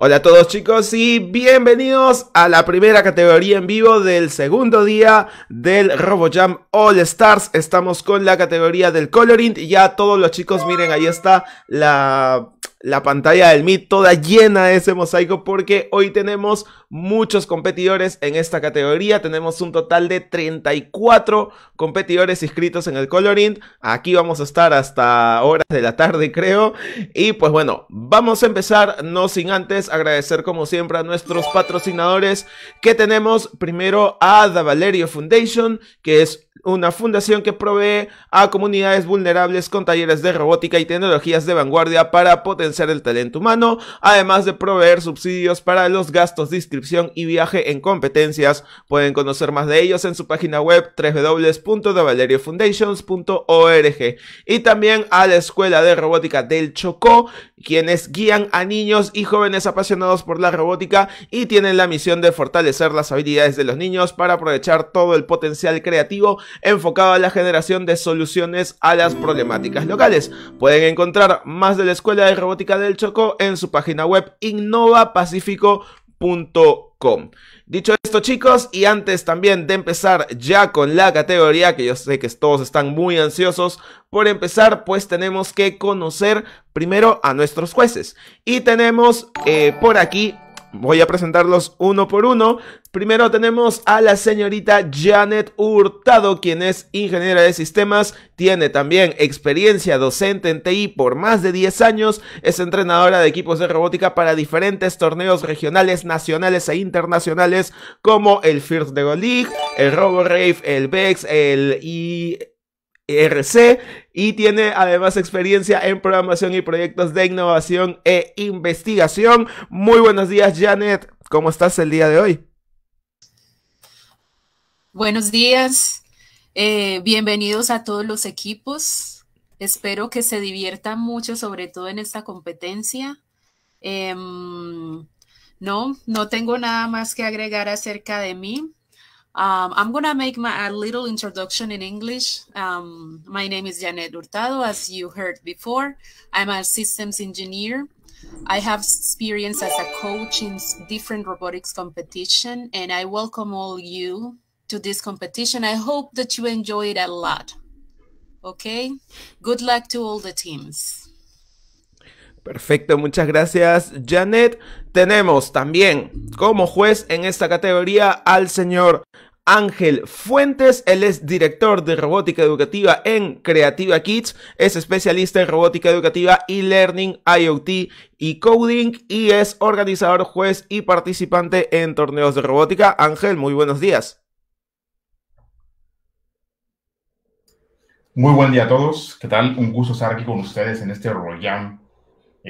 Hola a todos chicos y bienvenidos a la primera categoría en vivo del segundo día del RoboJam All Stars. Estamos con la categoría del coloring y ya todos los chicos, miren, ahí está la la pantalla del Meet toda llena de ese mosaico porque hoy tenemos muchos competidores en esta categoría. Tenemos un total de 34 competidores inscritos en el Coloring. Aquí vamos a estar hasta horas de la tarde, creo. Y pues bueno, vamos a empezar, no sin antes agradecer como siempre a nuestros patrocinadores que tenemos primero a The Valerio Foundation, que es una fundación que provee a comunidades vulnerables con talleres de robótica y tecnologías de vanguardia para potenciar el talento humano, además de proveer subsidios para los gastos de inscripción y viaje en competencias. Pueden conocer más de ellos en su página web www.davaleriofoundations.org y también a la Escuela de Robótica del Chocó, quienes guían a niños y jóvenes apasionados por la robótica y tienen la misión de fortalecer las habilidades de los niños para aprovechar todo el potencial creativo enfocado a la generación de soluciones a las problemáticas locales. Pueden encontrar más de la Escuela de Robótica del Chocó en su página web innovapacifico.com. Dicho esto chicos, y antes también de empezar ya con la categoría, que yo sé que todos están muy ansiosos por empezar, pues tenemos que conocer primero a nuestros jueces. Y tenemos eh, por aquí Voy a presentarlos uno por uno. Primero tenemos a la señorita Janet Hurtado, quien es ingeniera de sistemas, tiene también experiencia docente en TI por más de 10 años, es entrenadora de equipos de robótica para diferentes torneos regionales, nacionales e internacionales como el First Lego League, el RoboRave, el VEX, el I e RC y tiene además experiencia en programación y proyectos de innovación e investigación. Muy buenos días, Janet. ¿Cómo estás el día de hoy? Buenos días. Eh, bienvenidos a todos los equipos. Espero que se diviertan mucho, sobre todo en esta competencia. Em, no, no tengo nada más que agregar acerca de mí. Um, I'm going to make my, a little introduction in English. Um, my name is Janet Hurtado, as you heard before. I'm a systems engineer. I have experience as a coach in different robotics competition, and I welcome all you to this competition. I hope that you enjoy it a lot. Okay? Good luck to all the teams. Perfecto, muchas gracias Janet. Tenemos también como juez en esta categoría al señor Ángel Fuentes, él es director de robótica educativa en Creativa Kids, es especialista en robótica educativa y learning, IoT y coding y es organizador, juez y participante en torneos de robótica. Ángel, muy buenos días. Muy buen día a todos, ¿qué tal? Un gusto estar aquí con ustedes en este Royal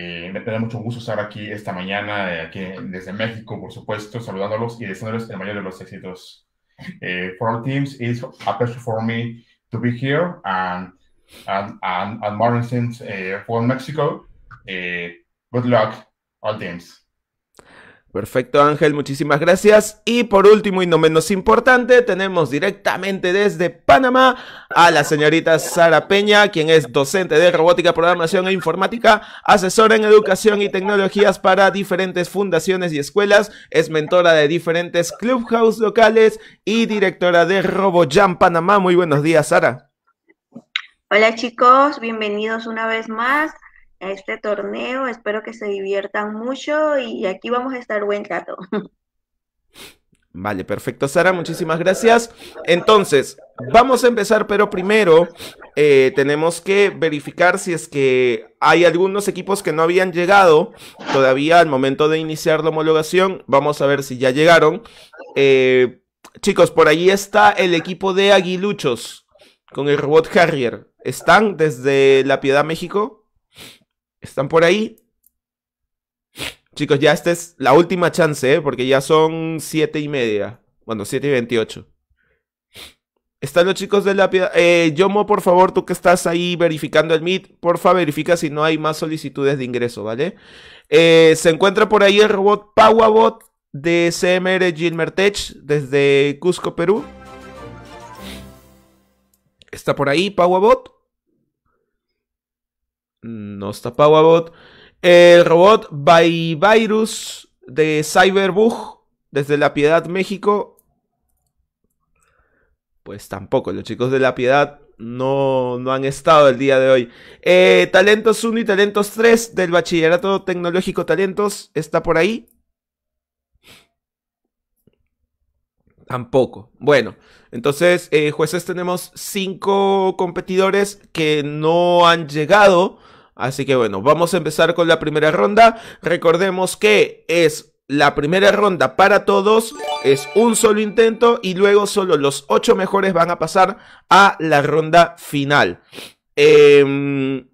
eh, me da mucho gusto estar aquí esta mañana, eh, aquí desde México, por supuesto, saludándolos y deseándoles el mayor de los éxitos. Eh, for all teams, it's a pleasure for me to be here and, and, and, and Martin, eh, for Mexico. good luck, all teams. Perfecto Ángel, muchísimas gracias. Y por último y no menos importante, tenemos directamente desde Panamá a la señorita Sara Peña, quien es docente de robótica, programación e informática, asesora en educación y tecnologías para diferentes fundaciones y escuelas, es mentora de diferentes clubhouse locales y directora de RoboJam Panamá. Muy buenos días, Sara. Hola chicos, bienvenidos una vez más a este torneo. Espero que se diviertan mucho y aquí vamos a estar buen rato. Vale, perfecto, Sara, muchísimas gracias. Entonces, vamos a empezar, pero primero eh, tenemos que verificar si es que hay algunos equipos que no habían llegado todavía al momento de iniciar la homologación. Vamos a ver si ya llegaron. Eh, chicos, por ahí está el equipo de Aguiluchos con el robot Harrier. ¿Están desde La Piedad, México? ¿Están por ahí? Chicos, ya esta es la última chance, ¿eh? porque ya son 7 y media. Bueno, 7 y 28. Están los chicos de la Eh, Yomo, por favor, tú que estás ahí verificando el Meet, porfa, verifica si no hay más solicitudes de ingreso, ¿vale? Eh, se encuentra por ahí el robot Powerbot de CMR Gilmertech desde Cusco, Perú. Está por ahí Pauabot no está bot. El robot Virus de Cyberbug desde La Piedad, México. Pues tampoco, los chicos de La Piedad no, han estado el día de hoy. Eh, talentos 1 y Talentos 3 del Bachillerato Tecnológico Talentos está por ahí. Tampoco. Bueno, entonces, eh, jueces, tenemos cinco competidores que no han llegado Así que bueno, vamos a empezar con la primera ronda. Recordemos que es la primera ronda para todos es un solo intento y luego solo los ocho mejores van a pasar a la ronda final. Em,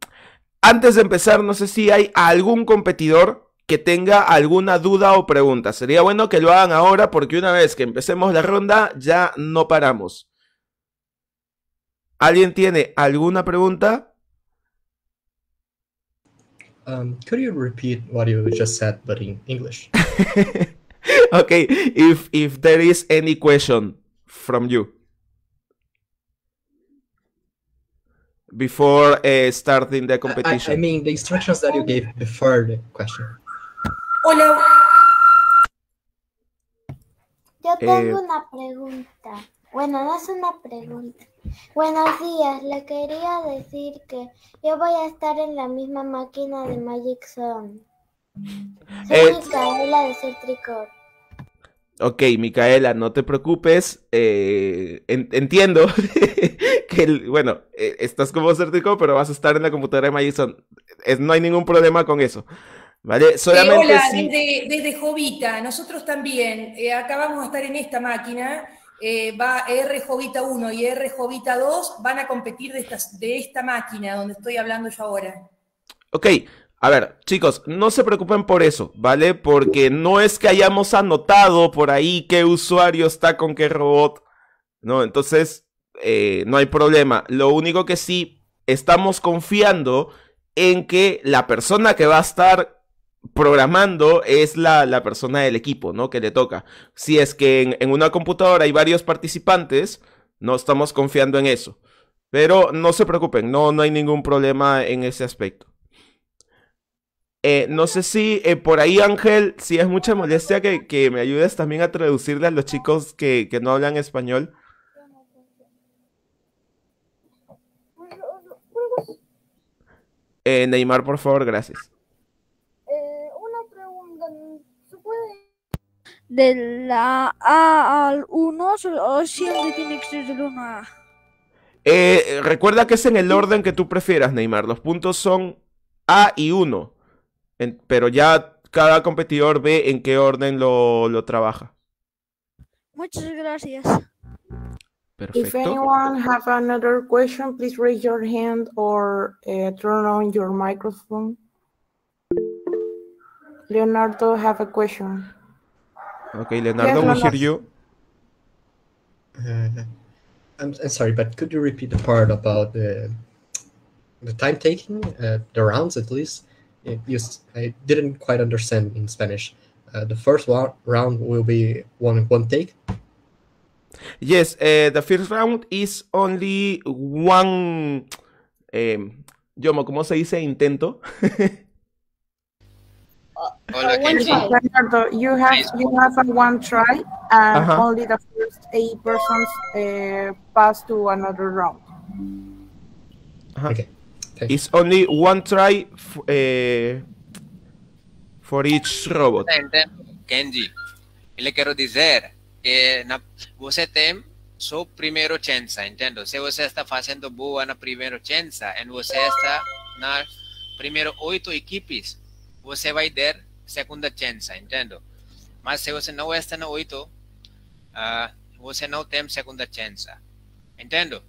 antes de empezar, no sé si hay algún competidor que tenga alguna duda o pregunta. Sería bueno que lo hagan ahora porque una vez que empecemos la ronda ya no paramos. ¿Alguien tiene alguna pregunta? Um, could you repeat what you just said, but in English? okay, if if there is any question from you before uh, starting the competition, I, I, mean the instructions that you gave before the question. Hola. Yo eh, tengo eh, una pregunta. Bueno, no es una pregunta. Buenos días, le quería decir que yo voy a estar en la misma máquina de Magic Zone. Soy eh, Micaela de Certricor. Ok, Micaela, no te preocupes. Eh, entiendo que, bueno, eh, estás como Certricor, pero vas a estar en la computadora de Magic Zone. no hay ningún problema con eso. ¿Vale? Solamente hola, desde, desde, Jovita, nosotros también acabamos de estar en esta máquina eh, va R Jovita 1 y R Jovita 2 van a competir de, de esta máquina donde estoy hablando yo ahora. Ok, a ver, chicos, no se preocupen por eso, ¿vale? Porque no es que hayamos anotado por ahí qué usuario está con qué robot, ¿no? Entonces, eh, no hay problema. Lo único que sí, estamos confiando en que la persona que va a estar programando es la, persona del equipo, ¿no? Que le toca. Si es que en, una computadora hay varios participantes, no estamos confiando en eso. Pero no se preocupen, no, no hay ningún problema en ese aspecto. Eh, no sé si eh, por ahí, Ángel, si es mucha molestia que, me ayudes también a traducirle a los chicos que, no hablan español. Eh, Neymar, por favor, gracias. de la A al 1 o siempre tiene que ser del 1 a eh, recuerda que es en el orden que tú prefieras, Neymar. Los puntos son A y 1. pero ya cada competidor ve en qué orden lo, lo trabaja. Muchas gracias. Perfecto. If anyone have another question, please raise your hand or eh, turn on your microphone. Leonardo have a question. Ok, Leonardo, yeah, we hear you. Uh, I'm, I'm, sorry, but could you repeat the part about the the time taking, uh, the rounds at least? It used, I didn't quite understand in Spanish. Uh, the first one, round will be one one take. Yes, uh, the first round is only one. Um, ¿cómo se dice intento? Uh, Hola, uh, Bernardo, you have you have a one try, and uh -huh. only the first eight persons uh, pass to another round. Uh -huh. Okay. It's only one try uh, for each robot. Kenji, ele quiero decir que na, você tem só primero chance, entendo? Se você está fazendo boa na primero chance, e você está na primero oito equipos. você vai de segunda chance, entendo. Mas se você não está no 8, uh, você no tem segunda chance. Entendo?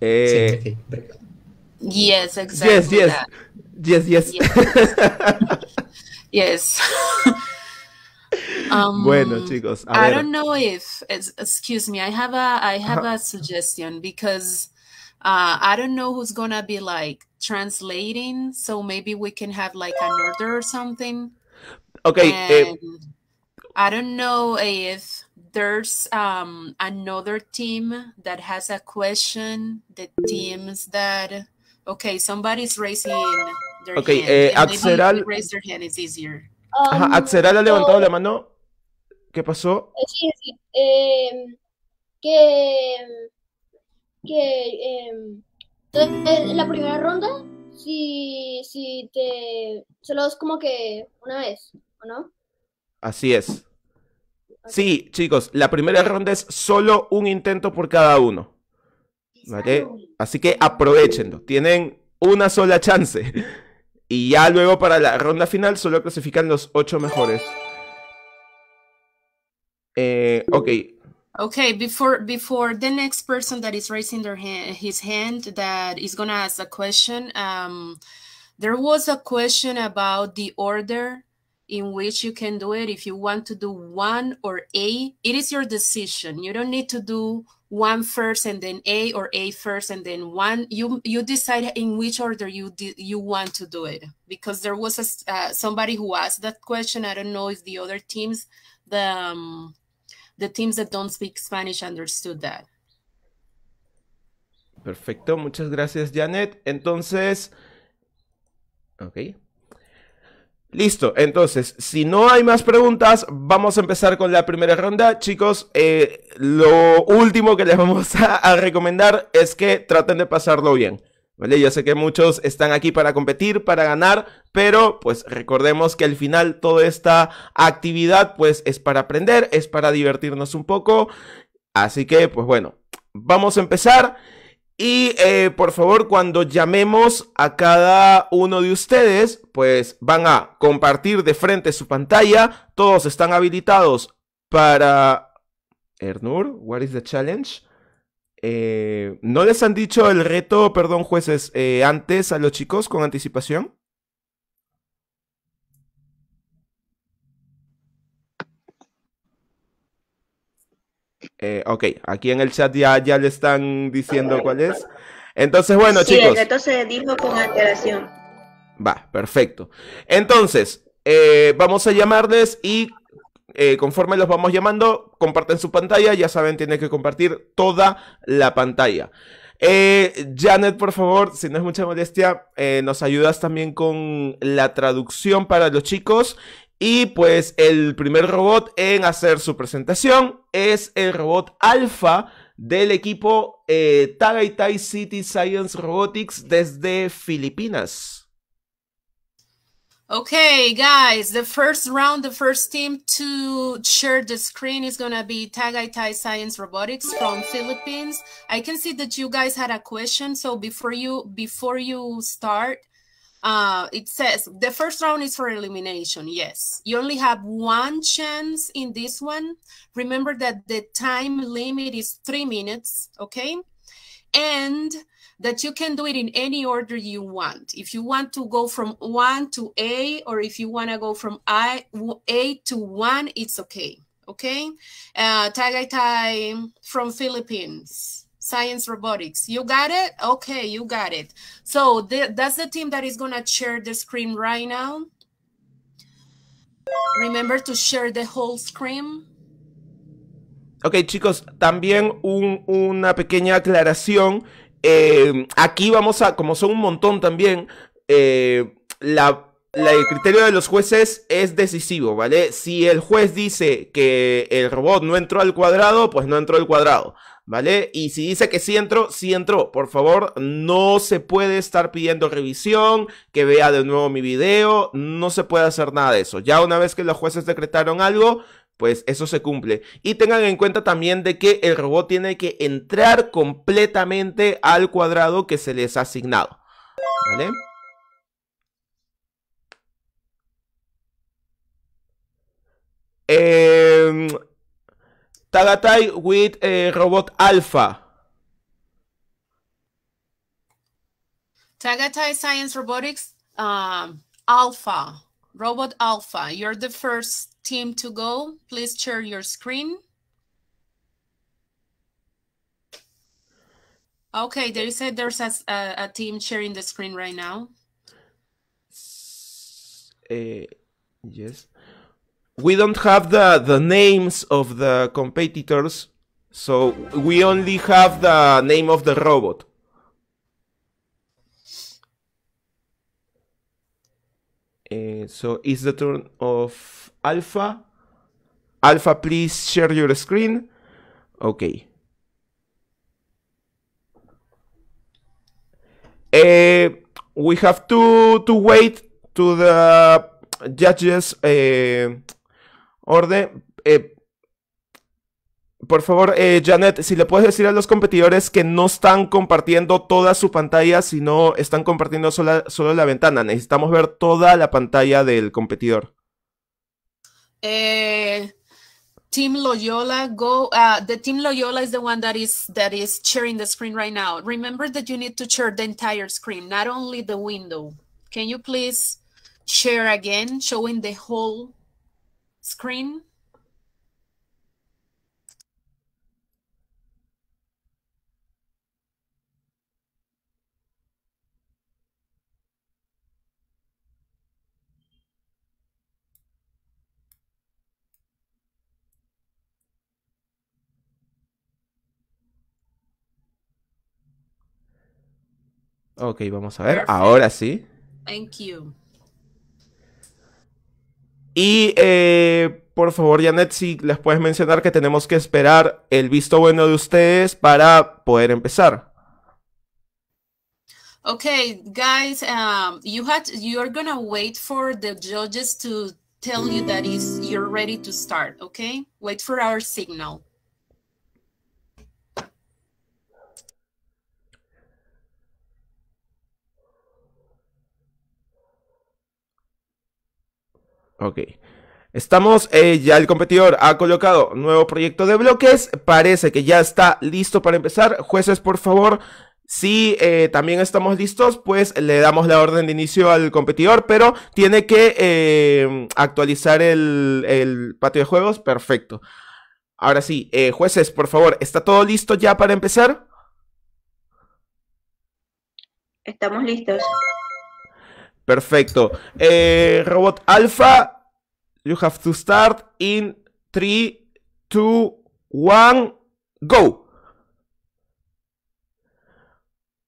É... Eh, Sim, yes, exactly. Yes, yes. That. Yes, yes. Yes. um, bueno, chicos. I don't know if excuse me. I have a I have a suggestion because uh, I don't know who's gonna be like translating, so maybe we can have like an order or something. Okay. Uh, I don't know if there's um, another team that has a question. The teams that okay, somebody's raising their okay, hand. Eh, Axeral, raise their hand is easier. Um, Axeral ha levantado oh, la mano. ¿Qué pasó? Eh, sí, sí. Eh, que que en em, eh, la primera ronda si, si te solo es como que una vez, ¿o no? Así es. Sí, chicos, la primera ronda es solo un intento por cada uno. ¿Vale? Así que aprovechenlo. Tienen una sola chance. Y ya luego para la ronda final solo clasifican los ocho mejores. Eh, ok, Okay, before before the next person that is raising their hand, his hand that is gonna ask a question, um, there was a question about the order in which you can do it. If you want to do one or A, it is your decision. You don't need to do one first and then A or A first and then one. You you decide in which order you you want to do it because there was a, uh, somebody who asked that question. I don't know if the other teams the um, the teams that don't speak Spanish understood that. Perfecto, muchas gracias Janet. Entonces, ok. Listo, entonces, si no hay más preguntas, vamos a empezar con la primera ronda. Chicos, eh, lo último que les vamos a recomendar es que traten de pasarlo bien. ¿Vale? Yo sé que muchos están aquí para competir, para ganar, pero pues recordemos que al final toda esta actividad pues es para aprender, es para divertirnos un poco. Así que pues bueno, vamos a empezar. Y eh, por favor, cuando llamemos a cada uno de ustedes, pues van a compartir de frente su pantalla. Todos están habilitados para... Ernur, what is the challenge? Eh, ¿No les han dicho el reto, perdón, jueces, eh, antes a los chicos con anticipación? Eh, ok, aquí en el chat ya, ya le están diciendo cuál es. Entonces, bueno, sí, chicos. El reto se dijo con alteración. Va, perfecto. Entonces, vamos a llamarles y eh, conforme los vamos llamando, comparten su pantalla. Ya saben, tienen que compartir toda la pantalla. Eh, Janet, por favor, si no es mucha molestia, eh, nos ayudas también con la traducción para los chicos. Y pues el primer robot en hacer su presentación es el robot Alpha del equipo eh, Tagaytay City Science Robotics desde Filipinas. Okay, guys, the first round, the first team to share the screen is going to be Tagaytay Science Robotics from Philippines. I can see that you guys had a question. So before you before you start, uh, it says the first round is for elimination. Yes, you only have one chance in this one. Remember that the time limit is three minutes. Okay. And that you can do it in any order you want. If you want to go from one to A, or if you want to go from I, A to one, it's okay. Okay. Uh, Tagaytay from Philippines, Science Robotics. You got it? Okay, you got it. So th that's the team that is going to share the screen right now. Remember to share the whole screen. Ok chicos, también un, una pequeña aclaración. Eh, aquí vamos a, como son un montón también, eh, la el criterio de los jueces es decisivo, ¿vale? Si el juez dice que el robot no entró al cuadrado, pues no entró al cuadrado, ¿vale? Y si dice que sí entró, sí entró. Por favor, no se puede estar pidiendo revisión, que vea de nuevo mi video, no se puede hacer nada de eso. Ya una vez que los jueces decretaron algo, pues eso se cumple. Y tengan en cuenta también de que el robot tiene que entrar completamente al cuadrado que se les ha asignado. ¿Vale? Em, Tagatai with eh, robot alpha. Tagatai Science Robotics um, Alpha, Robot Alpha. You're the first team to go. Please share your screen. Okay, there is a, there's a, a team sharing the screen right now. Uh, yes. We don't have the, the names of the competitors, so we only have the name of the robot. Eh, so it's the turn of Alpha. Alpha, please share your screen. Okay. Uh, we have to to wait to the judges uh, order. Uh, por favor, eh, Janet, si le puedes decir a los competidores que no están compartiendo toda su pantalla, sino están compartiendo solo la ventana. Necesitamos ver toda la pantalla del competidor. Eh, Team Loyola, go. Uh, the Team Loyola is the one that is that is sharing the screen right now. Remember that you need to share the entire screen, not only the window. Can you please share again, showing the whole screen? Ok, vamos a ver. Ahora sí. Thank you. Y eh, por favor, Janet, si les puedes mencionar que tenemos que esperar el visto bueno de ustedes para poder empezar. Ok, guys, um, you had you're gonna wait for the judges to tell you that is you're ready to start. Okay, wait for our signal. Ok. Estamos, eh, ya el competidor ha colocado nuevo proyecto de bloques, parece que ya está listo para empezar. Jueces, por favor, si eh, también estamos listos, pues le damos la orden de inicio al competidor, pero tiene que eh, actualizar el, el, patio de juegos. Perfecto. Ahora sí, jueces, por favor, ¿está todo listo ya para empezar? Estamos listos. Perfecto. Eh, robot Alpha, you have to start in 3, 2, 1, go.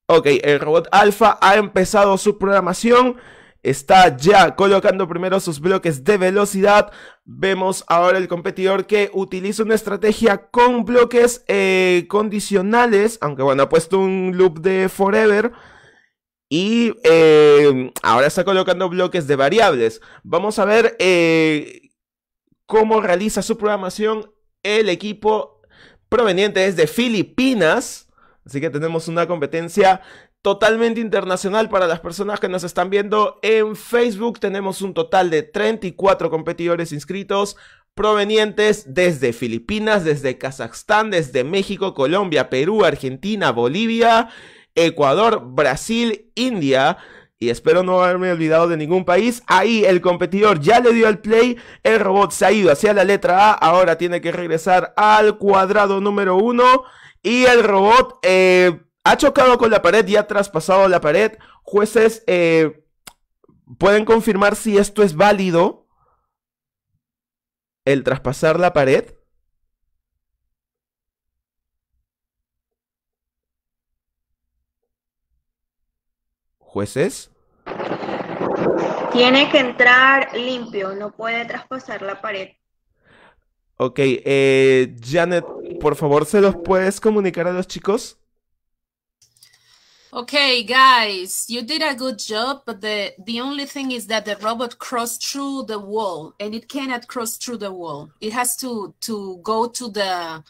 Ok, el robot Alpha ha empezado su programación. Está ya colocando primero sus bloques de velocidad. Vemos ahora el competidor que utiliza una estrategia con bloques eh, condicionales. Aunque bueno, ha puesto un loop de forever y eh, ahora está colocando bloques de variables. Vamos a ver eh, cómo realiza su programación el equipo proveniente desde Filipinas. Así que tenemos una competencia totalmente internacional para las personas que nos están viendo en Facebook. Tenemos un total de 34 competidores inscritos provenientes desde Filipinas, desde Kazajstán, desde México, Colombia, Perú, Argentina, Bolivia Ecuador, Brasil, India. Y espero no haberme olvidado de ningún país. Ahí el competidor ya le dio el play. El robot se ha ido hacia la letra A. Ahora tiene que regresar al cuadrado número 1. Y el robot eh, ha chocado con la pared y ha traspasado la pared. Jueces eh, pueden confirmar si esto es válido. El traspasar la pared. Jueces. Tiene que entrar limpio, no puede traspasar la pared. Ok, eh, Janet, por favor, ¿se los puedes comunicar a los chicos? Okay, guys, you did a good job, but the, the only thing is that the robot crossed through the wall and it cannot cross through the wall. It has to, to go to the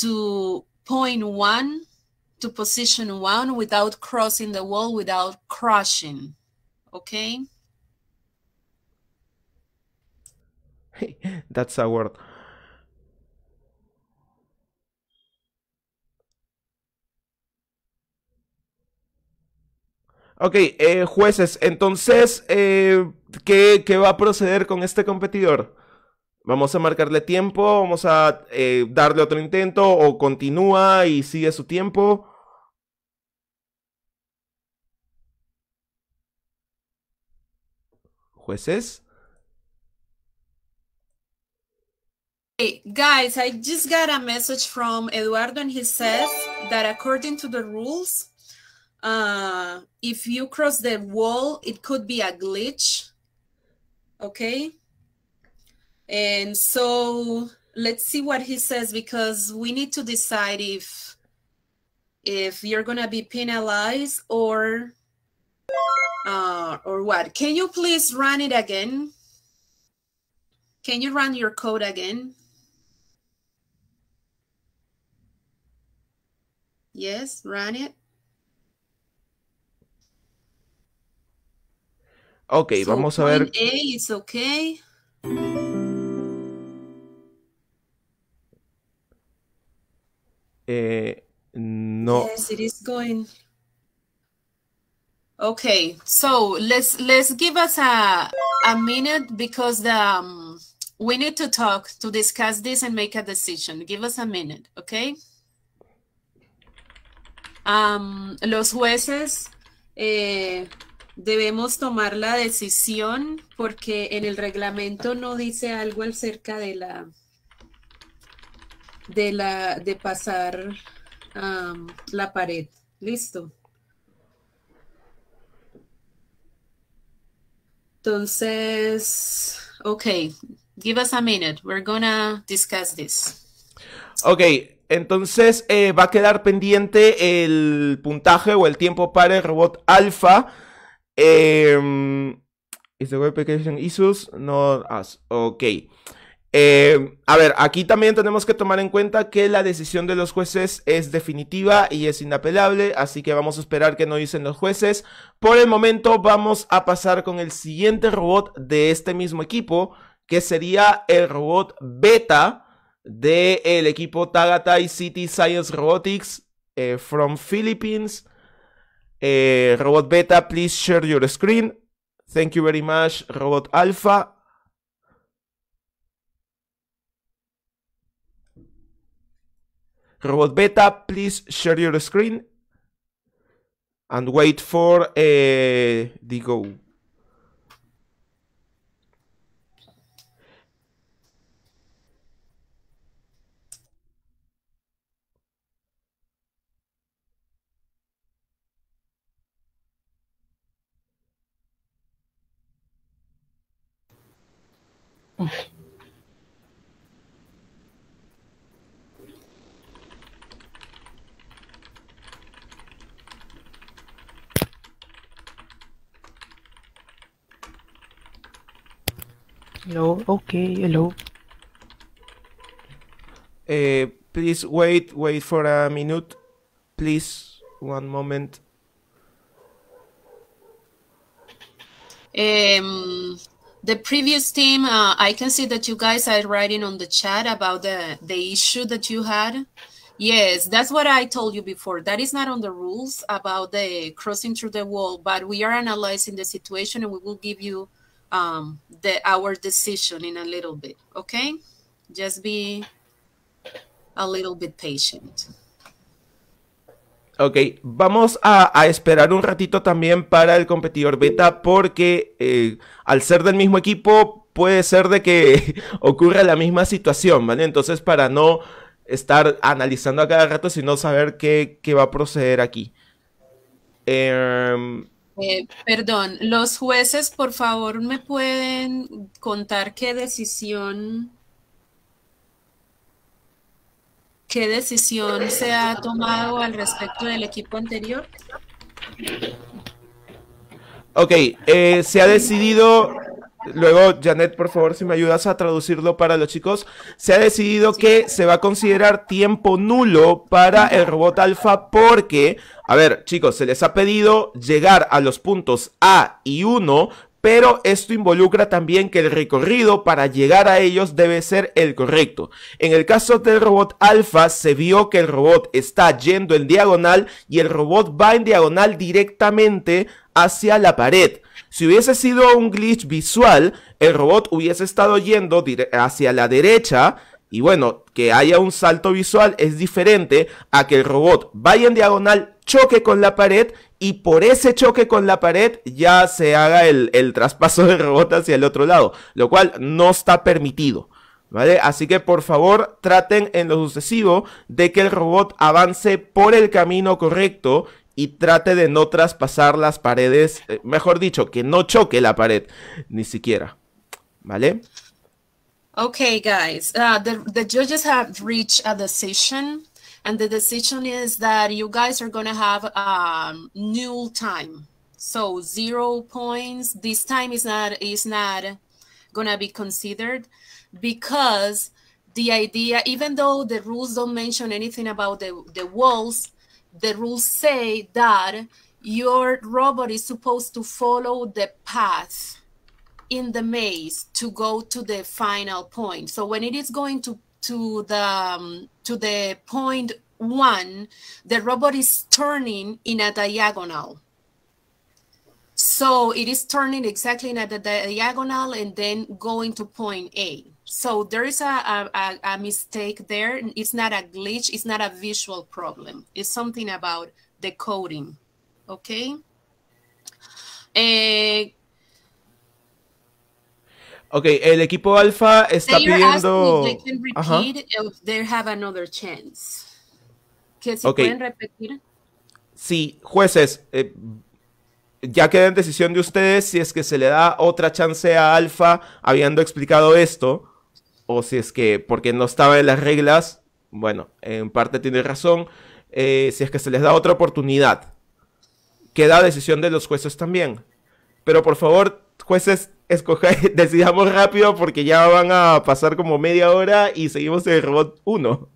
to point one to position one without crossing the wall, without crushing. Okay? That's a word. Ok, eh, jueces, entonces, eh, ¿qué, ¿qué va a proceder con este competidor? Vamos a marcarle tiempo, vamos a eh, darle otro intento o continúa y sigue su tiempo. Jueces. Hey, guys, I just got a message from Eduardo and he says that according to the rules, uh, if you cross the wall, it could be a glitch. Okay. And so let's see what he says because we need to decide if if you're gonna be penalized or uh, or what. Can you please run it again? Can you run your code again? Yes, run it. Ok, so vamos a ver. A is okay. Eh, no. Yes, it is going. Okay, so let's let's give us a minute because um, we need to talk to discuss this and make a decision. Give us a minute, okay? Um, los jueces eh, debemos tomar la decisión porque en el reglamento no dice algo acerca de la de, la, de pasar la pared. Listo. Entonces, ok, give us a minute. We're gonna discuss this. Ok, entonces eh, va a quedar pendiente el puntaje o el tiempo para el robot alfa. Eh, em, is web application issues? No, as. Ok. Eh, a ver, aquí también tenemos que tomar en cuenta que la decisión de los jueces es definitiva y es inapelable, así que vamos a esperar que no dicen los jueces. Por el momento vamos a pasar con el siguiente robot de este mismo equipo, que sería el robot beta del equipo Tagatai City Science Robotics eh, from Philippines. Eh, robot beta, please share your screen. Thank you very much, robot alpha. Robot Beta, please share your screen and wait for uh, the go. Hello, okay, hello. Uh, please wait, wait for a minute. Please, one moment. Um, the previous team, uh, I can see that you guys are writing on the chat about the, the issue that you had. Yes, that's what I told you before. That is not on the rules about the crossing through the wall, but we are analyzing the situation and we will give you um, the our decision in a little bit. Okay, just be a little bit patient. Ok, vamos a, esperar un ratito también para el competidor beta porque eh, al ser del mismo equipo puede ser de que ocurra la misma situación, ¿vale? Entonces para no estar analizando a cada rato, sino saber qué, va a proceder aquí. Em, eh, perdón, los jueces, por favor, me pueden contar qué decisión, qué decisión se ha tomado al respecto del equipo anterior. Ok, eh, se ha decidido Luego, Janet, por favor, si me ayudas a traducirlo para los chicos. Se ha decidido que se va a considerar tiempo nulo para el robot alfa porque, a ver, chicos, se les ha pedido llegar a los puntos A y 1 pero esto involucra también que el recorrido para llegar a ellos debe ser el correcto. En el caso del robot Alpha se vio que el robot está yendo en diagonal y el robot va en diagonal directamente hacia la pared. Si hubiese sido un glitch visual, el robot hubiese estado yendo hacia la derecha y bueno, que haya un salto visual es diferente a que el robot vaya en diagonal, choque con la pared y por ese choque con la pared ya se haga el, traspaso del robot hacia el otro lado, lo cual no está permitido. ¿Vale? Así que por favor traten en lo sucesivo de que el robot avance por el camino correcto y trate de no traspasar las paredes, eh, mejor dicho, que no choque la pared, ni siquiera. ¿Vale? Okay, guys, uh, the, the judges have reached a decision, and the decision is that you guys are going to have um, null time. So zero points. This time is not is not going to be considered because the idea, even though the rules don't mention anything about the, the walls, the rules say that your robot is supposed to follow the path in the maze to go to the final point. So when it is going to to the um, to the point one, the robot is turning in a diagonal. So it is turning exactly in a diagonal and then going to point A. So there is a, a, a mistake there. It's not a glitch. It's not a visual problem. It's something about the coding. Okay. Uh, Ok, el equipo alfa está pidiendo. Que si repetir. Sí, jueces, eh, ya queda en decisión de ustedes si es que se le da otra chance a Alfa habiendo explicado esto, o si es que porque no estaba en las reglas, bueno, en parte tiene razón, eh, si es que se les da otra oportunidad. Queda decisión de los jueces también. Pero por favor, jueces, escoger decidamos rápido porque ya van a pasar como media hora y seguimos en el robot 1.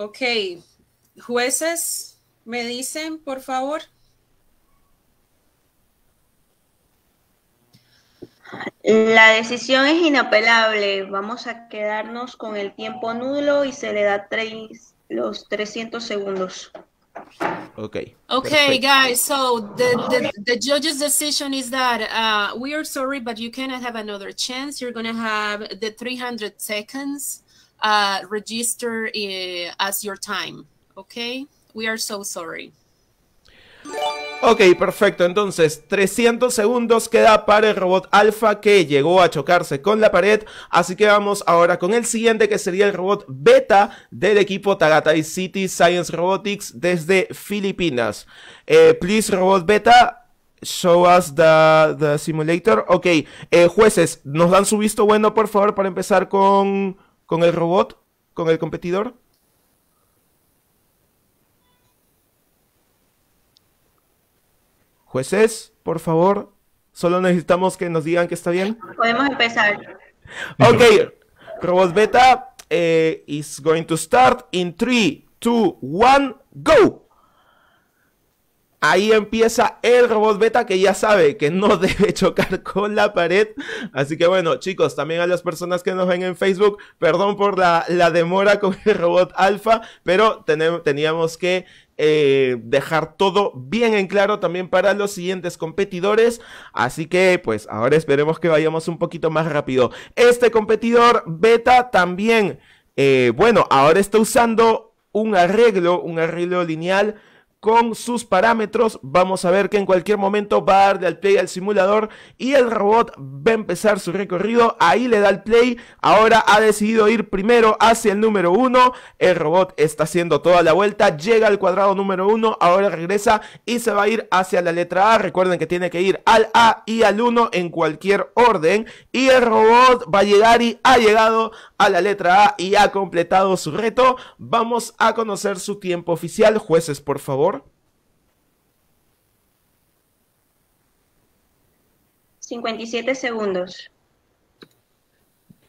Ok, jueces, me dicen, por favor. La decisión es inapelable. Vamos a quedarnos con el tiempo nulo y se le da tres, los 300 segundos. Okay. Okay, Perfect. guys. So the, the, the judge's decision is that uh, we are sorry, but you cannot have another chance. You're gonna have the 300 seconds uh, register uh, as your time. Okay. We are so sorry. Ok, perfecto. Entonces, 300 segundos queda para el robot alfa que llegó a chocarse con la pared. Así que vamos ahora con el siguiente que sería el robot Beta del equipo Tagatai City Science Robotics desde Filipinas. Eh, please, robot Beta, Show us the, simulator. Ok, eh, jueces, ¿nos dan su visto bueno, por favor, para empezar con, con el robot, con el competidor? Pues es, por favor, solo necesitamos que nos digan que está bien. Podemos empezar. Ok, Robot Beta eh, is going to start in 3, 2, 1, go. Ahí empieza el robot beta que ya sabe que no debe chocar con la pared. Así que bueno, chicos, también a las personas que nos ven en Facebook, perdón por la, la demora con el robot alfa, pero teníamos que eh, dejar todo bien en claro también para los siguientes competidores. Así que pues ahora esperemos que vayamos un poquito más rápido. Este competidor beta también, eh, bueno, ahora está usando un arreglo, un arreglo lineal con sus parámetros. Vamos a ver que en cualquier momento va a darle al play al simulador y el robot va a empezar su recorrido. Ahí le da el play. Ahora ha decidido ir primero hacia el número 1. El robot está haciendo toda la vuelta. Llega al cuadrado número 1. Ahora regresa y se va a ir hacia la letra A. Recuerden que tiene que ir al A y al 1 en cualquier orden. Y el robot va a llegar y ha llegado a la letra A y ha completado su reto. Vamos a conocer su tiempo oficial. Jueces, por favor. 57 segundos.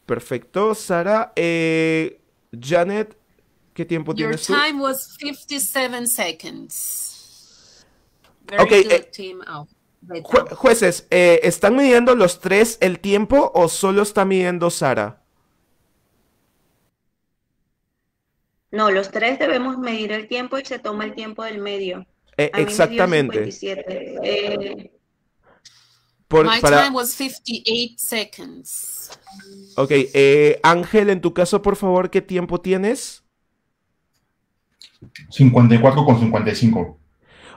Perfecto, Sara. Eh, Janet, ¿qué tiempo tienes? Your time was 57 seconds. okay, eh, oh, jueces, eh, ¿están midiendo los tres el tiempo o solo está midiendo Sara? No, los tres debemos medir el tiempo y se toma el tiempo del medio. Eh, exactamente. Eh, My time was 58 seconds. Ok, eh, Ángel, en tu caso, por favor, ¿qué tiempo tienes? 54 con 55.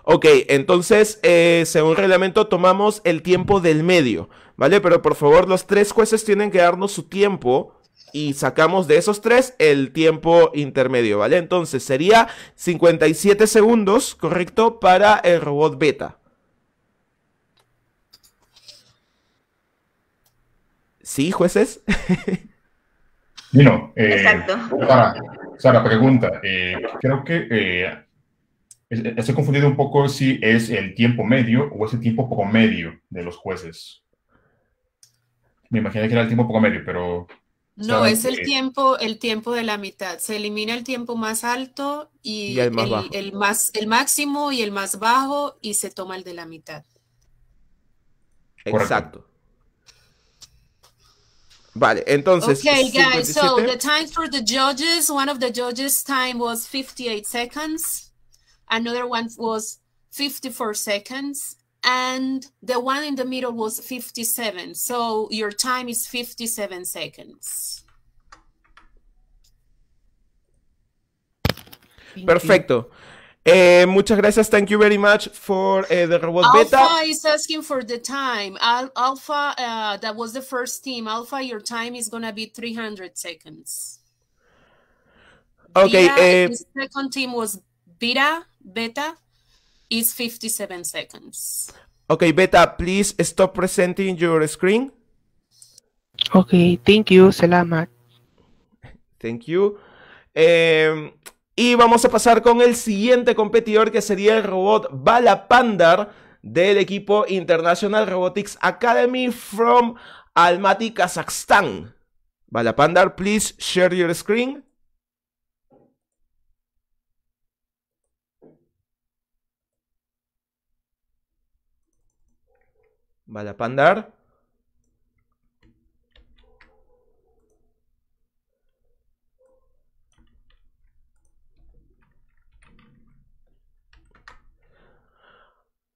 Ok, entonces, según según reglamento, tomamos el tiempo del medio, ¿vale? Pero por favor, los tres jueces tienen que darnos su tiempo y sacamos de esos tres el tiempo intermedio, ¿vale? Entonces sería 57 segundos, ¿correcto? Para el robot beta. ¿Sí, jueces? No. eh, O sea, la pregunta. Eh, creo que eh, estoy confundido un poco si es el tiempo medio o es el tiempo medio de los jueces. Me imaginé que era el tiempo medio, pero no, es el tiempo, el tiempo de la mitad. Se elimina el tiempo más alto y, el, más el, más el, máximo y el más bajo y se toma el de la mitad. Exacto. Vale, entonces. Okay, guys, so the time for the judges, one of the judges' time was 58 seconds, another one was 54 seconds, and the one in the middle was 57. So your time is 57 seconds. Perfecto. Eh, muchas gracias. Thank you very much for eh, the robot Alpha beta. Alpha is asking for the time. Al Alpha, uh, that was the first team. Alpha, your time is going to be 300 seconds. Okay. Eh, the second team was Beta. Beta. is 57 seconds. Okay, Beta, please stop presenting your screen. Okay, thank you, Salamat. Thank you. Em, y vamos a pasar con el siguiente competidor que sería el robot Balapandar del equipo International Robotics Academy from Almaty, Kazakhstan. Balapandar, por please share your screen. Vale, a pandar.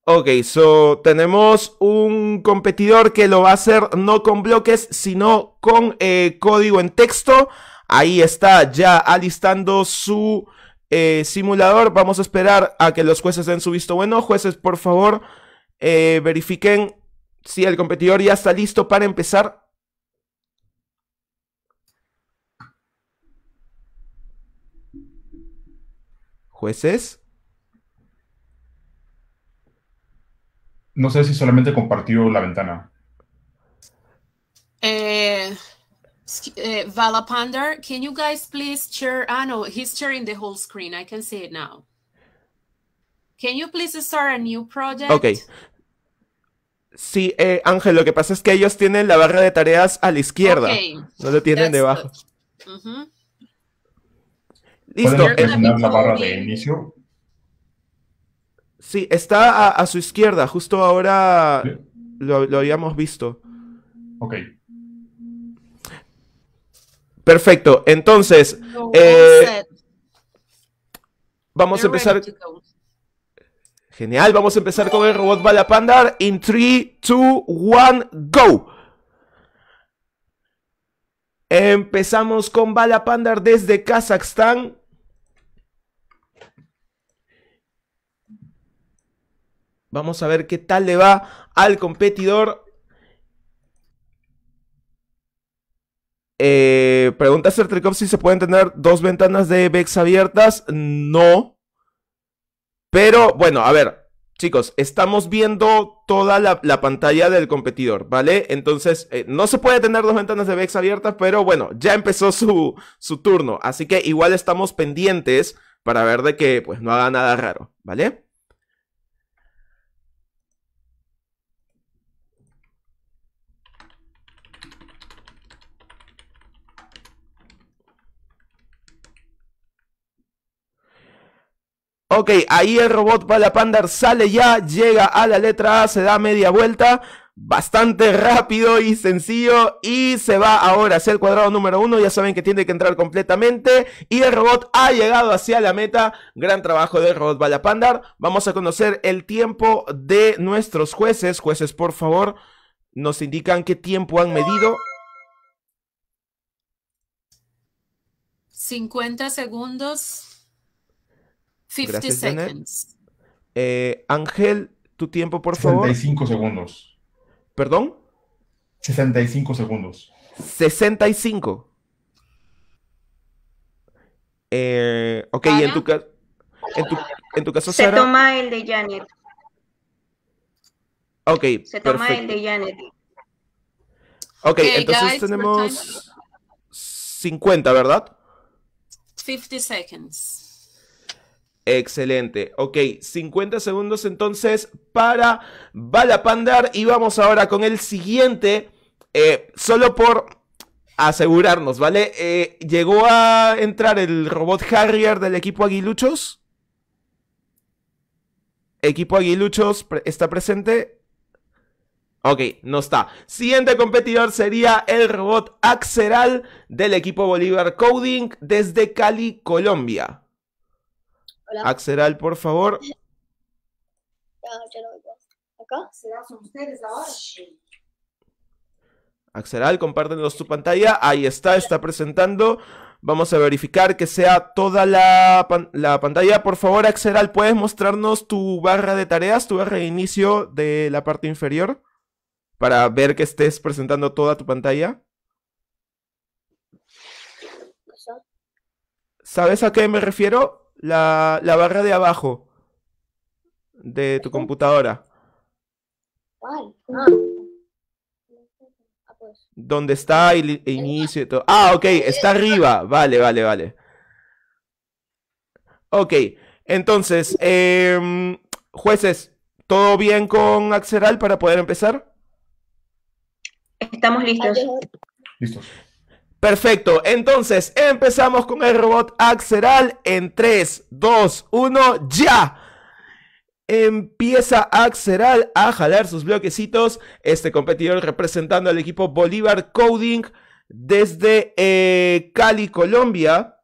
Ok, so tenemos un competidor que lo va a hacer no con bloques, sino con eh, código en texto. Ahí está ya alistando su eh, simulador. Vamos a esperar a que los jueces den su visto bueno. Jueces, por favor, eh, verifiquen si el competidor ya está listo para empezar. Jueces. No sé si solamente compartió la ventana. ¿Valapandar? Eh, ¿Pueden eh, Valapander, can you guys please share? Ah, no, he's sharing the whole screen. I can see it now. Can you please start a new project? Okay. Sí, eh, Ángel, lo que pasa es que ellos tienen la barra de tareas a la izquierda. No lo tienen debajo. Listo. barra de inicio? Sí, está a, su izquierda. Justo ahora lo, habíamos visto. Ok. Perfecto. Entonces, eh, vamos a empezar. Genial, vamos a empezar con el robot Bala Pandar en 3, 2, 1, go. Empezamos con Bala Pandar desde Kazajstán. Vamos a ver qué tal le va al competidor. Eh, pregunta Sertricov si se pueden tener dos ventanas de VEX abiertas. No. Pero bueno, a ver, chicos, estamos viendo toda la, pantalla del competidor, ¿vale? Entonces, eh, no se puede tener dos ventanas de VEX abiertas, pero bueno, ya empezó su, su turno. Así que igual estamos pendientes para ver de que pues no haga nada raro, ¿vale? Ok, ahí el robot Balapandar sale ya, llega a la letra A, se da media vuelta, bastante rápido y sencillo y se va ahora hacia el cuadrado número uno, ya saben que tiene que entrar completamente y el robot ha llegado hacia la meta, gran trabajo del robot Balapandar, vamos a conocer el tiempo de nuestros jueces, jueces por favor nos indican qué tiempo han medido. 50 segundos 50 seconds. Eh, Ángel, tu tiempo, por favor. 65 segundos. ¿Perdón? 65 segundos. 65. Eh, ok, en tu, caso. en, tu, en tu caso, Se toma el de Janet. Ok, Se toma el de Janet. Ok, okay entonces tenemos 50, ¿verdad? 50 seconds. Excelente. Ok, 50 segundos entonces para Balapandar y vamos ahora con el siguiente, eh, solo por asegurarnos, ¿vale? Eh, ¿Llegó a entrar el robot Harrier del equipo Aguiluchos? ¿Equipo Aguiluchos está presente? Ok, no está. Siguiente competidor sería el robot Axeral del equipo Bolívar Coding desde Cali, Colombia. Axeral, por favor. Ah, Axeral, compártenos tu pantalla. Ahí está, está presentando. Vamos a verificar que sea toda la, la pantalla. Por favor, Axeral, ¿puedes mostrarnos tu barra de tareas, tu barra de inicio de la parte inferior? Para ver que estés presentando toda tu pantalla. Pues ¿Sabes a qué me refiero? la, barra de abajo de tu computadora. Ah. Ah, pues. ¿Dónde está el, inicio todo? Ah, ok, está arriba. Vale, vale, vale. Ok, entonces, em, jueces, ¿todo bien con Axeral para poder empezar? Estamos listos. Listos. Perfecto, entonces empezamos con el robot Axeral en 3, 2, 1, ya. Empieza Axeral a jalar sus bloquecitos. Este competidor representando al equipo Bolívar Coding desde eh, Cali, Colombia.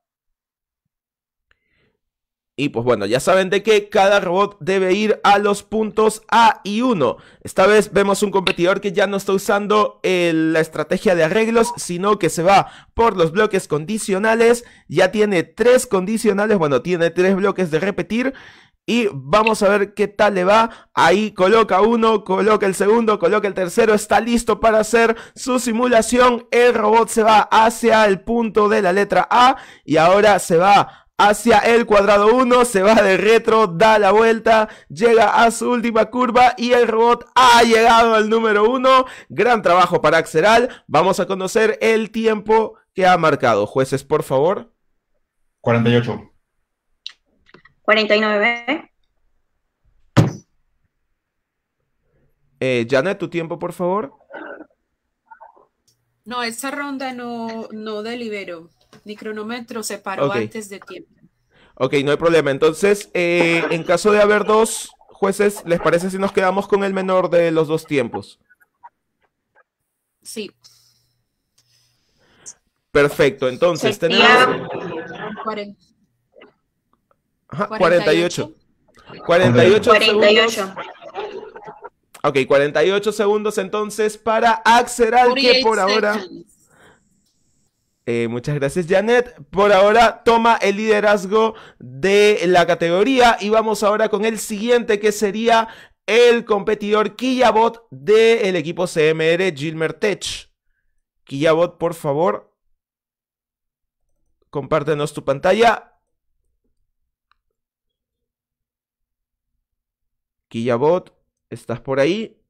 Y pues bueno, ya saben de que cada robot debe ir a los puntos A y 1. Esta vez vemos un competidor que ya no está usando la estrategia de arreglos, sino que se va por los bloques condicionales. Ya tiene tres condicionales, bueno, tiene tres bloques de repetir. Y vamos a ver qué tal le va. Ahí coloca uno, coloca el segundo, coloca el tercero. Está listo para hacer su simulación. El robot se va hacia el punto de la letra A. Y ahora se va hacia el cuadrado 1, se va de retro, da la vuelta, llega a su última curva y el robot ha llegado al número 1. Gran trabajo para Axeral. Vamos a conocer el tiempo que ha marcado. Jueces, por favor. 48. 49. Eh, Janet, tu tiempo, por favor. No, esa ronda no, no delibero. Mi cronómetro se paró antes de tiempo. Ok, no hay problema. Entonces, eh, en caso de haber dos jueces, ¿les parece si nos quedamos con el menor de los dos tiempos? Sí. Perfecto, entonces tenemos... 48. 48. 48. segundos. Ok, 48 segundos entonces para Axel, que por ahora... Eh, muchas gracias Janet. Por ahora toma el liderazgo de la categoría y vamos ahora con el siguiente que sería el competidor Killabot del equipo CMR Gilmer Tech. Killabot, por favor, compártenos tu pantalla. Killabot, ¿estás por ahí?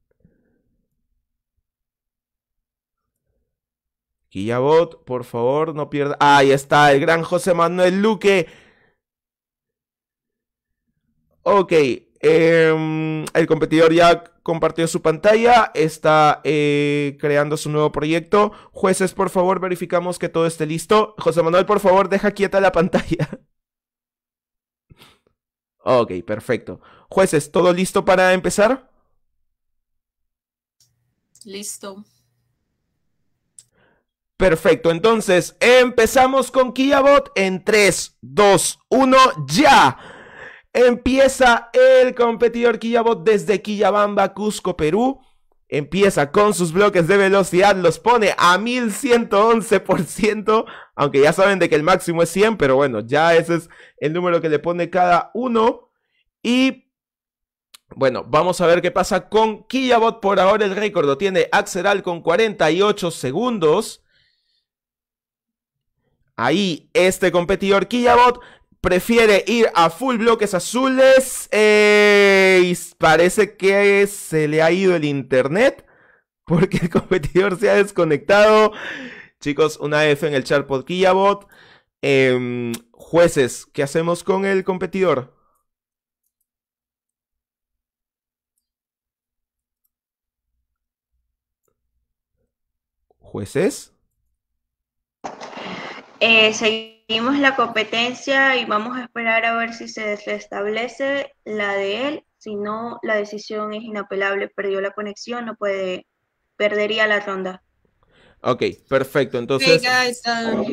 Guillabot, por favor, no pierda. Ahí está, el gran José Manuel Luque. Ok, em, el competidor ya compartió su pantalla, está eh, creando su nuevo proyecto. Jueces, por favor, verificamos que todo esté listo. José Manuel, por favor, deja quieta la pantalla. ok, perfecto. Jueces, ¿todo listo para empezar? Listo. Perfecto, entonces empezamos con Killabot. en 3, 2, 1, ya. Empieza el competidor Killabot desde Quillabamba, Cusco, Perú. Empieza con sus bloques de velocidad, los pone a 1111%, aunque ya saben de que el máximo es 100, pero bueno, ya ese es el número que le pone cada uno. Y bueno, vamos a ver qué pasa con Killabot. Por ahora el récord lo tiene Axeral con 48 segundos. Ahí este competidor Killabot prefiere ir a full bloques azules. parece que se le ha ido el internet porque el competidor se ha desconectado. Chicos, una F en el chat por Killabot. Em, jueces, ¿qué hacemos con el competidor? ¿Jueces? Eh, seguimos la competencia y vamos a esperar a ver si se restablece la de él. Si no, la decisión es inapelable. Perdió la conexión, no puede, perdería la ronda. Ok, perfecto. Entonces. Um,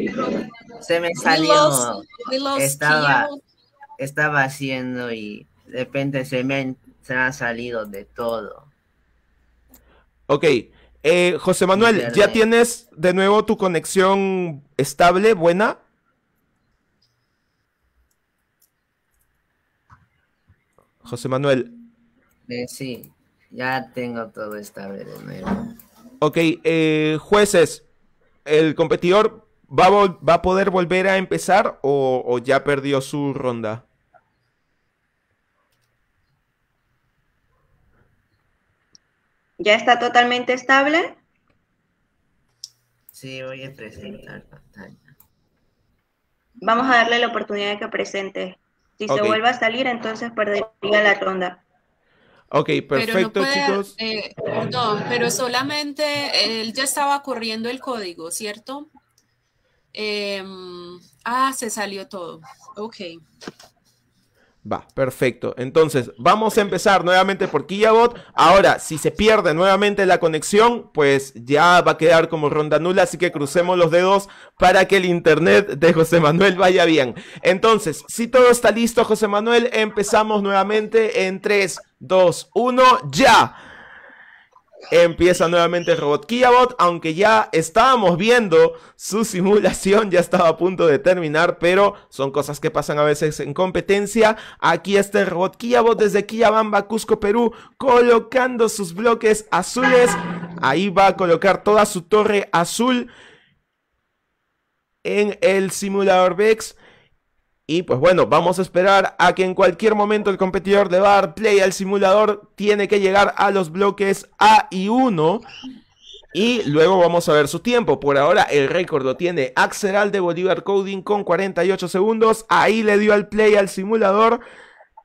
se me salió. estaba, estaba haciendo y de repente se me, se me ha salido de todo. Ok. Eh, José Manuel, ¿ya tienes de nuevo tu conexión estable, buena? José Manuel. Eh, sí, ya tengo todo estable de nuevo. Ok, eh, jueces, ¿el competidor va a, poder volver a empezar o ya perdió su ronda? ¿Ya está totalmente estable? Sí, voy a presentar pantalla. Vamos a darle la oportunidad de que presente. Si se vuelve a salir, entonces perdería la ronda. Ok, perfecto, eh, chicos. no pero solamente eh, él ya estaba corriendo el código, ¿cierto? Em, ah, se salió todo. Ok. Va, perfecto. Entonces, vamos a empezar nuevamente por Killabot. Ahora, si se pierde nuevamente la conexión, pues ya va a quedar como ronda nula, así que crucemos los dedos para que el internet de José Manuel vaya bien. Entonces, si todo está listo, José Manuel, empezamos nuevamente en 3, 2, 1, ya. Empieza nuevamente el robot Kiabot, aunque ya estábamos viendo su simulación, ya estaba a punto de terminar, pero son cosas que pasan a veces en competencia. Aquí está el robot Kiabot desde Quillabamba, Cusco, Perú, colocando sus bloques azules. Ahí va a colocar toda su torre azul en el simulador VEX. Y pues bueno, vamos a esperar a que en cualquier momento el competidor de Bar Play al simulador tiene que llegar a los bloques A y 1. Y luego vamos a ver su tiempo. Por ahora el récord lo tiene Axeral de Bolívar Coding con 48 segundos. Ahí le dio al play al simulador.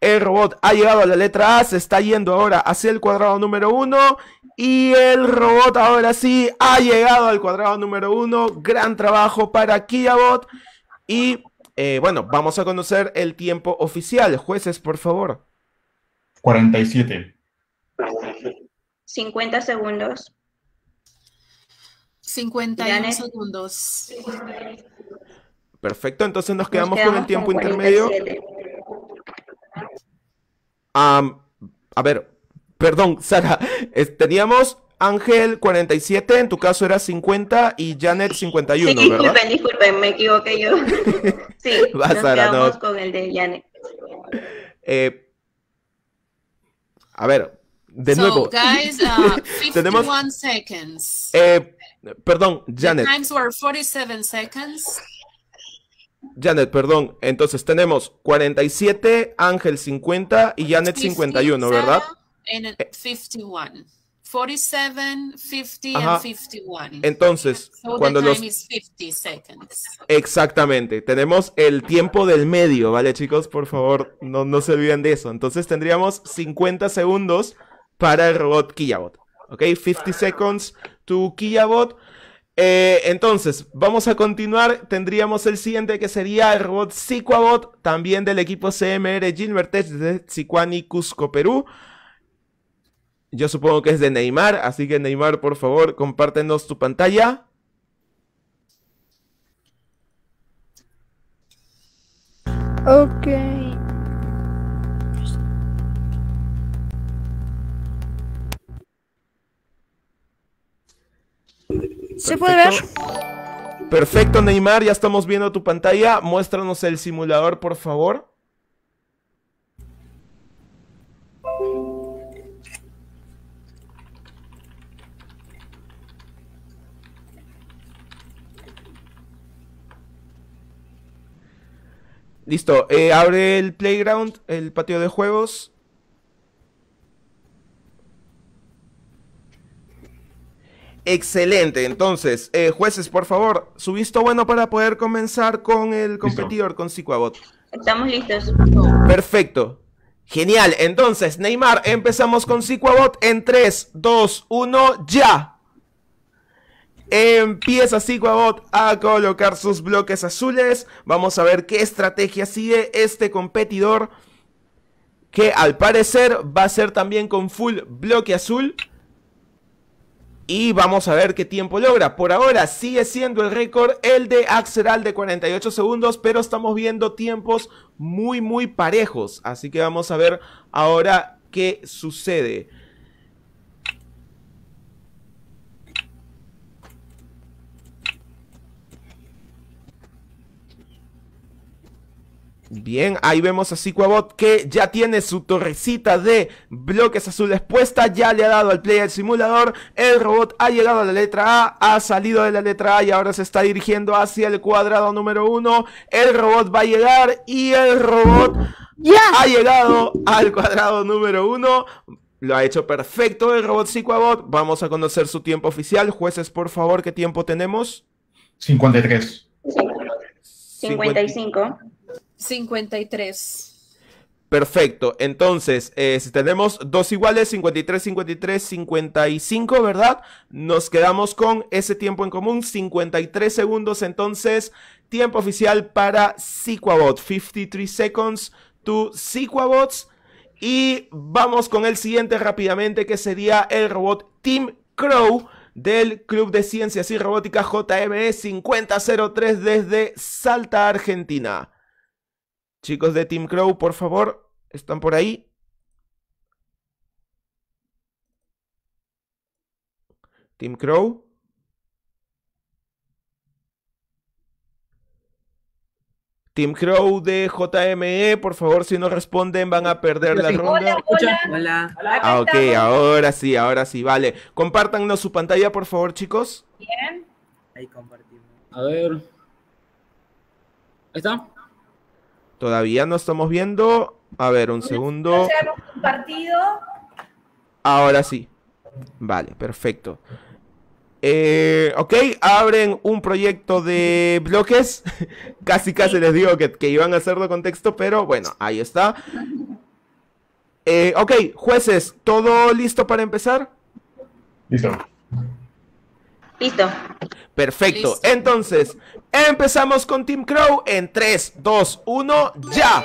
El robot ha llegado a la letra A, se está yendo ahora hacia el cuadrado número 1. Y el robot ahora sí ha llegado al cuadrado número 1. Gran trabajo para Kiabot. Y eh, bueno, vamos a conocer el tiempo oficial. Jueces, por favor. 47. 50 segundos. 51 segundos. Perfecto, entonces nos quedamos, con el tiempo intermedio. a ver, perdón, Sara, teníamos Ángel 47, en tu caso era 50 y Janet 51. Sí, disculpen, disculpen, me equivoqué yo. sí, Vas, nos no. con el de Janet. Eh, a ver, de nuevo. Uh, tenemos, Eh, perdón, Janet. Janet, perdón. Entonces tenemos 47, Ángel 50 y Janet 51, ¿verdad? 51. 47, 50 y 51. Entonces, cuando los 50 seconds. Exactamente. Tenemos el tiempo del medio, ¿vale, chicos? Por favor, no, se olviden de eso. Entonces, tendríamos 50 segundos para el robot Killabot. ¿Ok? 50 seconds to Killabot. Eh, entonces, vamos a continuar. Tendríamos el siguiente que sería el robot SiquaBot, también del equipo CMR Gilbertech de y Cusco, Perú. Yo supongo que es de Neymar, así que Neymar, por favor, compártenos tu pantalla. Ok. ¿Se puede ver? Perfecto, Neymar, ya estamos viendo tu pantalla. Muéstranos el simulador, por favor. Listo, eh, abre el playground, el patio de juegos. Excelente, entonces, eh, jueces, por favor, su visto bueno para poder comenzar con el competidor, con Cicuabot. Estamos listos. Perfecto. Genial, entonces, Neymar, empezamos con Cicuabot en 3, 2, 1, ya. Empieza Sigwabot a colocar sus bloques azules. Vamos a ver qué estrategia sigue este competidor. Que al parecer va a ser también con full bloque azul. Y vamos a ver qué tiempo logra. Por ahora sigue siendo el récord el de Axeral de 48 segundos, pero estamos viendo tiempos muy, muy parejos. Así que vamos a ver ahora qué sucede. Bien, ahí vemos a Sequabot que ya tiene su torrecita de bloques azules puesta, ya le ha dado al play el simulador, el robot ha llegado a la letra A, ha salido de la letra A y ahora se está dirigiendo hacia el cuadrado número uno. el robot va a llegar y el robot ya ha llegado al cuadrado número uno, lo ha hecho perfecto el robot Sequabot, vamos a conocer su tiempo oficial, jueces por favor, ¿qué tiempo tenemos? 53. 55. 53. Perfecto, entonces eh, si tenemos dos iguales, 53, 53, 55, ¿verdad? Nos quedamos con ese tiempo en común, 53 segundos, entonces tiempo oficial para Sequabot, 53 seconds to Sequabots. Y vamos con el siguiente rápidamente, que sería el robot Team Crow del Club de Ciencias y Robótica JME 5003 desde Salta, Argentina. Chicos de Team Crow, por favor, ¿están por ahí? Team Crow. Team Crow de JME, por favor, si no responden van a perder la ronda. Hola, hola. Ah, ok, ahora sí, ahora sí, vale. Compártanos su pantalla, por favor, chicos. Bien. Ahí compartimos. A ver. ¿Está? Todavía no estamos viendo. A ver, un segundo. partido Ahora sí. Vale, perfecto. Eh, ok, abren un proyecto de bloques. casi, casi les digo que, iban a hacerlo con texto, pero bueno, ahí está. Eh, ok, jueces, ¿todo listo para empezar? Listo. Listo. Perfecto. Entonces, empezamos con Team Crow en 3, 2, 1, ya.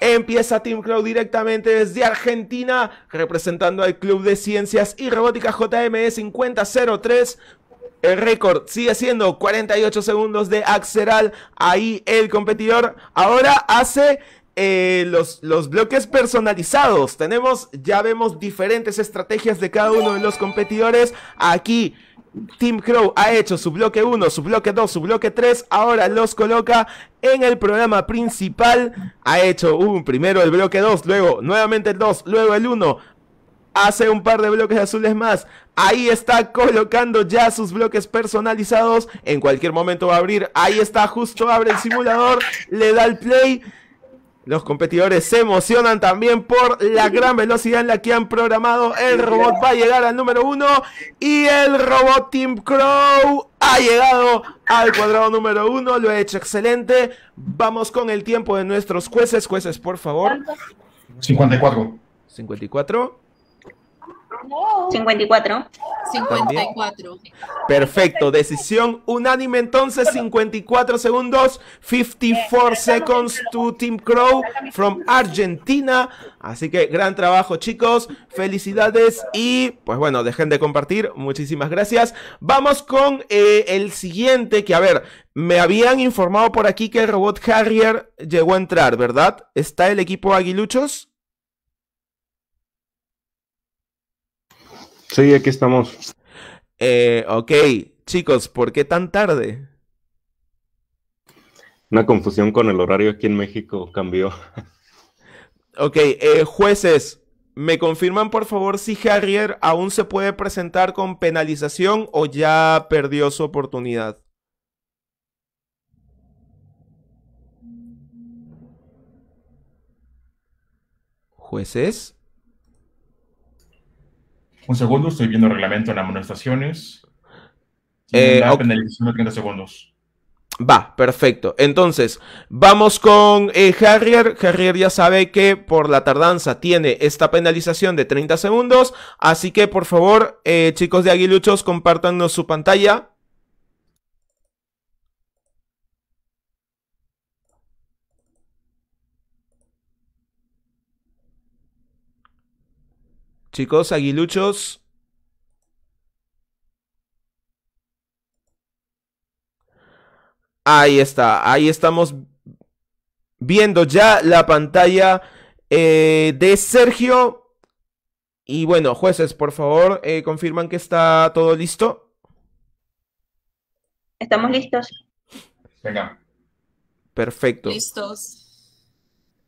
Empieza Team Crow directamente desde Argentina, representando al Club de Ciencias y Robótica JME 5003. El récord sigue siendo 48 segundos de Axeral. Ahí el competidor ahora hace eh, los, los bloques personalizados. Tenemos, ya vemos diferentes estrategias de cada uno de los competidores. Aquí Team Crow ha hecho su bloque 1, su bloque 2, su bloque 3, ahora los coloca en el programa principal. Ha hecho un primero el bloque 2, luego nuevamente el 2, luego el 1. Hace un par de bloques azules más. Ahí está colocando ya sus bloques personalizados. En cualquier momento va a abrir. Ahí está, justo abre el simulador. Le da el play. Los competidores se emocionan también por la gran velocidad en la que han programado. El robot va a llegar al número uno. Y el robot Team Crow ha llegado al cuadrado número uno. Lo ha hecho excelente. Vamos con el tiempo de nuestros jueces. Jueces, por favor. 54. 54. 54. 54. Perfecto, decisión unánime entonces, 54 segundos, 54 seconds to Team Crow from Argentina. Así que gran trabajo chicos, felicidades y pues bueno, dejen de compartir, muchísimas gracias. Vamos con eh, el siguiente, que a ver, me habían informado por aquí que el robot Harrier llegó a entrar, ¿verdad? ¿Está el equipo Aguiluchos? Sí, aquí estamos. Eh, ok, chicos, ¿por qué tan tarde? Una confusión con el horario aquí en México cambió. Ok, eh, jueces, ¿me confirman por favor si Harrier aún se puede presentar con penalización o ya perdió su oportunidad? Jueces. Un segundo, estoy viendo el reglamento en amonestaciones. Eh, la penalización de 30 segundos. Va, perfecto. Entonces, vamos con eh, Harrier. Harrier ya sabe que por la tardanza tiene esta penalización de 30 segundos. Así que, por favor, eh, chicos de Aguiluchos, compártanos su pantalla Chicos, aguiluchos. Ahí está, ahí estamos viendo ya la pantalla eh, de Sergio. Y bueno, jueces, por favor, eh, confirman que está todo listo. Estamos listos. Venga. Perfecto. Listos.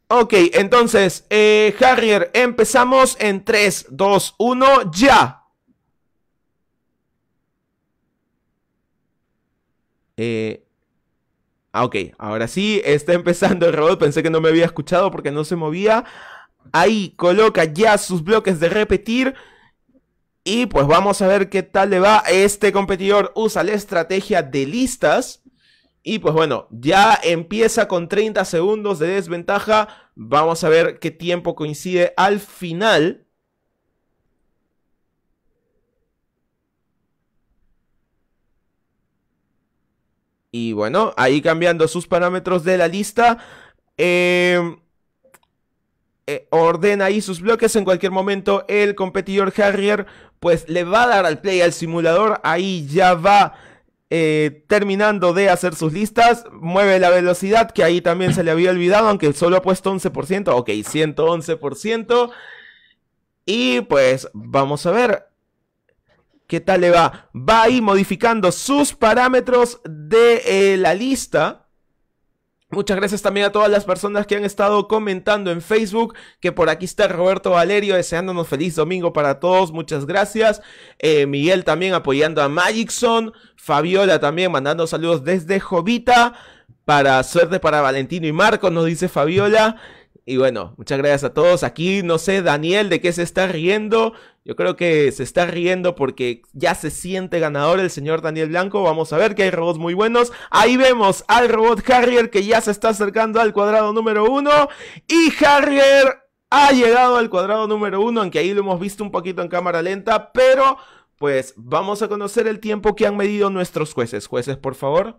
Ok, entonces, eh, Harrier, empezamos en 3, 2, 1, ya. Eh, ah, ok, ahora sí, está empezando el robot. Pensé que no me había escuchado porque no se movía. Ahí coloca ya sus bloques de repetir. Y pues vamos a ver qué tal le va. Este competidor usa la estrategia de listas. Y pues bueno, ya empieza con 30 segundos de desventaja. Vamos a ver qué tiempo coincide al final. Y bueno, ahí cambiando sus parámetros de la lista. Em, eh, ordena ahí sus bloques. En cualquier momento el competidor Harrier pues le va a dar al play al simulador. Ahí ya va eh, terminando de hacer sus listas, mueve la velocidad, que ahí también se le había olvidado, aunque solo ha puesto 11%, ok, 111%. Y pues vamos a ver qué tal le va. Va ahí modificando sus parámetros de eh, la lista Muchas gracias también a todas las personas que han estado comentando en Facebook, que por aquí está Roberto Valerio deseándonos feliz domingo para todos, muchas gracias. Eh, Miguel también apoyando a Magicson, Fabiola también mandando saludos desde Jovita, para suerte para Valentino y Marco, nos dice Fabiola. Y bueno, muchas gracias a todos. Aquí no sé, Daniel, de qué se está riendo. Yo creo que se está riendo porque ya se siente ganador el señor Daniel Blanco. Vamos a ver que hay robots muy buenos. Ahí vemos al robot Harrier que ya se está acercando al cuadrado número uno. Y Harrier ha llegado al cuadrado número uno, aunque ahí lo hemos visto un poquito en cámara lenta. Pero pues vamos a conocer el tiempo que han medido nuestros jueces. Jueces, por favor.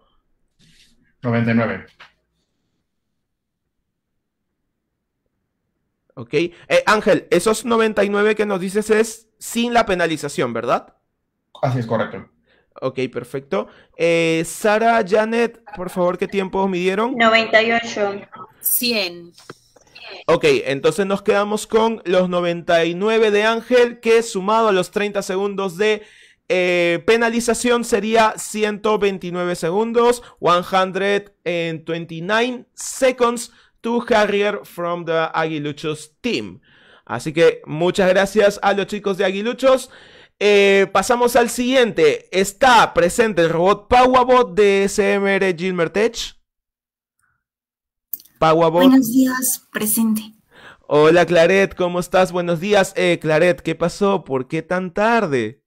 99. ¿ok? Eh, Ángel, esos 99 que nos dices es sin la penalización, ¿verdad? Así es, correcto. Ok, perfecto. Eh, Sara, Janet, por favor, ¿qué tiempos midieron? 98. 100. Ok, entonces nos quedamos con los 99 de Ángel, que sumado a los 30 segundos de eh, penalización sería 129 segundos, 129 seconds Harrier from the Aguiluchos team. Así que muchas gracias a los chicos de Aguiluchos. Eh, pasamos al siguiente. Está presente el robot Bot de SMR Gilmertech. Powerbot. Buenos días, presente. Hola Claret, ¿cómo estás? Buenos días. Eh, Claret, ¿qué pasó? ¿Por qué tan tarde?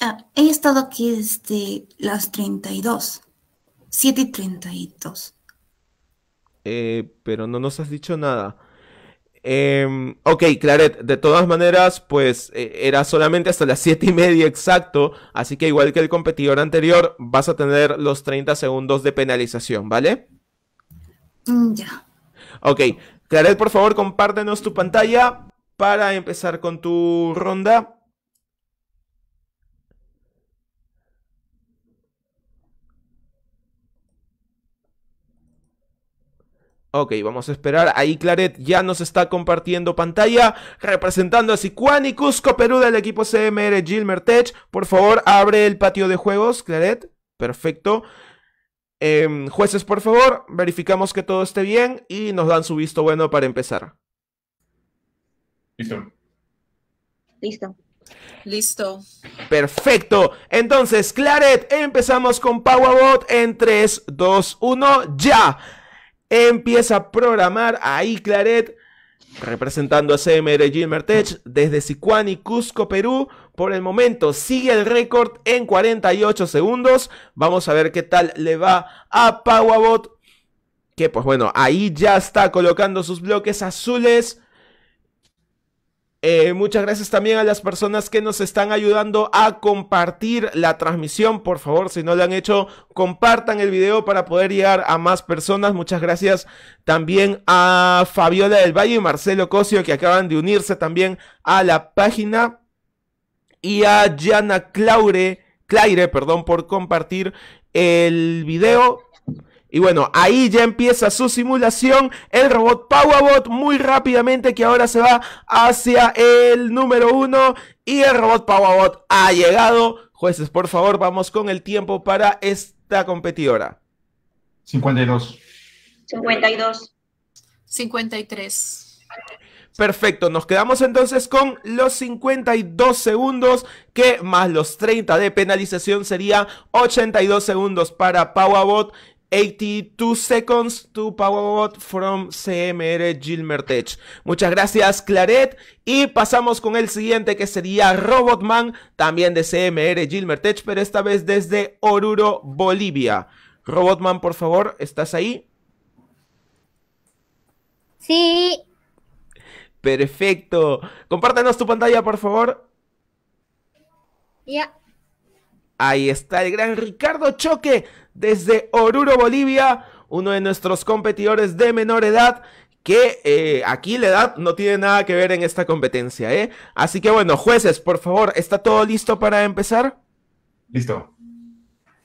Ah, he estado aquí desde las 32. siete y eh, pero no nos has dicho nada. Em, ok, Claret, de todas maneras, pues eh, era solamente hasta las 7 y media exacto, así que igual que el competidor anterior, vas a tener los 30 segundos de penalización, ¿vale? Mm, ya. Ok, Claret, por favor, compártenos tu pantalla para empezar con tu ronda. Ok, vamos a esperar. Ahí Claret ya nos está compartiendo pantalla. Representando a Sicuán y Cusco, Perú del equipo CMR Gilmer Tech. Por favor, abre el patio de juegos, Claret. Perfecto. Em, jueces, por favor, verificamos que todo esté bien y nos dan su visto bueno para empezar. Listo. Listo. Listo. Perfecto. Entonces, Claret, empezamos con Powerbot en 3, 2, 1, ya empieza a programar ahí Claret, representando a C.M.R. Gil Mertech desde y Cusco, Perú. Por el momento sigue el récord en 48 segundos. Vamos a ver qué tal le va a Pauabot. Que pues bueno, ahí ya está colocando sus bloques azules. Eh, muchas gracias también a las personas que nos están ayudando a compartir la transmisión. Por favor, si no lo han hecho, compartan el video para poder llegar a más personas. Muchas gracias también a Fabiola del Valle y Marcelo Cosio que acaban de unirse también a la página. Y a Jana Claire perdón, por compartir el video y bueno, ahí ya empieza su simulación, el robot Powerbot muy rápidamente que ahora se va hacia el número uno y el robot Powerbot ha llegado. Jueces, por favor, vamos con el tiempo para esta competidora. 52. 52. 53. Perfecto, nos quedamos entonces con los 52 segundos, que más los 30 de penalización sería 82 segundos para Powerbot 82 seconds to Powerbot from CMR Gilmertech. Muchas gracias, Claret. Y pasamos con el siguiente que sería Robotman, también de CMR Gilmertech, pero esta vez desde Oruro, Bolivia. Robotman, por favor, ¿estás ahí? Sí. Perfecto. Compártenos tu pantalla, por favor. Ya. Ahí está el gran Ricardo Choque desde Oruro, Bolivia, uno de nuestros competidores de menor edad. Que eh, aquí la edad no tiene nada que ver en esta competencia, ¿eh? Así que bueno, jueces, por favor, ¿está todo listo para empezar? Listo.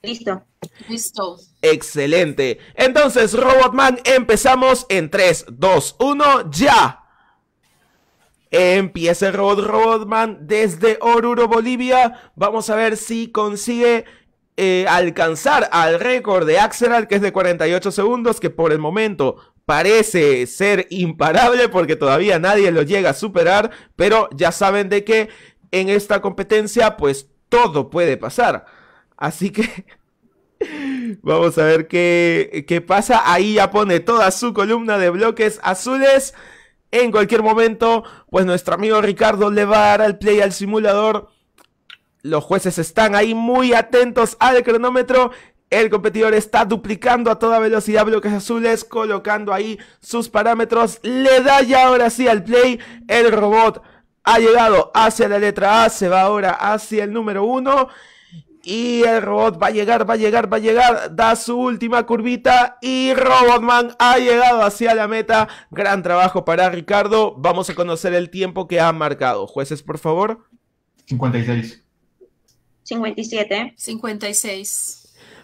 Listo. Listo. Excelente. Entonces, Robotman, empezamos en 3, 2, 1, ya. Empieza el robot Robotman desde Oruro, Bolivia. Vamos a ver si consigue eh, alcanzar al récord de axelal que es de 48 segundos, que por el momento parece ser imparable porque todavía nadie lo llega a superar, pero ya saben de que en esta competencia pues todo puede pasar. Así que vamos a ver qué, qué pasa. Ahí ya pone toda su columna de bloques azules. En cualquier momento, pues nuestro amigo Ricardo le va a dar al play al simulador los jueces están ahí muy atentos al cronómetro. El competidor está duplicando a toda velocidad bloques azules, colocando ahí sus parámetros. Le da ya ahora sí al play. El robot ha llegado hacia la letra A, se va ahora hacia el número 1. Y el robot va a llegar, va a llegar, va a llegar. Da su última curvita. Y Robotman ha llegado hacia la meta. Gran trabajo para Ricardo. Vamos a conocer el tiempo que ha marcado. Jueces, por favor. 56. 57. 56.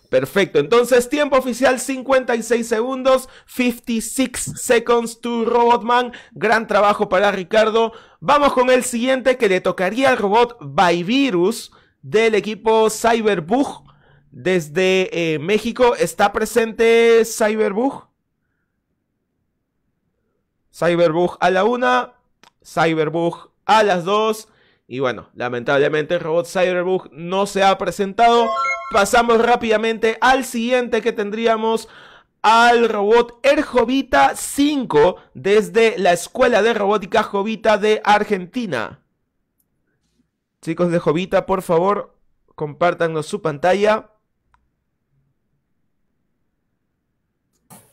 Perfecto, entonces tiempo oficial 56 segundos, 56 seconds to Robotman. Gran trabajo para Ricardo. Vamos con el siguiente que le tocaría al robot Byvirus del equipo Cyberbug desde eh, México. ¿Está presente Cyberbug? Cyberbug a la una, Cyberbug a las dos. Y bueno, lamentablemente el robot Cyberbug no se ha presentado. Pasamos rápidamente al siguiente que tendríamos al robot Erjovita 5 desde la Escuela de Robótica Jovita de Argentina. Chicos de Jovita, por favor, compártanos su pantalla.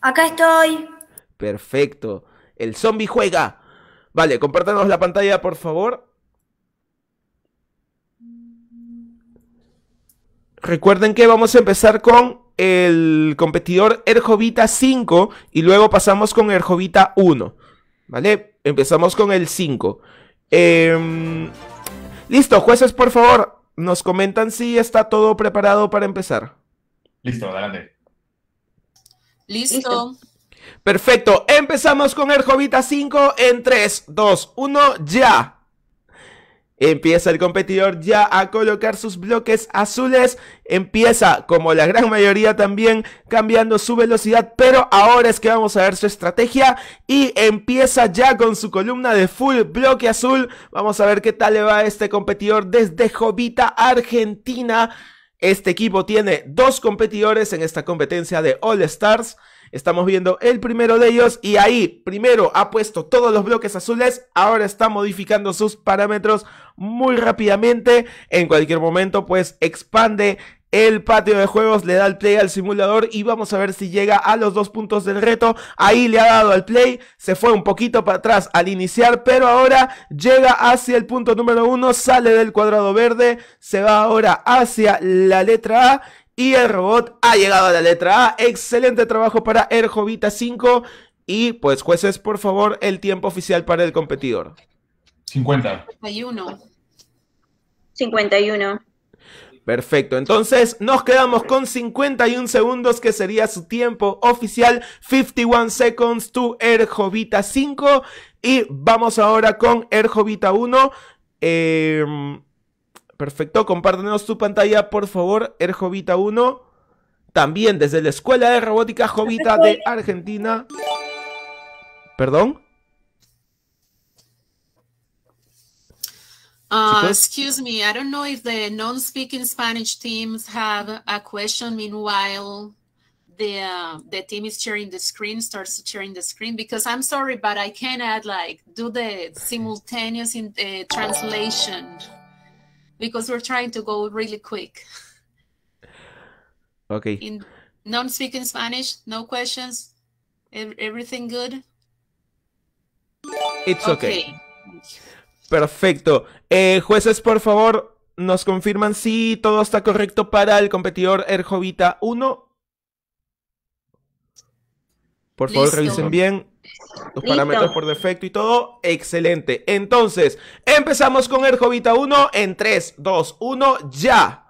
Acá estoy. Perfecto. El zombie juega. Vale, compártanos la pantalla, por favor. Recuerden que vamos a empezar con el competidor Erjovita 5 y luego pasamos con Erjovita 1. ¿Vale? Empezamos con el 5. Em, listo, jueces, por favor, nos comentan si está todo preparado para empezar. Listo, adelante. Listo. Perfecto, empezamos con Erjovita 5 en 3, 2, 1, ya. Empieza el competidor ya a colocar sus bloques azules. Empieza, como la gran mayoría también, cambiando su velocidad. Pero ahora es que vamos a ver su estrategia. Y empieza ya con su columna de full bloque azul. Vamos a ver qué tal le va este competidor desde Jovita, Argentina. Este equipo tiene dos competidores en esta competencia de All Stars. Estamos viendo el primero de ellos y ahí primero ha puesto todos los bloques azules, ahora está modificando sus parámetros muy rápidamente. En cualquier momento pues expande el patio de juegos, le da el play al simulador y vamos a ver si llega a los dos puntos del reto. Ahí le ha dado al play, se fue un poquito para atrás al iniciar, pero ahora llega hacia el punto número uno, sale del cuadrado verde, se va ahora hacia la letra A y el robot ha llegado a la letra A. Excelente trabajo para Erjovita 5. Y pues jueces, por favor, el tiempo oficial para el competidor. 50. 51. 51. Perfecto, entonces nos quedamos con 51 segundos que sería su tiempo oficial, 51 seconds to Erjovita 5 y vamos ahora con Erjovita 1. Eh, em, Perfecto, compártenos tu pantalla, por favor, Erjovita 1. También desde la Escuela de Robótica Jovita de Argentina. ¿Perdón? Ah, excuse me, I don't know if the non-speaking Spanish teams have a question. Meanwhile, the uh, the team is sharing the screen, starts sharing the screen because I'm sorry, but I cannot like do the simultaneous in, uh, translation because we're trying to go really quick. Okay. In non-speaking Spanish, no questions. Everything good. It's okay. Perfecto. Eh, jueces, por favor, nos confirman si todo está correcto para el competidor Erjovita 1. Por favor, revisen bien los parámetros por defecto y todo. Excelente. Entonces, empezamos con el Jovita 1 en 3, 2, 1, ya.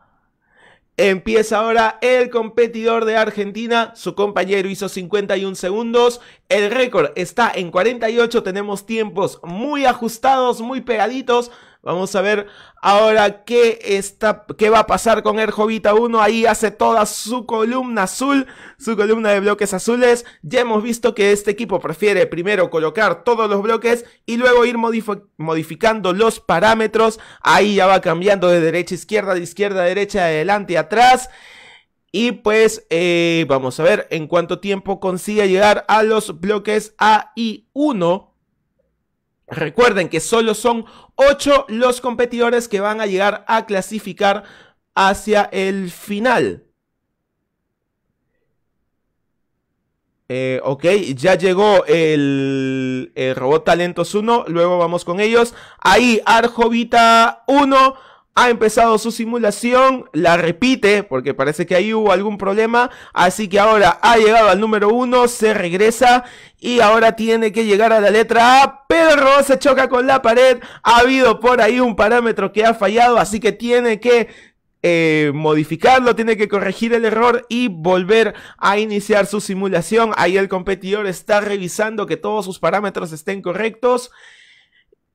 Empieza ahora el competidor de Argentina, su compañero hizo 51 segundos, el récord está en 48, tenemos tiempos muy ajustados, muy pegaditos, Vamos a ver ahora qué, está, qué va a pasar con el Jovita 1. Ahí hace toda su columna azul, su columna de bloques azules. Ya hemos visto que este equipo prefiere primero colocar todos los bloques y luego ir modificando los parámetros. Ahí ya va cambiando de derecha a izquierda, de izquierda a derecha, de adelante a atrás. Y pues eh, vamos a ver en cuánto tiempo consigue llegar a los bloques A y 1. Recuerden que solo son 8 los competidores que van a llegar a clasificar hacia el final. Eh, ok, ya llegó el, el, robot Talentos 1. Luego vamos con ellos. Ahí, Arjovita 1 ha empezado su simulación, la repite porque parece que ahí hubo algún problema, así que ahora ha llegado al número 1, se regresa y ahora tiene que llegar a la letra A, pero se choca con la pared, ha habido por ahí un parámetro que ha fallado, así que tiene que eh, modificarlo, tiene que corregir el error y volver a iniciar su simulación. Ahí el competidor está revisando que todos sus parámetros estén correctos.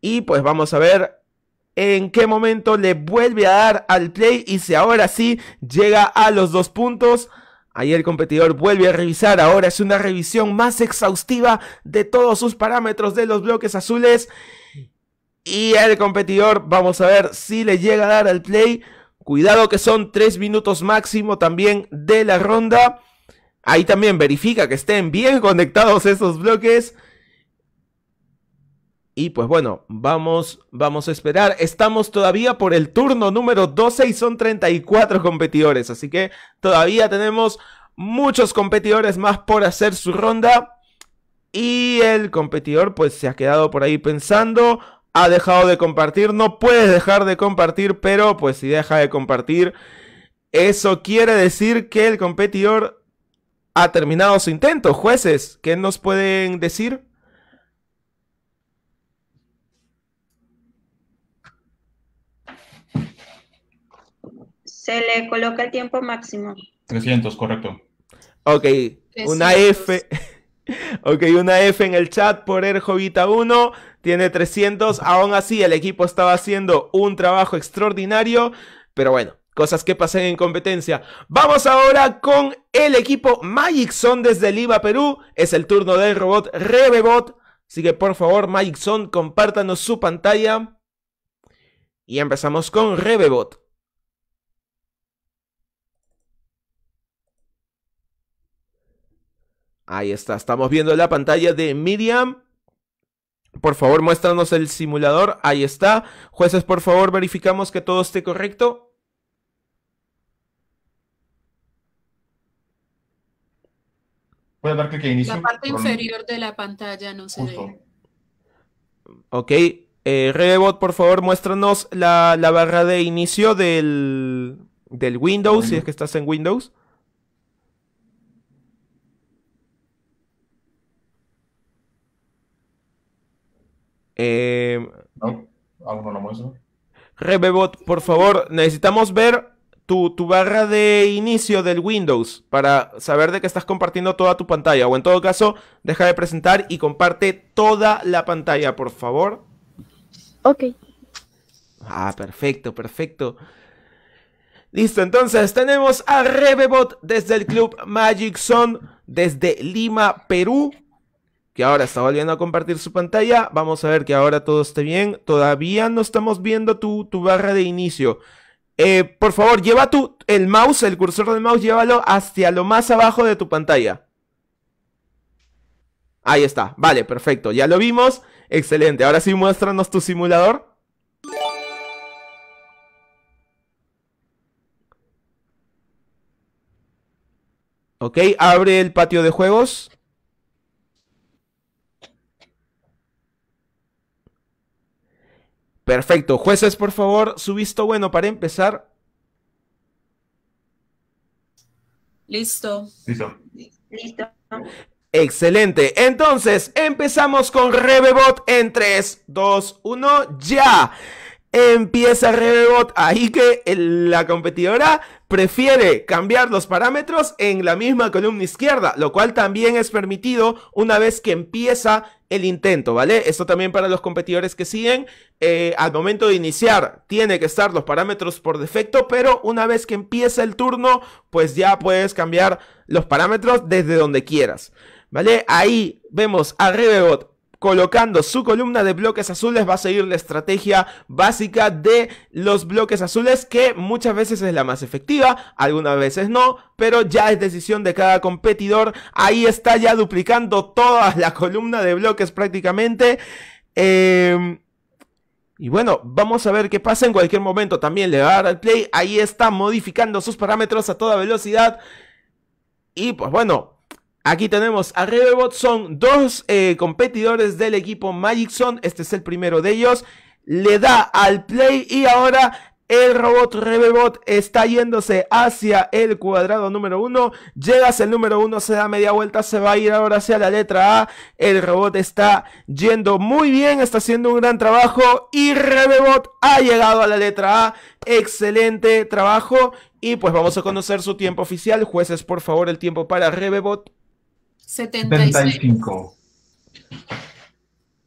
Y pues vamos a ver en qué momento le vuelve a dar al play y si ahora sí llega a los dos puntos. Ahí el competidor vuelve a revisar, ahora es una revisión más exhaustiva de todos sus parámetros de los bloques azules. Y el competidor, vamos a ver si le llega a dar al play. Cuidado que son tres minutos máximo también de la ronda. Ahí también verifica que estén bien conectados esos bloques. Y pues bueno, vamos, vamos a esperar. Estamos todavía por el turno número 12 y son 34 competidores. Así que todavía tenemos muchos competidores más por hacer su ronda. Y el competidor pues se ha quedado por ahí pensando. Ha dejado de compartir. No puedes dejar de compartir, pero pues si deja de compartir, eso quiere decir que el competidor ha terminado su intento. Jueces, ¿qué nos pueden decir? le coloca el tiempo máximo. 300, correcto. Ok, una F. ok, una F en el chat por el Jovita 1. Tiene 300. Aún así, el equipo estaba haciendo un trabajo extraordinario. Pero bueno, cosas que pasan en competencia. Vamos ahora con el equipo Magic Son desde Lima, Perú. Es el turno del robot Rebebot. Así que por favor, Magic compártanos su pantalla. Y empezamos con Rebebot. Ahí está, estamos viendo la pantalla de Medium. Por favor, muéstranos el simulador. Ahí está. Jueces, por favor, verificamos que todo esté correcto. Voy a dar clic inicio. La parte inferior de la pantalla no se ve. Ok. Eh, Rebot, por favor, muéstranos la, barra de inicio del Windows, si es que estás en Windows. Em, Rebebot, por favor, necesitamos ver tu, tu, barra de inicio del Windows para saber de qué estás compartiendo toda tu pantalla. O en todo caso, deja de presentar y comparte toda la pantalla, por favor. Ok. Ah, perfecto, perfecto. Listo, entonces tenemos a Rebebot desde el club Magic Zone, desde Lima, Perú que ahora está volviendo a compartir su pantalla. Vamos a ver que ahora todo esté bien. Todavía no estamos viendo tu, tu barra de inicio. Eh, por favor, lleva tu, el mouse, el cursor del mouse, llévalo hacia lo más abajo de tu pantalla. Ahí está, vale, perfecto, ya lo vimos. Excelente, ahora sí muéstranos tu simulador. Ok, abre el patio de juegos. Perfecto. Jueces, por favor, su visto bueno para empezar. Listo. Listo. Listo. Excelente. Entonces, empezamos con Rebebot en 3, 2, 1, ya. Empieza Rebebot. Ahí que la competidora prefiere cambiar los parámetros en la misma columna izquierda, lo cual también es permitido una vez que empieza el intento, ¿vale? Esto también para los competidores que siguen, eh, al momento de iniciar tiene que estar los parámetros por defecto, pero una vez que empieza el turno, pues ya puedes cambiar los parámetros desde donde quieras, ¿vale? Ahí vemos a Rebebot colocando su columna de bloques azules, va a seguir la estrategia básica de los bloques azules, que muchas veces es la más efectiva, algunas veces no, pero ya es decisión de cada competidor. Ahí está ya duplicando toda la columna de bloques prácticamente. Em, y bueno, vamos a ver qué pasa en cualquier momento. También le va a dar al play. Ahí está modificando sus parámetros a toda velocidad. Y pues bueno, Aquí tenemos a Rebebot, son dos eh, competidores del equipo Magic Zone, este es el primero de ellos, le da al play y ahora el robot Rebebot está yéndose hacia el cuadrado número 1. hacia el número uno, se da media vuelta, se va a ir ahora hacia la letra A. El robot está yendo muy bien, está haciendo un gran trabajo. Y Rebebot ha llegado a la letra A. Excelente trabajo. Y pues vamos a conocer su tiempo oficial. Jueces, por favor, el tiempo para Rebebot. 75.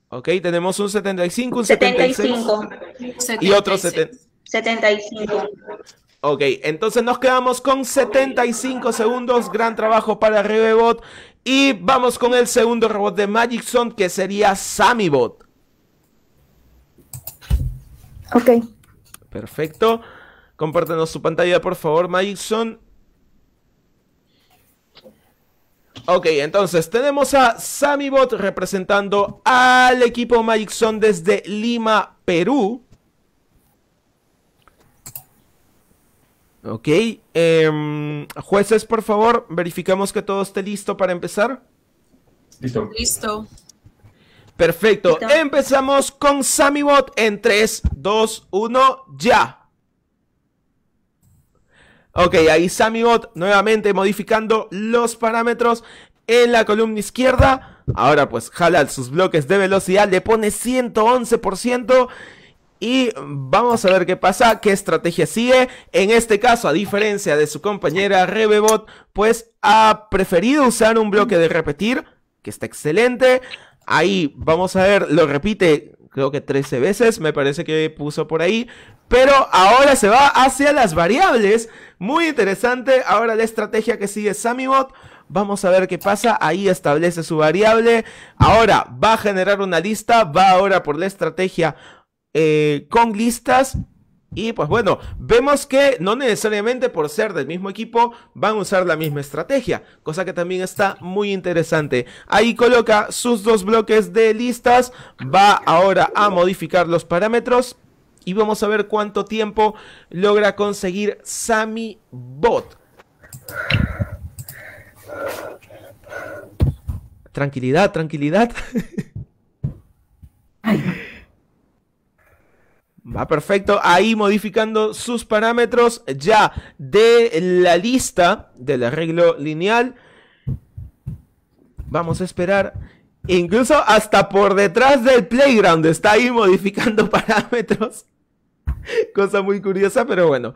Ok, tenemos un 75, un 75. y otro 75. Ok, entonces nos quedamos con 75 segundos. Gran trabajo para Rebebot. Y vamos con el segundo robot de Magic que sería Samibot. Ok. Perfecto. Compártenos su pantalla, por favor, Magicson. Ok, entonces tenemos a Sammy Bot representando al equipo Magic Zone desde Lima, Perú. Ok, em, jueces, por favor, verificamos que todo esté listo para empezar. Listo. Listo. Perfecto, empezamos con Sammy Bot en 3, 2, 1, ya. Ok, ahí Bot nuevamente modificando los parámetros en la columna izquierda. Ahora pues jala sus bloques de velocidad, le pone 111%. Y vamos a ver qué pasa, qué estrategia sigue. En este caso, a diferencia de su compañera Rebebot, pues ha preferido usar un bloque de repetir, que está excelente. Ahí vamos a ver, lo repite creo que 13 veces, me parece que puso por ahí. Pero ahora se va hacia las variables. Muy interesante. Ahora la estrategia que sigue Samibot. Vamos a ver qué pasa. Ahí establece su variable. Ahora va a generar una lista. Va ahora por la estrategia eh, con listas. Y pues bueno, vemos que no necesariamente por ser del mismo equipo van a usar la misma estrategia, cosa que también está muy interesante. Ahí coloca sus dos bloques de listas, va ahora a modificar los parámetros y vamos a ver cuánto tiempo logra conseguir Sammy Bot. Tranquilidad, tranquilidad. Va perfecto. Ahí modificando sus parámetros ya de la lista del arreglo lineal. Vamos a esperar. Incluso hasta por detrás del playground está ahí modificando parámetros. Cosa muy curiosa, pero bueno.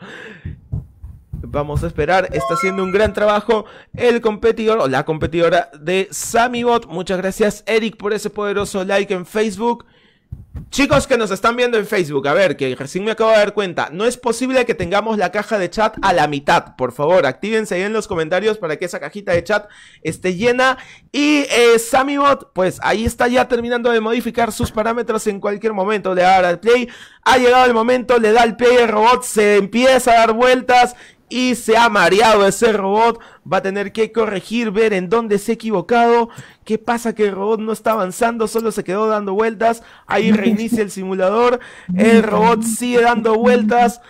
Vamos a esperar. Está haciendo un gran trabajo el competidor o la competidora de Samibot. Muchas gracias, Eric, por ese poderoso like en Facebook. Chicos que nos están viendo en Facebook, a ver, que recién me acabo de dar cuenta, no es posible que tengamos la caja de chat a la mitad. Por favor, actívense ahí en los comentarios para que esa cajita de chat esté llena. Y eh, SamiBot, pues ahí está ya terminando de modificar sus parámetros en cualquier momento. Le da el play, ha llegado el momento, le da el play el robot, se empieza a dar vueltas y se ha mareado ese robot. Va a tener que corregir, ver en dónde se ha equivocado. ¿Qué pasa que el robot no está avanzando? Solo se quedó dando vueltas. Ahí reinicia el simulador. El robot sigue dando vueltas.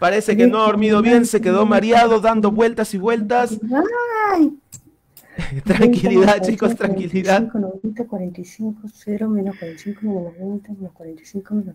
Parece que no ha dormido bien, se quedó mareado dando vueltas y vueltas. tranquilidad, chicos, tranquilidad. 45, 45, 0, 45, 45, menos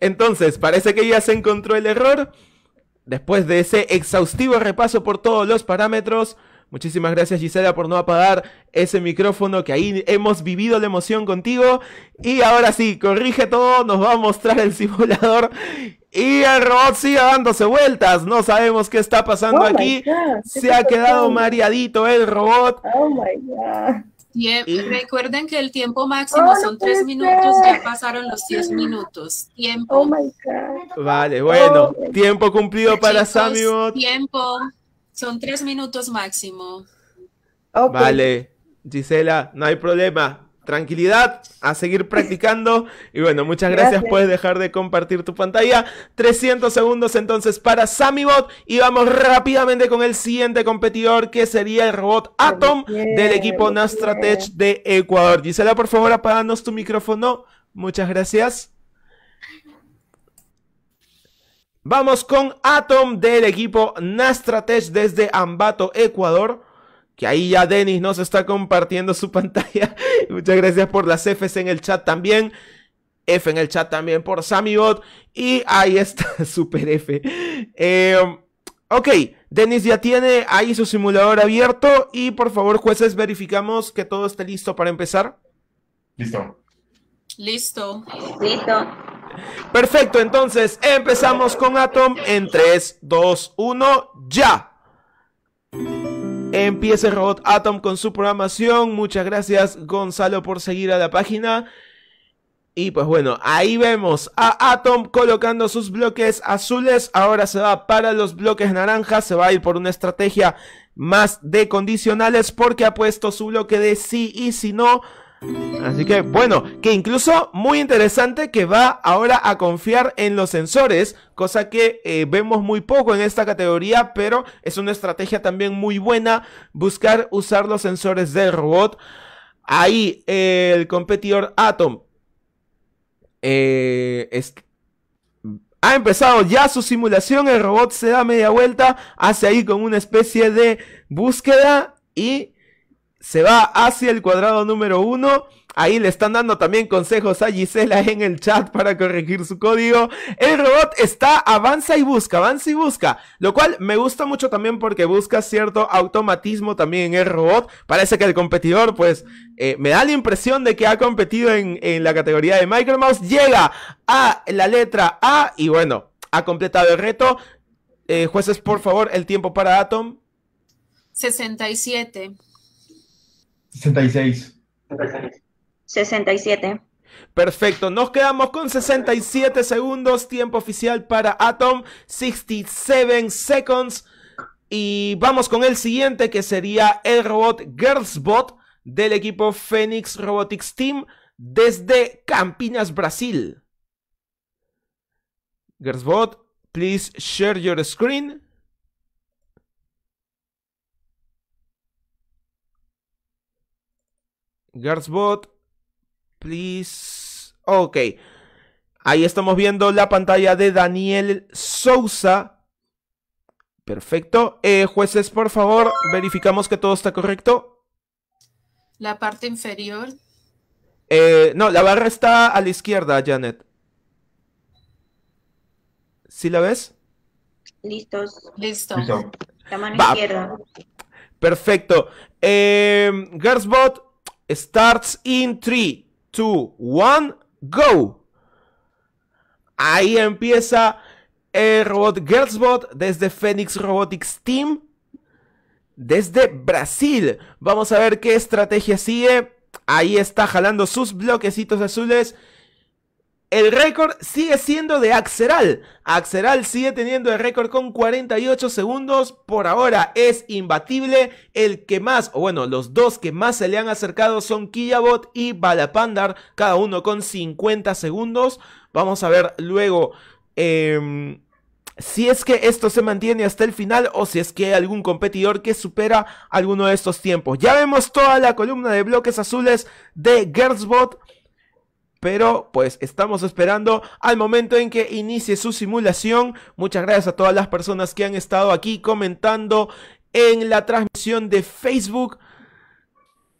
Entonces, parece que ya se encontró el error. Después de ese exhaustivo repaso por todos los parámetros, muchísimas gracias Gisela por no apagar ese micrófono que ahí hemos vivido la emoción contigo. Y ahora sí, corrige todo, nos va a mostrar el simulador y el robot sigue dándose vueltas. No sabemos qué está pasando oh aquí. se ha quedado mareadito el robot. Oh my God recuerden que el tiempo oh, máximo son tres minutos, ya pasaron los diez minutos. Tiempo. Oh vale, oh, bueno, tiempo cumplido para Sammy Tiempo, son tres minutos máximo. Vale, Gisela, no hay problema tranquilidad, a seguir practicando. Y bueno, muchas gracias. Puedes dejar de compartir tu pantalla. 300 segundos entonces para Samibot. Y vamos rápidamente con el siguiente competidor, que sería el robot Atom del equipo Nastratech de Ecuador. Gisela, por favor, apaganos tu micrófono. Muchas gracias. Vamos con Atom del equipo Nastratech desde Ambato, Ecuador que ahí ya Denis nos está compartiendo su pantalla. Muchas gracias por las Fs en el chat también. F en el chat también por SammyBot. Y ahí está, super F. Eh, ok, Denis ya tiene ahí su simulador abierto. Y por favor, jueces, verificamos que todo esté listo para empezar. Listo. Listo. Listo. Perfecto, entonces empezamos con Atom en 3, 2, 1, ya. Empieza Robot Atom con su programación. Muchas gracias Gonzalo por seguir a la página. Y pues bueno, ahí vemos a Atom colocando sus bloques azules. Ahora se va para los bloques naranjas. Se va a ir por una estrategia más de condicionales porque ha puesto su bloque de sí y si no. Así que bueno, que incluso muy interesante que va ahora a confiar en los sensores, cosa que eh, vemos muy poco en esta categoría, pero es una estrategia también muy buena buscar usar los sensores del robot. Ahí eh, el competidor Atom eh, ha empezado ya su simulación, el robot se da media vuelta, hace ahí con una especie de búsqueda y se va hacia el cuadrado número 1. Ahí le están dando también consejos a Gisela en el chat para corregir su código. El robot está avanza y busca, avanza y busca. Lo cual me gusta mucho también porque busca cierto automatismo también en el robot. Parece que el competidor, pues, eh, me da la impresión de que ha competido en, la categoría de Mouse Llega a la letra A y bueno, ha completado el reto. Eh, jueces, por favor, el tiempo para Atom. 67. 66. 67. Perfecto, nos quedamos con 67 segundos, tiempo oficial para Atom, 67 seconds. Y vamos con el siguiente que sería el robot Girlsbot del equipo Phoenix Robotics Team desde Campinas, Brasil. Girlsbot, please share your screen. Garsbot, please. Ok. Ahí estamos viendo la pantalla de Daniel Sousa. Perfecto. Eh, jueces, por favor, verificamos que todo está correcto. La parte inferior. Eh, no, la barra está a la izquierda, Janet. ¿Sí la ves? Listos. Listo. Listo. La mano izquierda. Perfecto. Eh, Starts in 3, 2, 1, go. Ahí empieza el robot Girlsbot desde Phoenix Robotics Team. Desde Brasil. Vamos a ver qué estrategia sigue. Ahí está jalando sus bloquecitos azules. El récord sigue siendo de Axeral. Axeral sigue teniendo el récord con 48 segundos. Por ahora es imbatible. El que más, o bueno, los dos que más se le han acercado son Killabot y Balapandar, cada uno con 50 segundos. Vamos a ver luego. Em, si es que esto se mantiene hasta el final o si es que hay algún competidor que supera alguno de estos tiempos. Ya vemos toda la columna de bloques azules de Gersbot pero pues estamos esperando al momento en que inicie su simulación. Muchas gracias a todas las personas que han estado aquí comentando en la transmisión de Facebook.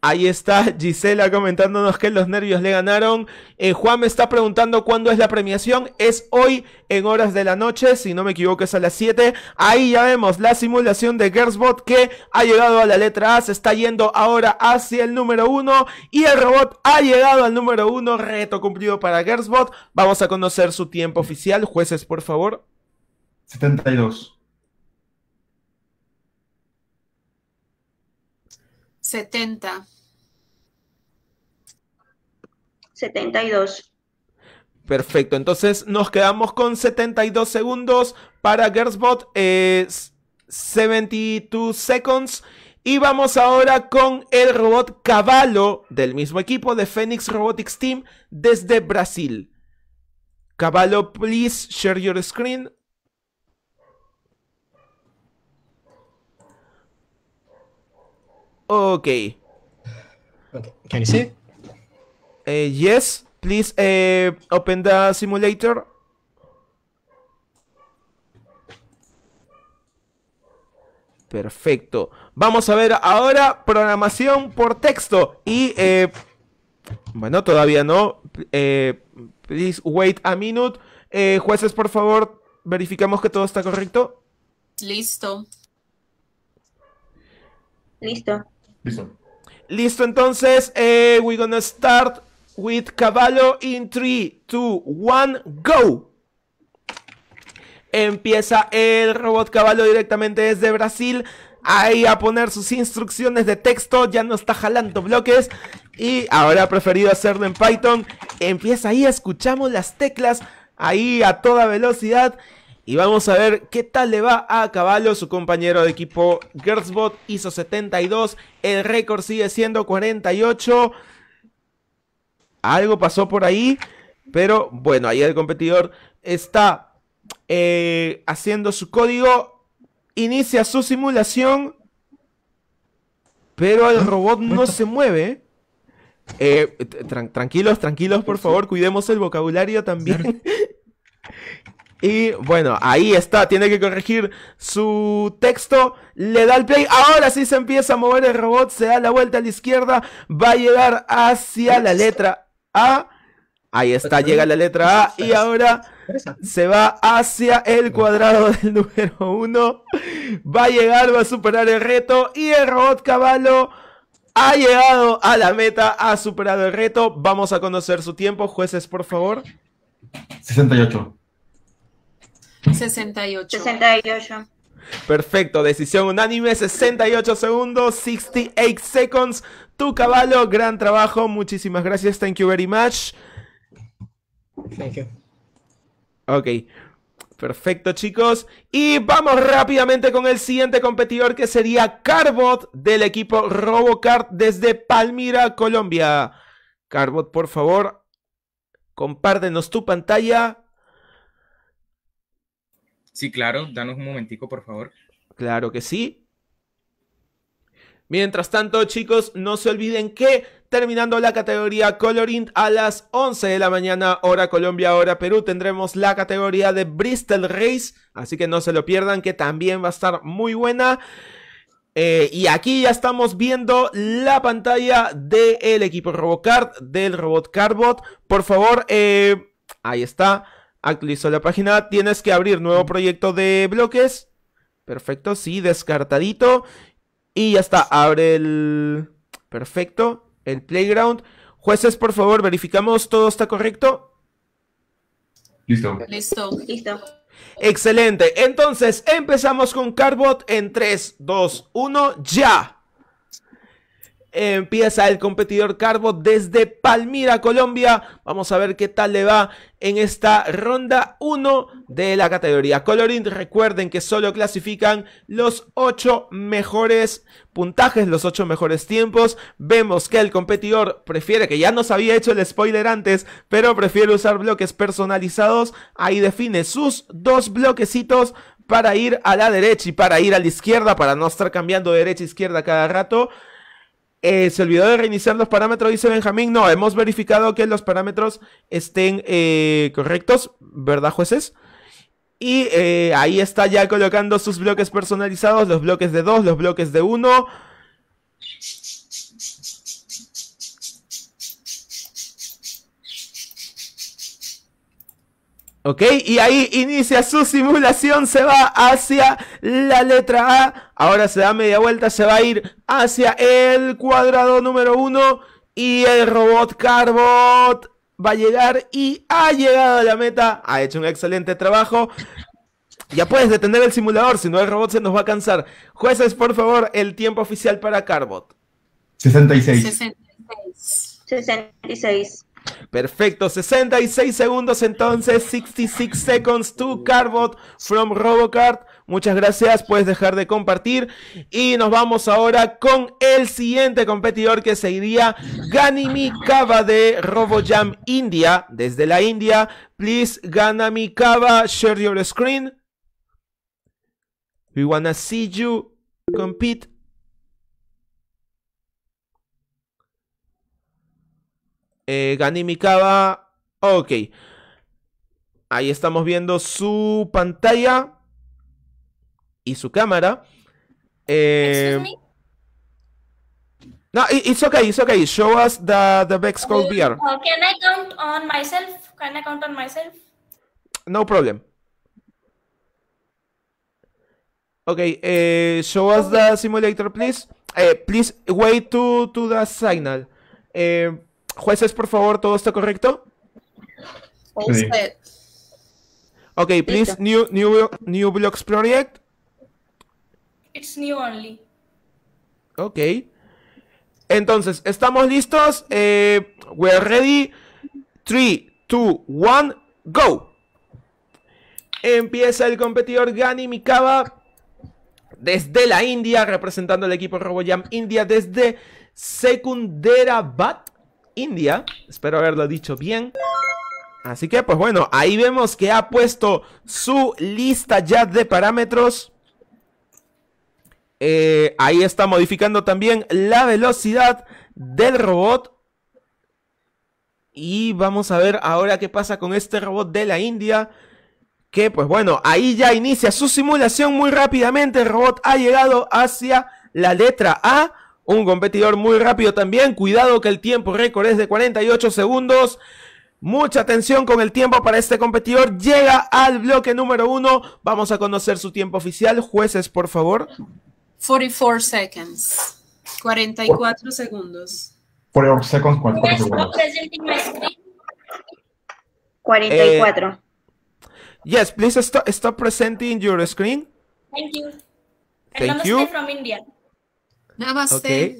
Ahí está Gisela comentándonos que los nervios le ganaron. Eh, Juan me está preguntando cuándo es la premiación. Es hoy en horas de la noche, si no me equivoco es a las 7. Ahí ya vemos la simulación de Gersbot que ha llegado a la letra A, se está yendo ahora hacia el número 1 y el robot ha llegado al número 1. Reto cumplido para Gersbot. Vamos a conocer su tiempo oficial. Jueces, por favor. 72. 70. 72. Perfecto, entonces nos quedamos con 72 segundos para Girlsbot es 72 seconds. Y vamos ahora con el robot Caballo del mismo equipo de Phoenix Robotics Team desde Brasil. Caballo, please share your screen. Ok Can you see? Eh, yes. Please eh, open the simulator. Perfecto. Vamos a ver ahora programación por texto. Y, eh, bueno, todavía no. please wait a minute. jueces, por favor, verificamos que todo está correcto. Listo. Listo. Listo. entonces, eh, we're gonna start with Caballo in 3, 2, 1, go. Empieza el robot Caballo directamente desde Brasil. Ahí a poner sus instrucciones de texto, ya no está jalando bloques y ahora ha preferido hacerlo en Python. Empieza ahí, escuchamos las teclas ahí a toda velocidad y vamos a ver qué tal le va a Caballo, su compañero de equipo Gersbot hizo 72, el récord sigue siendo 48. Algo pasó por ahí, pero bueno, ahí el competidor está eh, haciendo su código, inicia su simulación, pero el ah, robot no se mueve. Eh, tranquilos, tranquilos, por favor, cuidemos el vocabulario también. Y bueno, ahí está, tiene que corregir su texto, le da el play, ahora sí se empieza a mover el robot, se da la vuelta a la izquierda, va a llegar hacia la letra A. Ahí está, llega la letra A y ahora se va hacia el cuadrado del número 1. Va a llegar, va a superar el reto y el robot caballo ha llegado a la meta, ha superado el reto. Vamos a conocer su tiempo, jueces, por favor. 68. 68. Perfecto, decisión unánime, 68 segundos, 68 seconds. Tu caballo, gran trabajo, muchísimas gracias, thank you very much. Thank you. Ok, perfecto chicos. Y vamos rápidamente con el siguiente competidor que sería Carbot del equipo Robocart desde Palmira, Colombia. Carbot, por favor, Compárdenos tu pantalla Sí, claro, danos un momentico, por favor. Claro que sí. Mientras tanto, chicos, no se olviden que terminando la categoría Colorint a las 11 de la mañana, hora Colombia, hora Perú, tendremos la categoría de Bristol Race. Así que no se lo pierdan, que también va a estar muy buena. Eh, y aquí ya estamos viendo la pantalla del equipo Robocard, del Robot Carbot. Por favor, eh, ahí está. Actualizó la página. Tienes que abrir nuevo mm. proyecto de bloques. Perfecto, sí, descartadito. Y ya está, abre el... Perfecto, el playground. Jueces, por favor, verificamos, ¿todo está correcto? Listo. Listo, listo. Excelente, entonces empezamos con Carbot en 3, 2, 1, ya empieza el competidor Carbo desde Palmira, Colombia. Vamos a ver qué tal le va en esta ronda 1 de la categoría Colorín. Recuerden que solo clasifican los 8 mejores puntajes, los 8 mejores tiempos. Vemos que el competidor prefiere, que ya nos había hecho el spoiler antes, pero prefiere usar bloques personalizados. Ahí define sus dos bloquecitos para ir a la derecha y para ir a la izquierda, para no estar cambiando derecha a izquierda cada rato. Eh, se olvidó de reiniciar los parámetros, dice Benjamín. No, hemos verificado que los parámetros estén eh, correctos, ¿verdad, jueces? Y eh, ahí está ya colocando sus bloques personalizados, los bloques de 2, los bloques de 1. ¿Ok? Y ahí inicia su simulación, se va hacia la letra A, ahora se da media vuelta, se va a ir hacia el cuadrado número uno, y el robot Carbot va a llegar y ha llegado a la meta, ha hecho un excelente trabajo. Ya puedes detener el simulador, si no el robot se nos va a cansar. Jueces, por favor, el tiempo oficial para Carbot. 66. 66. 66. Perfecto, 66 segundos entonces, 66 seconds to Carbot from Robocard. Muchas gracias, puedes dejar de compartir. Y nos vamos ahora con el siguiente competidor que seguiría Ganimi de RoboJam India. Desde la India, please Ganami Kava, share your screen. We wanna see you compete. Eh, Ganimikawa. Ok. Ahí estamos viendo su pantalla y su cámara. Eh, no, it's okay, it's okay. Show us the, the code Cold oh, can I count on myself? Can I count on myself? No problem. Okay, eh show us the simulator, please. Eh, please wait to, to the signal. Eh, Jueces, por favor, ¿todo está correcto? Ok, please, new, new, Blocks Project. It's new only. Ok. Entonces, ¿estamos listos? Eh, we're ready. 3, 2, 1, go. Empieza el competidor Gani Mikaba desde la India, representando al equipo RoboJam India desde Bat. India. Espero haberlo dicho bien. Así que, pues bueno, ahí vemos que ha puesto su lista ya de parámetros. Eh, ahí está modificando también la velocidad del robot. Y vamos a ver ahora qué pasa con este robot de la India. Que pues bueno, ahí ya inicia su simulación muy rápidamente. El robot ha llegado hacia la letra A. Un competidor muy rápido también. Cuidado que el tiempo récord es de 48 segundos. Mucha atención con el tiempo para este competidor. Llega al bloque número uno. Vamos a conocer su tiempo oficial. Jueces, por favor. 44 seconds. 44 segundos. 44 seconds, segundos. 44. Eh, yes, please stop, stop presenting your screen. Thank you. Thank you. from India. Namaste.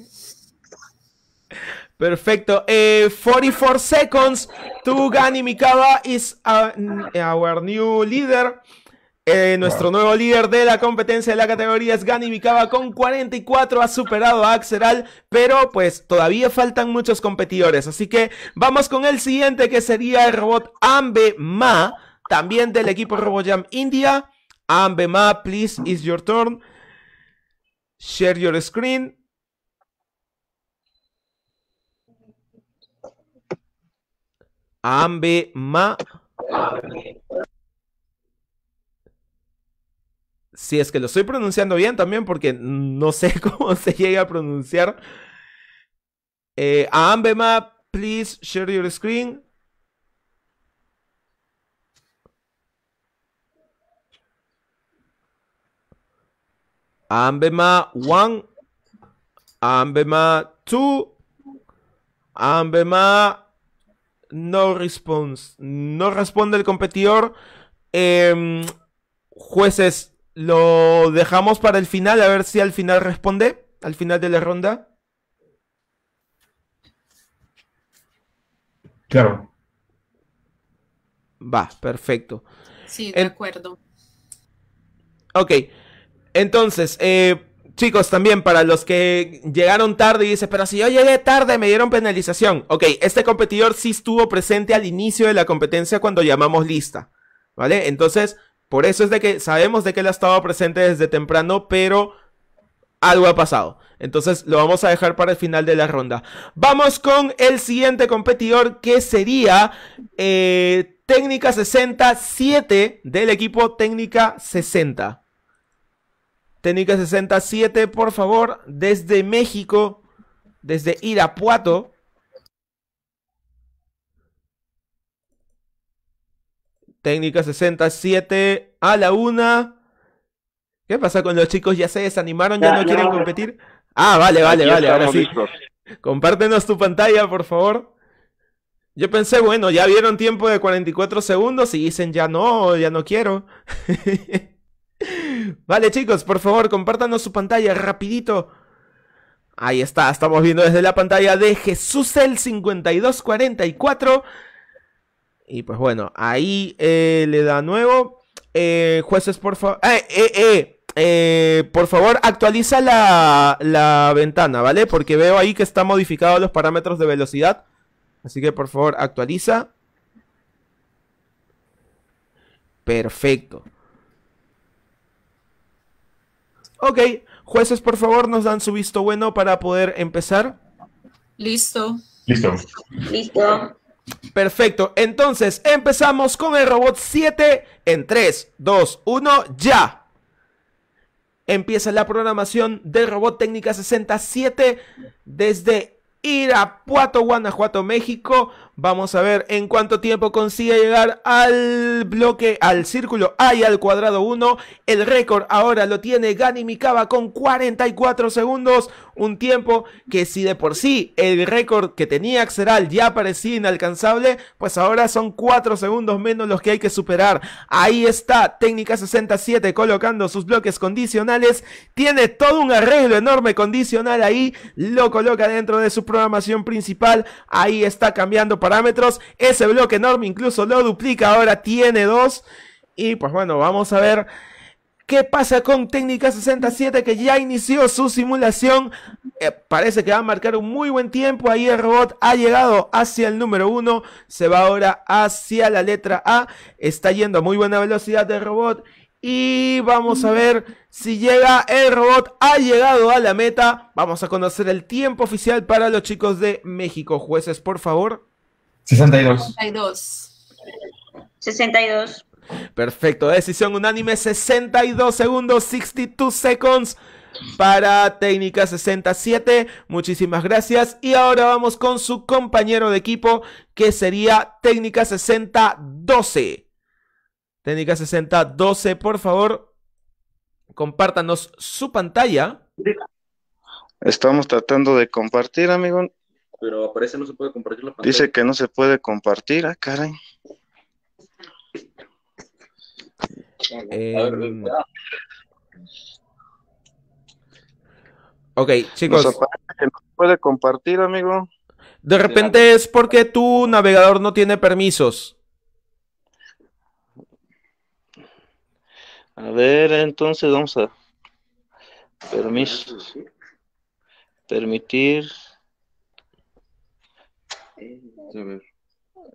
Perfecto. 44 eh, seconds. Gani Mikawa is our new leader. Eh, nuestro nuevo líder de la competencia de la categoría es Gani Mikawa con 44. Ha superado a Axeral, pero pues todavía faltan muchos competidores. Así que vamos con el siguiente que sería el robot Ambe Ma, también del equipo RoboJam India. Ambe Ma, please, is your turn. Share your screen. Ambe ma. Si es que lo estoy pronunciando bien también, porque no sé cómo se llega a pronunciar. Eh, Ambe ma, please share your screen. Ambema 1, Ambema 2, Ambema no response, no responde el competidor. Em, jueces, lo dejamos para el final, a ver si al final responde, al final de la ronda. Claro. Va, perfecto. Sí, de acuerdo. Ok, entonces, eh, chicos, también para los que llegaron tarde y dicen, pero si yo llegué tarde me dieron penalización. Ok, este competidor sí estuvo presente al inicio de la competencia cuando llamamos lista. ¿Vale? Entonces, por eso es de que sabemos de que él ha estado presente desde temprano, pero algo ha pasado. Entonces lo vamos a dejar para el final de la ronda. Vamos con el siguiente competidor que sería eh, Técnica 67 del equipo Técnica 60. Técnica 67, por favor, desde México, desde Irapuato. Técnica 67 a la una. ¿Qué pasa con los chicos? ¿Ya se desanimaron? ¿Ya, no quieren competir? Ah, vale, vale, vale, ahora sí. Compártenos tu pantalla, por favor. Yo pensé, bueno, ya vieron tiempo de 44 segundos y dicen, ya no, ya no quiero. Vale, chicos, por favor, compártanos su pantalla rapidito. Ahí está, estamos viendo desde la pantalla de Jesús el 5244. Y pues bueno, ahí eh, le da nuevo. Eh, jueces, por favor. Eh eh, eh, eh, por favor, actualiza la, la ventana, ¿vale? Porque veo ahí que están modificados los parámetros de velocidad. Así que por favor, actualiza. Perfecto. Ok, jueces, por favor, nos dan su visto bueno para poder empezar. Listo. Listo. Listo. Perfecto, entonces empezamos con el robot 7 en 3, 2, 1, ya. Empieza la programación del robot técnica 67 desde Irapuato, Guanajuato, México, Vamos a ver en cuánto tiempo consigue llegar al bloque, al círculo A y al cuadrado 1. El récord ahora lo tiene Gani con 44 segundos. Un tiempo que si de por sí el récord que tenía Axeral ya parecía inalcanzable, pues ahora son 4 segundos menos los que hay que superar. Ahí está Técnica 67 colocando sus bloques condicionales. Tiene todo un arreglo enorme condicional ahí. Lo coloca dentro de su programación principal. Ahí está cambiando para parámetros. Ese bloque enorme incluso lo duplica, ahora tiene dos. Y pues bueno, vamos a ver qué pasa con Técnica 67 que ya inició su simulación. Eh, parece que va a marcar un muy buen tiempo. Ahí el robot ha llegado hacia el número uno Se va ahora hacia la letra A. Está yendo a muy buena velocidad el robot. Y vamos a ver si llega el robot. Ha llegado a la meta. Vamos a conocer el tiempo oficial para los chicos de México. Jueces, por favor. 62. 62. Perfecto, decisión unánime, 62 segundos, 62 seconds para técnica 67. Muchísimas gracias. Y ahora vamos con su compañero de equipo, que sería técnica 6012. Técnica 6012, por favor, compártanos su pantalla. Estamos tratando de compartir, amigo pero aparece no se puede compartir la pantalla. Dice que no se puede compartir, ah, caray. Em, ok, chicos. no se puede compartir, amigo. De repente es porque tu navegador no tiene permisos. A ver, entonces vamos a permisos. Permitir.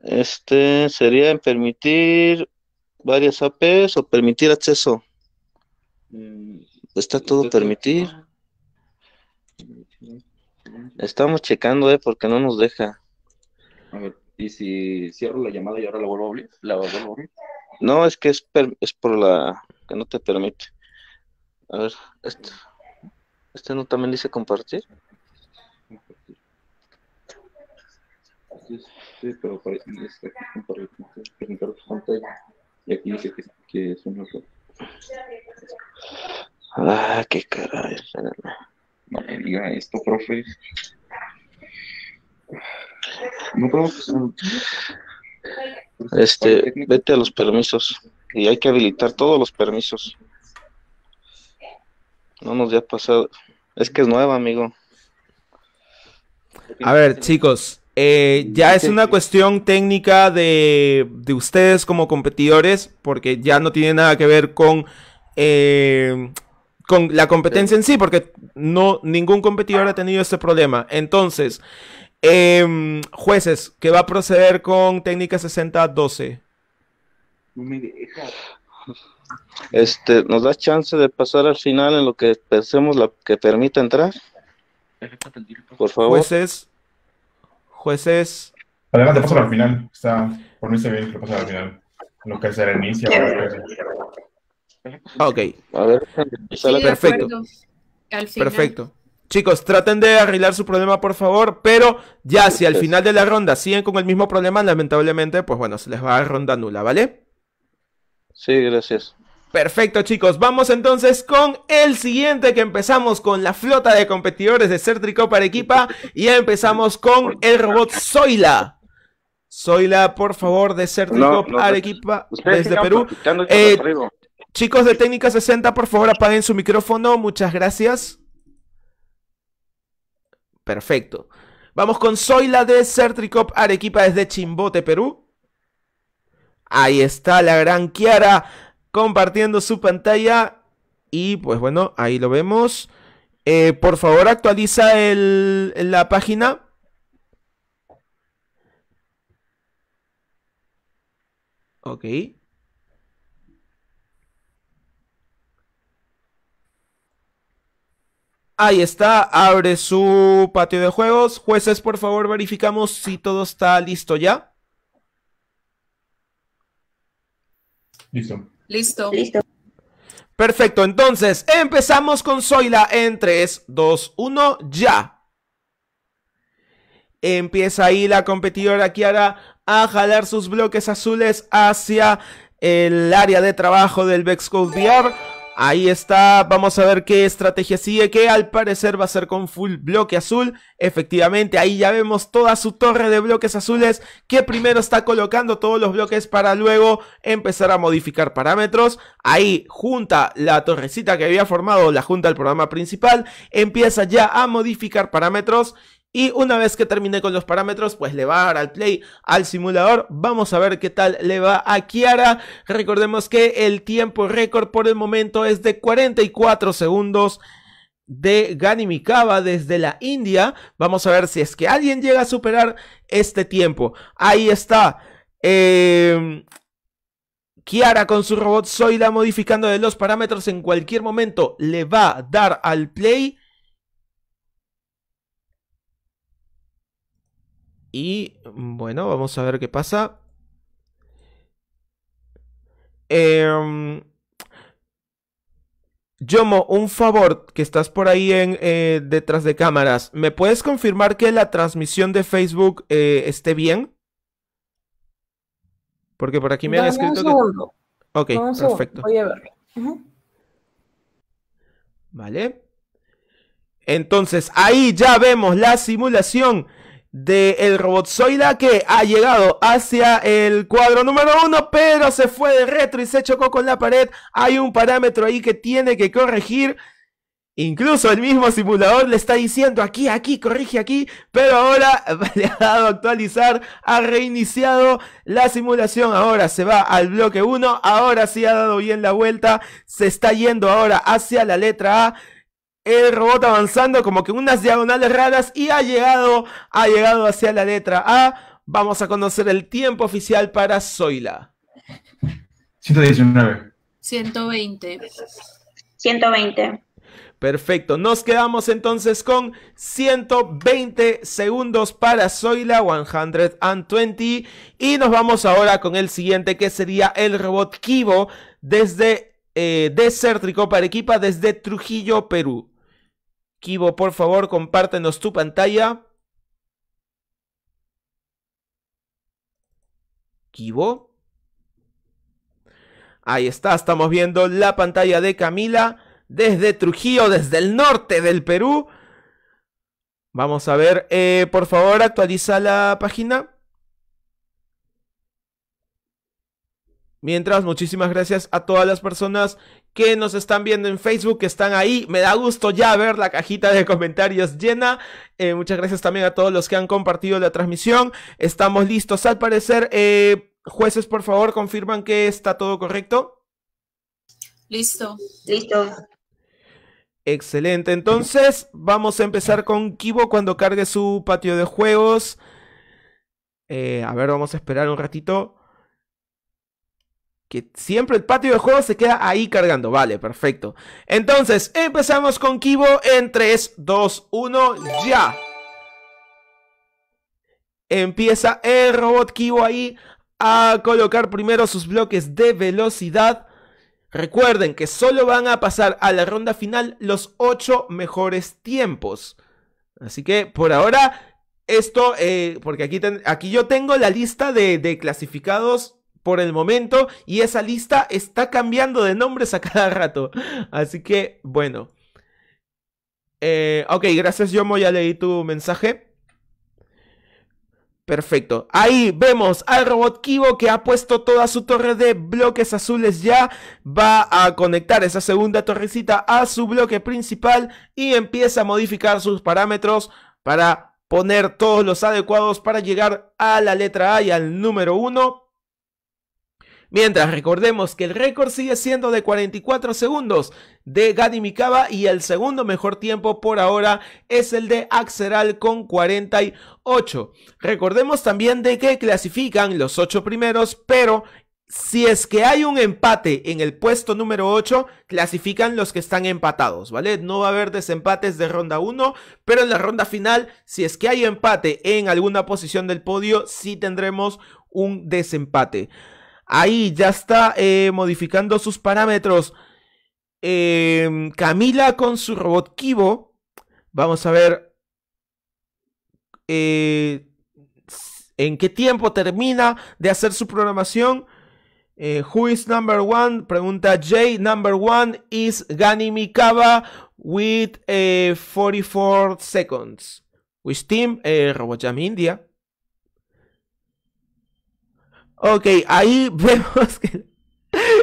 Este sería en permitir varias APs o permitir acceso. Mm, Está todo permitir. Estamos checando, eh, porque no nos deja. ¿y si cierro la llamada y ahora la vuelvo a abrir? ¿La vuelvo No, es que es, es por la que no te permite. A ver, este, este no también dice compartir. sí pero este, que es para presentar su pantalla. Y aquí dice que, que es un error. Ah, qué caray, No me diga esto, profe. No podemos Este, vete a los permisos. Y hay que habilitar todos los permisos. No nos ya pasado. Es que es nueva, amigo. A ver, chicos, eh, ya es una cuestión técnica de, ustedes como competidores, porque ya no tiene nada que ver con, eh, con la competencia en sí, porque no, ningún competidor ha tenido este problema. Entonces, em, jueces, ¿qué va a proceder con técnica 60-12? Este, ¿Nos das chance de pasar al final en lo que pensemos la que permita entrar? Por favor. Jueces, Jueces. Adelante, al final. Está, por mí se ve que pasa al final. Lo que se inicio. Ok. A ver, perfecto. Perfecto. Chicos, traten de arreglar su problema, por favor. Pero ya, si al final de la ronda siguen con el mismo problema, lamentablemente, pues bueno, se les va a ronda nula, ¿vale? Sí, gracias. Perfecto chicos, vamos entonces con el siguiente que empezamos con la flota de competidores de Certricop Arequipa y empezamos con el robot Zoila. Zoila, por favor, de Certricop Arequipa pues, desde Perú. Eh, chicos de Técnica 60, por favor, apaguen su micrófono, muchas gracias. Perfecto. Vamos con Zoila de Certricop Arequipa desde Chimbote, Perú. Ahí está la gran Kiara compartiendo su pantalla. Y pues bueno, ahí lo vemos. Eh, por favor, actualiza el, la página. Ok. Ahí está, abre su patio de juegos. Jueces, por favor, verificamos si todo está listo ya. Listo. Listo. Perfecto, entonces empezamos con Zoila en 3, 2, 1, ya. Empieza ahí la competidora Kiara a jalar sus bloques azules hacia el área de trabajo del Vexcode VR. Ahí está, vamos a ver qué estrategia sigue, que al parecer va a ser con full bloque azul. Efectivamente, ahí ya vemos toda su torre de bloques azules, que primero está colocando todos los bloques para luego empezar a modificar parámetros. Ahí junta la torrecita que había formado, la junta del programa principal, empieza ya a modificar parámetros y una vez que termine con los parámetros, pues le va a dar al play al simulador. Vamos a ver qué tal le va a Kiara. Recordemos que el tiempo récord por el momento es de 44 segundos de Ganimikaba desde la India. Vamos a ver si es que alguien llega a superar este tiempo. Ahí está. Em, Kiara con su robot Zoila modificando de los parámetros en cualquier momento le va a dar al play. Y mm, bueno, vamos a ver qué pasa. Em, Yomo, un favor, que estás por ahí en, eh, detrás de cámaras. ¿Me puedes confirmar que la transmisión de Facebook eh, esté bien? Porque por aquí me han escrito que. Ok, perfecto. Vale. Entonces, ahí ya vemos la simulación de el robot Zoida que ha llegado hacia el cuadro número uno, pero se fue de retro y se chocó con la pared. Hay un parámetro ahí que tiene que corregir. Incluso el mismo simulador le está diciendo aquí, aquí, corrige aquí, pero ahora le ha dado a actualizar, ha reiniciado la simulación, ahora se va al bloque 1, ahora sí ha dado bien la vuelta, se está yendo ahora hacia la letra A, el robot avanzando como que unas diagonales raras y ha llegado, ha llegado hacia la letra A. Vamos a conocer el tiempo oficial para Zoila. 119. 120. 120. Perfecto, nos quedamos entonces con 120 segundos para Zoila 120 y nos vamos ahora con el siguiente que sería el robot Kibo desde eh, para equipa desde Trujillo, Perú. Kibo, por favor, compártenos tu pantalla. Kibo. Ahí está, estamos viendo la pantalla de Camila desde Trujillo, desde el norte del Perú. Vamos a ver, eh, por favor, actualiza la página. Mientras, muchísimas gracias a todas las personas que nos están viendo en Facebook, que están ahí. Me da gusto ya ver la cajita de comentarios llena. Eh, muchas gracias también a todos los que han compartido la transmisión. Estamos listos al parecer. Eh, jueces, por favor, confirman que está todo correcto. Listo. Listo. Excelente. Entonces, vamos a empezar con Kibo cuando cargue su patio de juegos. Eh, a ver, vamos a esperar un ratito que siempre el patio de juego se queda ahí cargando. Vale, perfecto. Entonces, empezamos con Kibo en 3, 2, 1, ya. Empieza el robot Kibo ahí a colocar primero sus bloques de velocidad. Recuerden que solo van a pasar a la ronda final los 8 mejores tiempos. Así que por ahora, esto, eh, porque aquí, aquí yo tengo la lista de, de clasificados por el momento y esa lista está cambiando de nombres a cada rato. Así que, bueno. Eh, ok, gracias Yomo, ya leí tu mensaje. Perfecto. Ahí vemos al robot Kibo que ha puesto toda su torre de bloques azules ya. Va a conectar esa segunda torrecita a su bloque principal y empieza a modificar sus parámetros para poner todos los adecuados para llegar a la letra A y al número 1 Mientras recordemos que el récord sigue siendo de 44 segundos de Gadi Mikaba y el segundo mejor tiempo por ahora es el de Axeral con 48. Recordemos también de que clasifican los 8 primeros, pero si es que hay un empate en el puesto número 8, clasifican los que están empatados, ¿vale? No va a haber desempates de ronda 1, pero en la ronda final, si es que hay empate en alguna posición del podio, sí tendremos un desempate. Ahí ya está eh, modificando sus parámetros. Em, Camila con su robot Kibo. Vamos a ver eh, en qué tiempo termina de hacer su programación. Eh, who is number one? Pregunta Jay. Number one is Gani with 44 seconds. Which team? Robot Jam India. Ok, ahí vemos que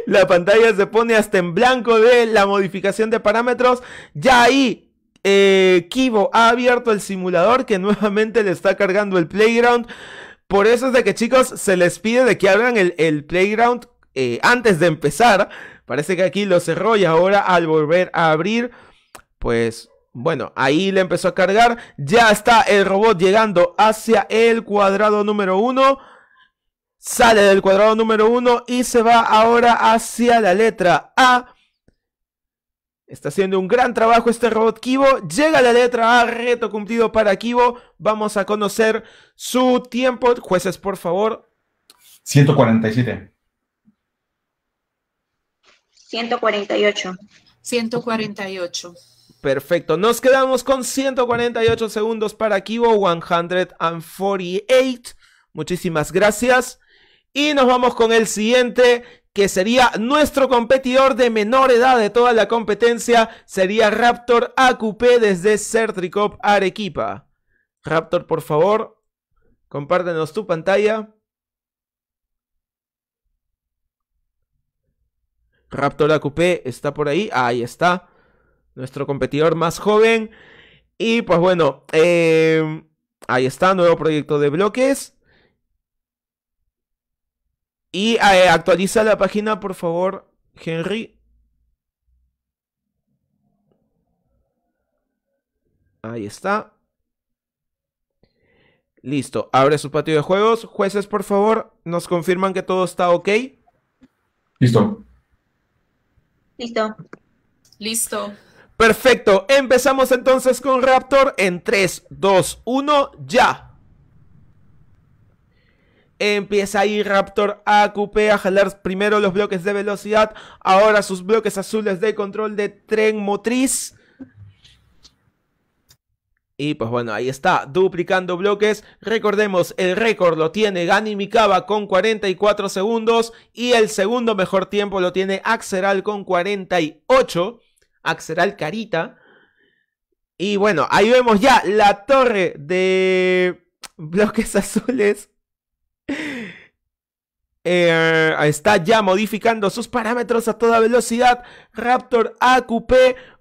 la pantalla se pone hasta en blanco de la modificación de parámetros. Ya ahí eh, Kibo ha abierto el simulador que nuevamente le está cargando el playground. Por eso es de que chicos se les pide de que abran el, playground eh, antes de empezar. Parece que aquí lo cerró y ahora al volver a abrir, pues bueno, ahí le empezó a cargar. Ya está el robot llegando hacia el cuadrado número uno sale del cuadrado número uno y se va ahora hacia la letra A. Está haciendo un gran trabajo este robot Kibo. Llega la letra A, reto cumplido para Kibo. Vamos a conocer su tiempo. Jueces, por favor. 147. 148. 148. Perfecto. Nos quedamos con 148 segundos para Kibo. 148. Muchísimas gracias. Y nos vamos con el siguiente, que sería nuestro competidor de menor edad de toda la competencia, sería Raptor AQP desde Certricop Arequipa. Raptor, por favor, compártenos tu pantalla. Raptor AQP está por ahí, ahí está, nuestro competidor más joven. Y pues bueno, eh, ahí está, nuevo proyecto de bloques. Y eh, actualiza la página, por favor, Henry. Ahí está. Listo, abre su patio de juegos. Jueces, por favor, nos confirman que todo está ok. Listo. Listo. Listo. Perfecto, empezamos entonces con Raptor en 3, 2, 1, ya. Empieza ahí Raptor a a jalar primero los bloques de velocidad. Ahora sus bloques azules de control de tren motriz. Y pues bueno, ahí está, duplicando bloques. Recordemos, el récord lo tiene Gani con 44 segundos y el segundo mejor tiempo lo tiene Axeral con 48. Axeral Carita. Y bueno, ahí vemos ya la torre de bloques azules eh, está ya modificando sus parámetros a toda velocidad. Raptor AQP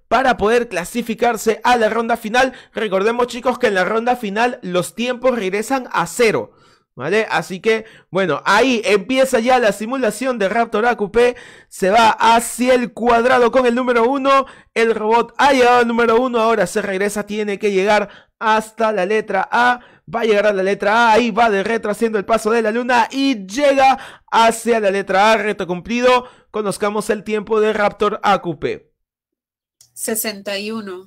para poder clasificarse a la ronda final. Recordemos chicos que en la ronda final los tiempos regresan a cero. ¿Vale? Así que, bueno, ahí empieza ya la simulación de Raptor AQP. Se va hacia el cuadrado con el número 1. El robot ha llegado al número 1. Ahora se regresa. Tiene que llegar hasta la letra A va a llegar a la letra A, ahí va de haciendo el paso de la luna y llega hacia la letra A, reto cumplido. Conozcamos el tiempo de Raptor acupe 61.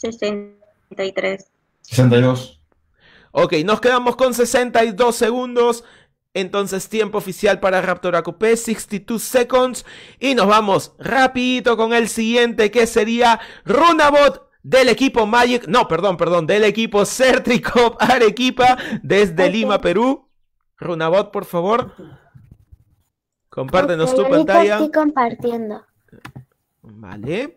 63. 62. Ok, nos quedamos con 62 segundos. Entonces, tiempo oficial para Raptor AQP, 62 seconds. Y nos vamos rapidito con el siguiente, que sería Runabot del equipo Magic, no, perdón, perdón, del equipo Certricop Arequipa desde Lima, Perú. Runabot, por favor. Compártenos tu pantalla. Estoy compartiendo. Vale.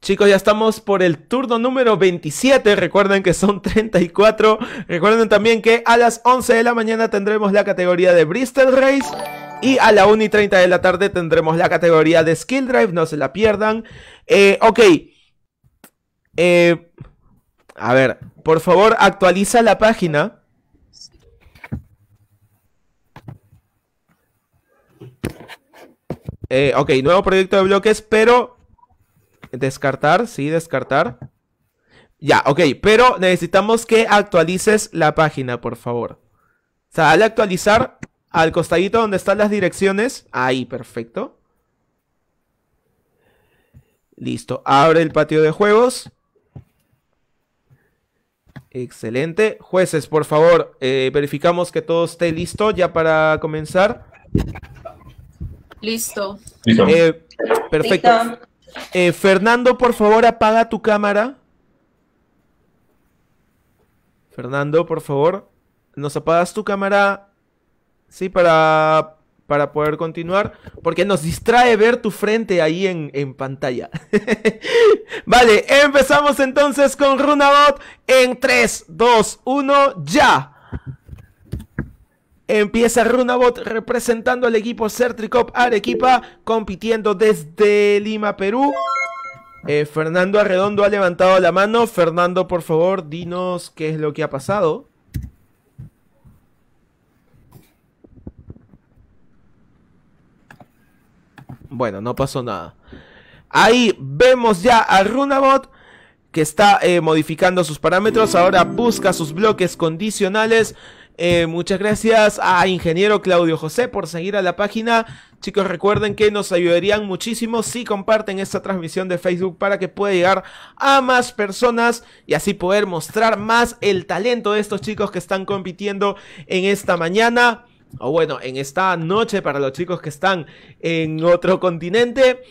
Chicos, ya estamos por el turno número 27. Recuerden que son 34. Recuerden también que a las 11 de la mañana tendremos la categoría de Bristol Race. Y a la 1 y 30 de la tarde tendremos la categoría de Skill Drive, no se la pierdan. Eh, ok. Eh, a ver, por favor, actualiza la página. Eh, ok, nuevo proyecto de bloques, pero... Descartar, sí, descartar. Ya, ok, pero necesitamos que actualices la página, por favor. O sea, al actualizar, al costadito donde están las direcciones. Ahí, perfecto. Listo. Abre el patio de juegos. Excelente. Jueces, por favor, eh, verificamos que todo esté listo ya para comenzar. Listo. Eh, perfecto. Eh, Fernando, por favor, apaga tu cámara. Fernando, por favor, nos apagas tu cámara Sí, para, para poder continuar, porque nos distrae ver tu frente ahí en, pantalla. vale, empezamos entonces con Runabot en 3, 2, 1, ya. Empieza Runabot representando al equipo Certricop Arequipa, compitiendo desde Lima, Perú. Eh, Fernando Arredondo ha levantado la mano. Fernando, por favor, dinos qué es lo que ha pasado. Bueno, no pasó nada. Ahí vemos ya a Runabot que está eh, modificando sus parámetros. Ahora busca sus bloques condicionales. Eh, muchas gracias a ingeniero Claudio José por seguir a la página. Chicos, recuerden que nos ayudarían muchísimo si comparten esta transmisión de Facebook para que pueda llegar a más personas y así poder mostrar más el talento de estos chicos que están compitiendo en esta mañana o bueno, en esta noche para los chicos que están en otro continente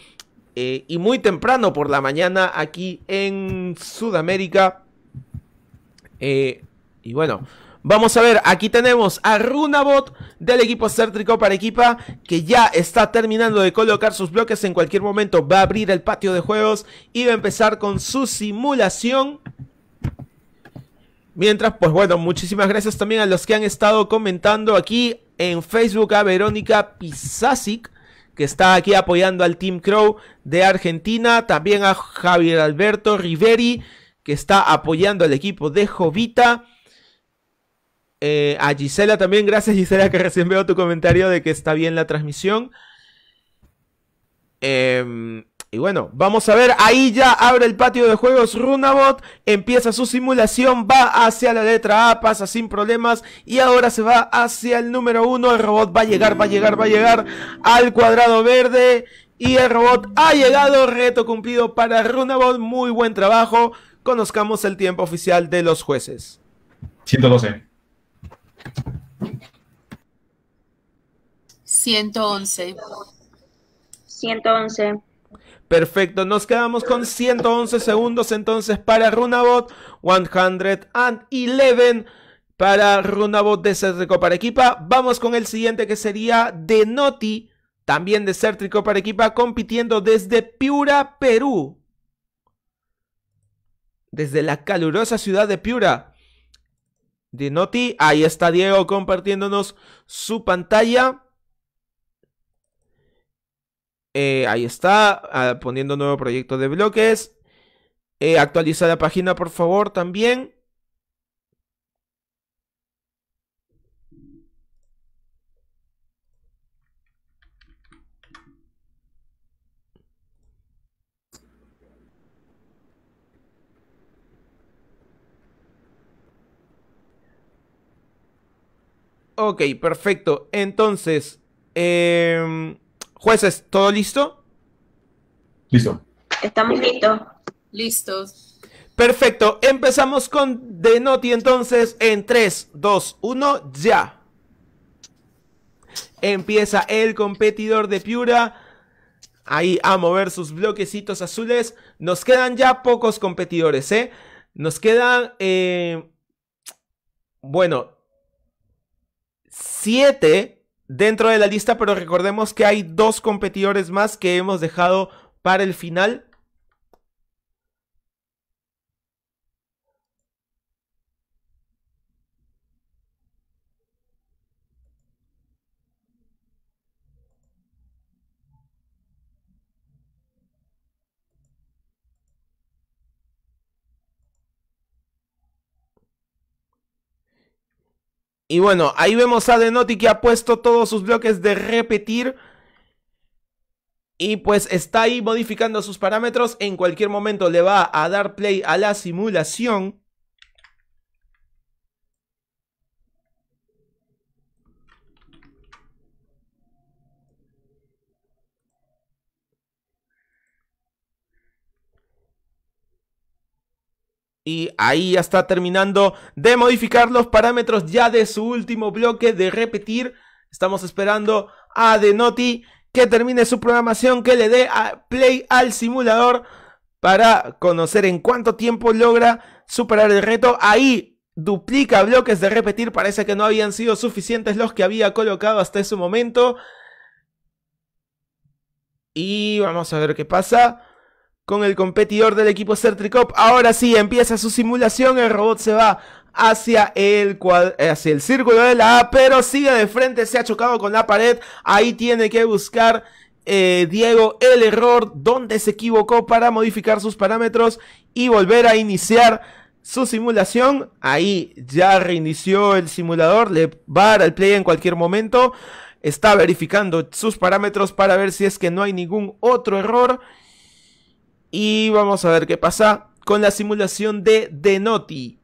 eh, y muy temprano por la mañana aquí en Sudamérica. Eh, y bueno, Vamos a ver, aquí tenemos a Runabot del equipo Cértrico para Equipa, que ya está terminando de colocar sus bloques. En cualquier momento va a abrir el patio de juegos y va a empezar con su simulación Mientras, pues bueno, muchísimas gracias también a los que han estado comentando aquí en Facebook a Verónica Pisasic que está aquí apoyando al Team Crow de Argentina, también a Javier Alberto Riveri, que está apoyando al equipo de Jovita. Eh, a Gisela también, gracias Gisela que recién veo tu comentario de que está bien la transmisión. Eh, bueno, vamos a ver, ahí ya abre el patio de juegos Runabot, empieza su simulación, va hacia la letra A, pasa sin problemas y ahora se va hacia el número uno el robot va a llegar, va a llegar, va a llegar al cuadrado verde y el robot ha llegado, reto cumplido para Runabot, muy buen trabajo, conozcamos el tiempo oficial de los jueces. 112. 111. 111. Perfecto, nos quedamos con 111 segundos entonces para Runabot, 111 para Runabot de Cértrico para Equipa. Vamos con el siguiente que sería Denoti, también de Cértrico para Equipa, compitiendo desde Piura, Perú. Desde la calurosa ciudad de Piura. Denoti, ahí está Diego compartiéndonos su pantalla. Eh, ahí está, ah, poniendo nuevo proyecto de bloques. Eh, actualiza la página, por favor, también. Ok, perfecto. Entonces, eh, Jueces, ¿todo listo? Listo. Estamos listos. Listos. Perfecto. Empezamos con Noti, entonces en 3, 2, 1, ya. Empieza el competidor de Piura. Ahí a mover sus bloquecitos azules. Nos quedan ya pocos competidores, ¿eh? Nos quedan... Eh, bueno, 7 dentro de la lista, pero recordemos que hay dos competidores más que hemos dejado para el final. Y bueno, ahí vemos a Denotti que ha puesto todos sus bloques de repetir. Y pues está ahí modificando sus parámetros. En cualquier momento le va a dar play a la simulación. Y ahí ya está terminando de modificar los parámetros ya de su último bloque de repetir. Estamos esperando a Denotti que termine su programación, que le dé a play al simulador para conocer en cuánto tiempo logra superar el reto. Ahí duplica bloques de repetir, parece que no habían sido suficientes los que había colocado hasta ese momento. Y vamos a ver qué pasa con el competidor del equipo Certricop. Ahora sí, empieza su simulación, el robot se va hacia el, hacia el círculo de la A, pero sigue de frente, se ha chocado con la pared, ahí tiene que buscar... Eh, Diego el error donde se equivocó para modificar sus parámetros y volver a iniciar su simulación. Ahí ya reinició el simulador, le va a dar al play en cualquier momento. Está verificando sus parámetros para ver si es que no hay ningún otro error. Y vamos a ver qué pasa con la simulación de Denoti.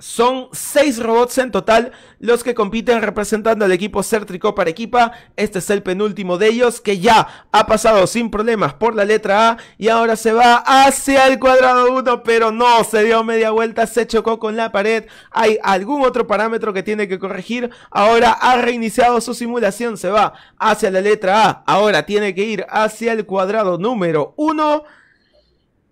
Son seis robots en total los que compiten representando al equipo cértrico para Equipa. Este es el penúltimo de ellos que ya ha pasado sin problemas por la letra A y ahora se va hacia el cuadrado 1, pero no, se dio media vuelta, se chocó con la pared. Hay algún otro parámetro que tiene que corregir. Ahora ha reiniciado su simulación, se va hacia la letra A. Ahora tiene que ir hacia el cuadrado número 1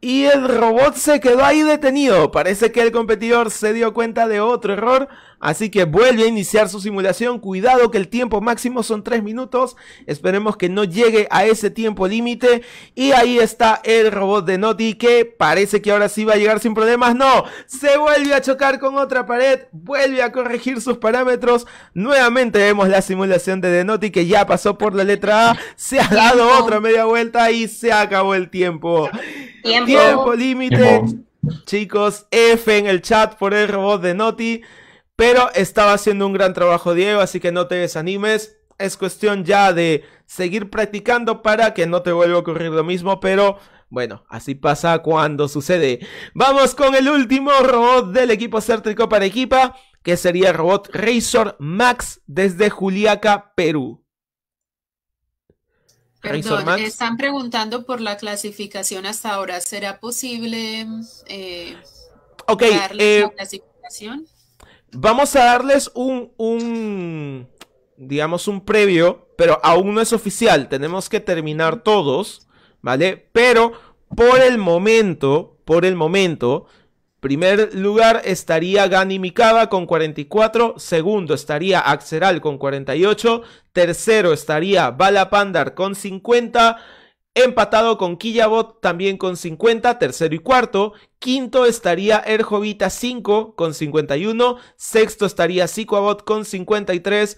y el robot se quedó ahí detenido. Parece que el competidor se dio cuenta de otro error Así que vuelve a iniciar su simulación. Cuidado que el tiempo máximo son 3 minutos. Esperemos que no llegue a ese tiempo límite. Y ahí está el robot de Noti que parece que ahora sí va a llegar sin problemas. No, se vuelve a chocar con otra pared. Vuelve a corregir sus parámetros. Nuevamente vemos la simulación de Noti que ya pasó por la letra A. Se ha dado otra media vuelta y se acabó el tiempo. Tiempo, tiempo límite. Chicos, F en el chat por el robot de Noti. Pero estaba haciendo un gran trabajo Diego, así que no te desanimes. Es cuestión ya de seguir practicando para que no te vuelva a ocurrir lo mismo, pero bueno, así pasa cuando sucede. Vamos con el último robot del equipo cértrico para equipa, que sería el robot Razor Max desde Juliaca, Perú. Perdón, están preguntando por la clasificación hasta ahora. ¿Será posible eh, darle la eh, clasificación? Vamos a darles un, un, digamos, un previo, pero aún no es oficial. Tenemos que terminar todos, ¿vale? Pero por el momento, por el momento, primer lugar estaría Gani Mikaba con 44, segundo estaría Axeral con 48, tercero estaría Bala Pandar con 50, Empatado con KillaBot también con 50, tercero y cuarto. Quinto estaría Erjovita 5 con 51. Sexto estaría Sicoabot con 53.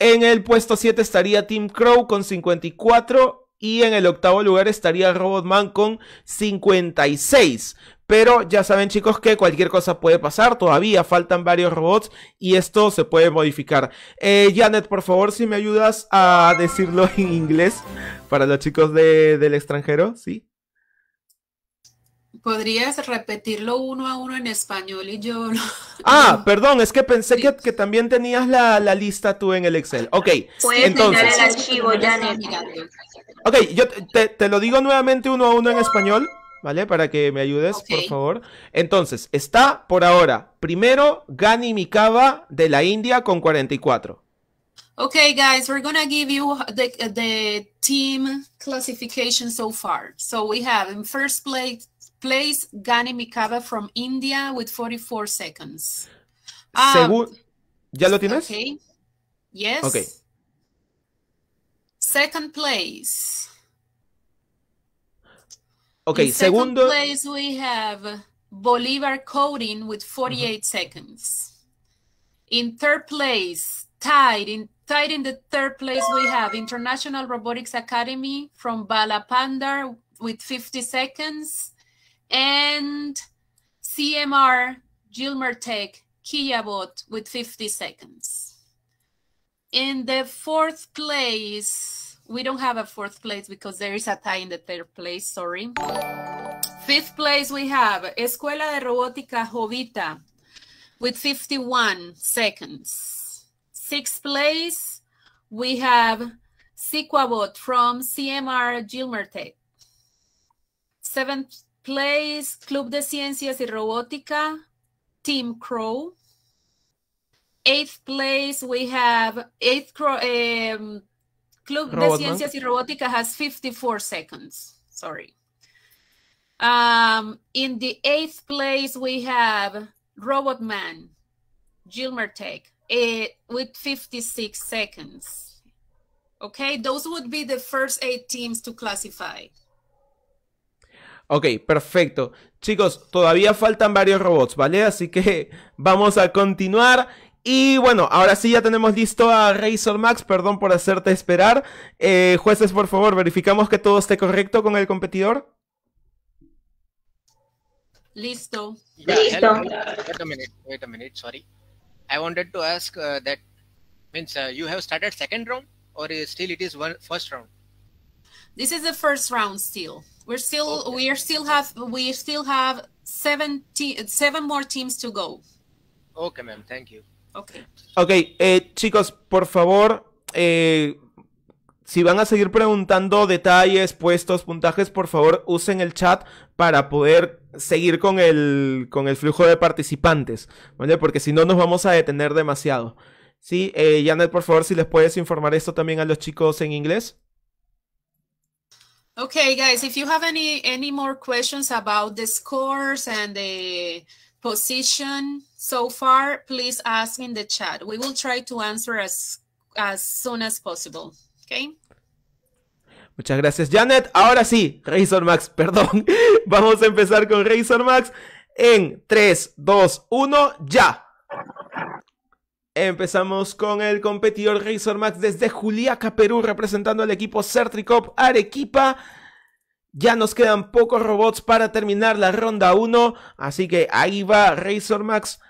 En el puesto 7 estaría Team Crow con 54. Y en el octavo lugar estaría Robotman con 56. Pero ya saben chicos que cualquier cosa puede pasar, todavía faltan varios robots y esto se puede modificar. Eh, Janet, por favor, si me ayudas a decirlo en inglés para los chicos del extranjero, ¿sí? ¿Podrías repetirlo uno a uno en español y yo Ah, perdón, es que pensé que, que también tenías la, lista tú en el Excel. Ok, Puedes entonces... el archivo, Janet. Ok, yo te, te lo digo nuevamente uno a uno en español. ¿vale? Para que me ayudes, por favor. Entonces, está por ahora, primero, Gani Mikaba de la India con 44. Ok, guys, we're gonna give you the, the team classification so far. So we have in first place, place Gani from India with 44 seconds. Um, ¿Ya lo tienes? Ok. Yes. Okay. Second place, Okay, segundo. place we have Bolivar Coding with 48 uh -huh. seconds. In third place, tied in tied in the third place we have International Robotics Academy from Balapandar with 50 seconds and CMR Gilmer Tech Kiabot with 50 seconds. In the fourth place, we don't have a fourth place because there is a tie in the third place, sorry. Fifth place we have Escuela de Robótica Jovita with 51 seconds. Sixth place we have Sequabot from CMR Gilmerte. Seventh place Club de Ciencias y Robótica Team Crow. Eighth place we have eighth um, Club de Ciencias y Robótica has 54 seconds. Sorry. Um, in the eighth place, we have Robot Man, Gilmer Tech, eh, with 56 seconds. Okay, those would be the first eight teams to classify. Ok, perfecto. Chicos, todavía faltan varios robots, ¿vale? Así que vamos a continuar. Y bueno, ahora sí ya tenemos listo a Razor Max, perdón por hacerte esperar. Eh, jueces, por favor, verificamos que todo esté correcto con el competidor. Listo. listo. Wait a minute, wait a minute, sorry. I wanted to ask uh, that means uh, you have started second round or still it is one first round? This is the first round still. We're still we still have we still have seven seven more teams to go. Okay, ma'am. Thank you. Ok. Eh, chicos, por favor, eh, si van a seguir preguntando detalles, puestos, puntajes, por favor usen el chat para poder seguir con el, con el flujo de participantes, ¿vale? Porque si no nos vamos a detener demasiado. Sí, eh, Janet, por favor, si les puedes informar esto también a los chicos en inglés. Ok, guys, if you have any any more questions about the scores and the position so far, please ask in the chat. We will try to answer as, as soon as possible. Okay? Muchas gracias, Janet. Ahora sí, Razor Max, perdón. Vamos a empezar con Razor Max en 3, 2, 1, ya. Empezamos con el competidor Razor Max desde Juliaca, Perú, representando al equipo Certricop Arequipa. Ya nos quedan pocos robots para terminar la ronda 1. Así que ahí va Razor Max.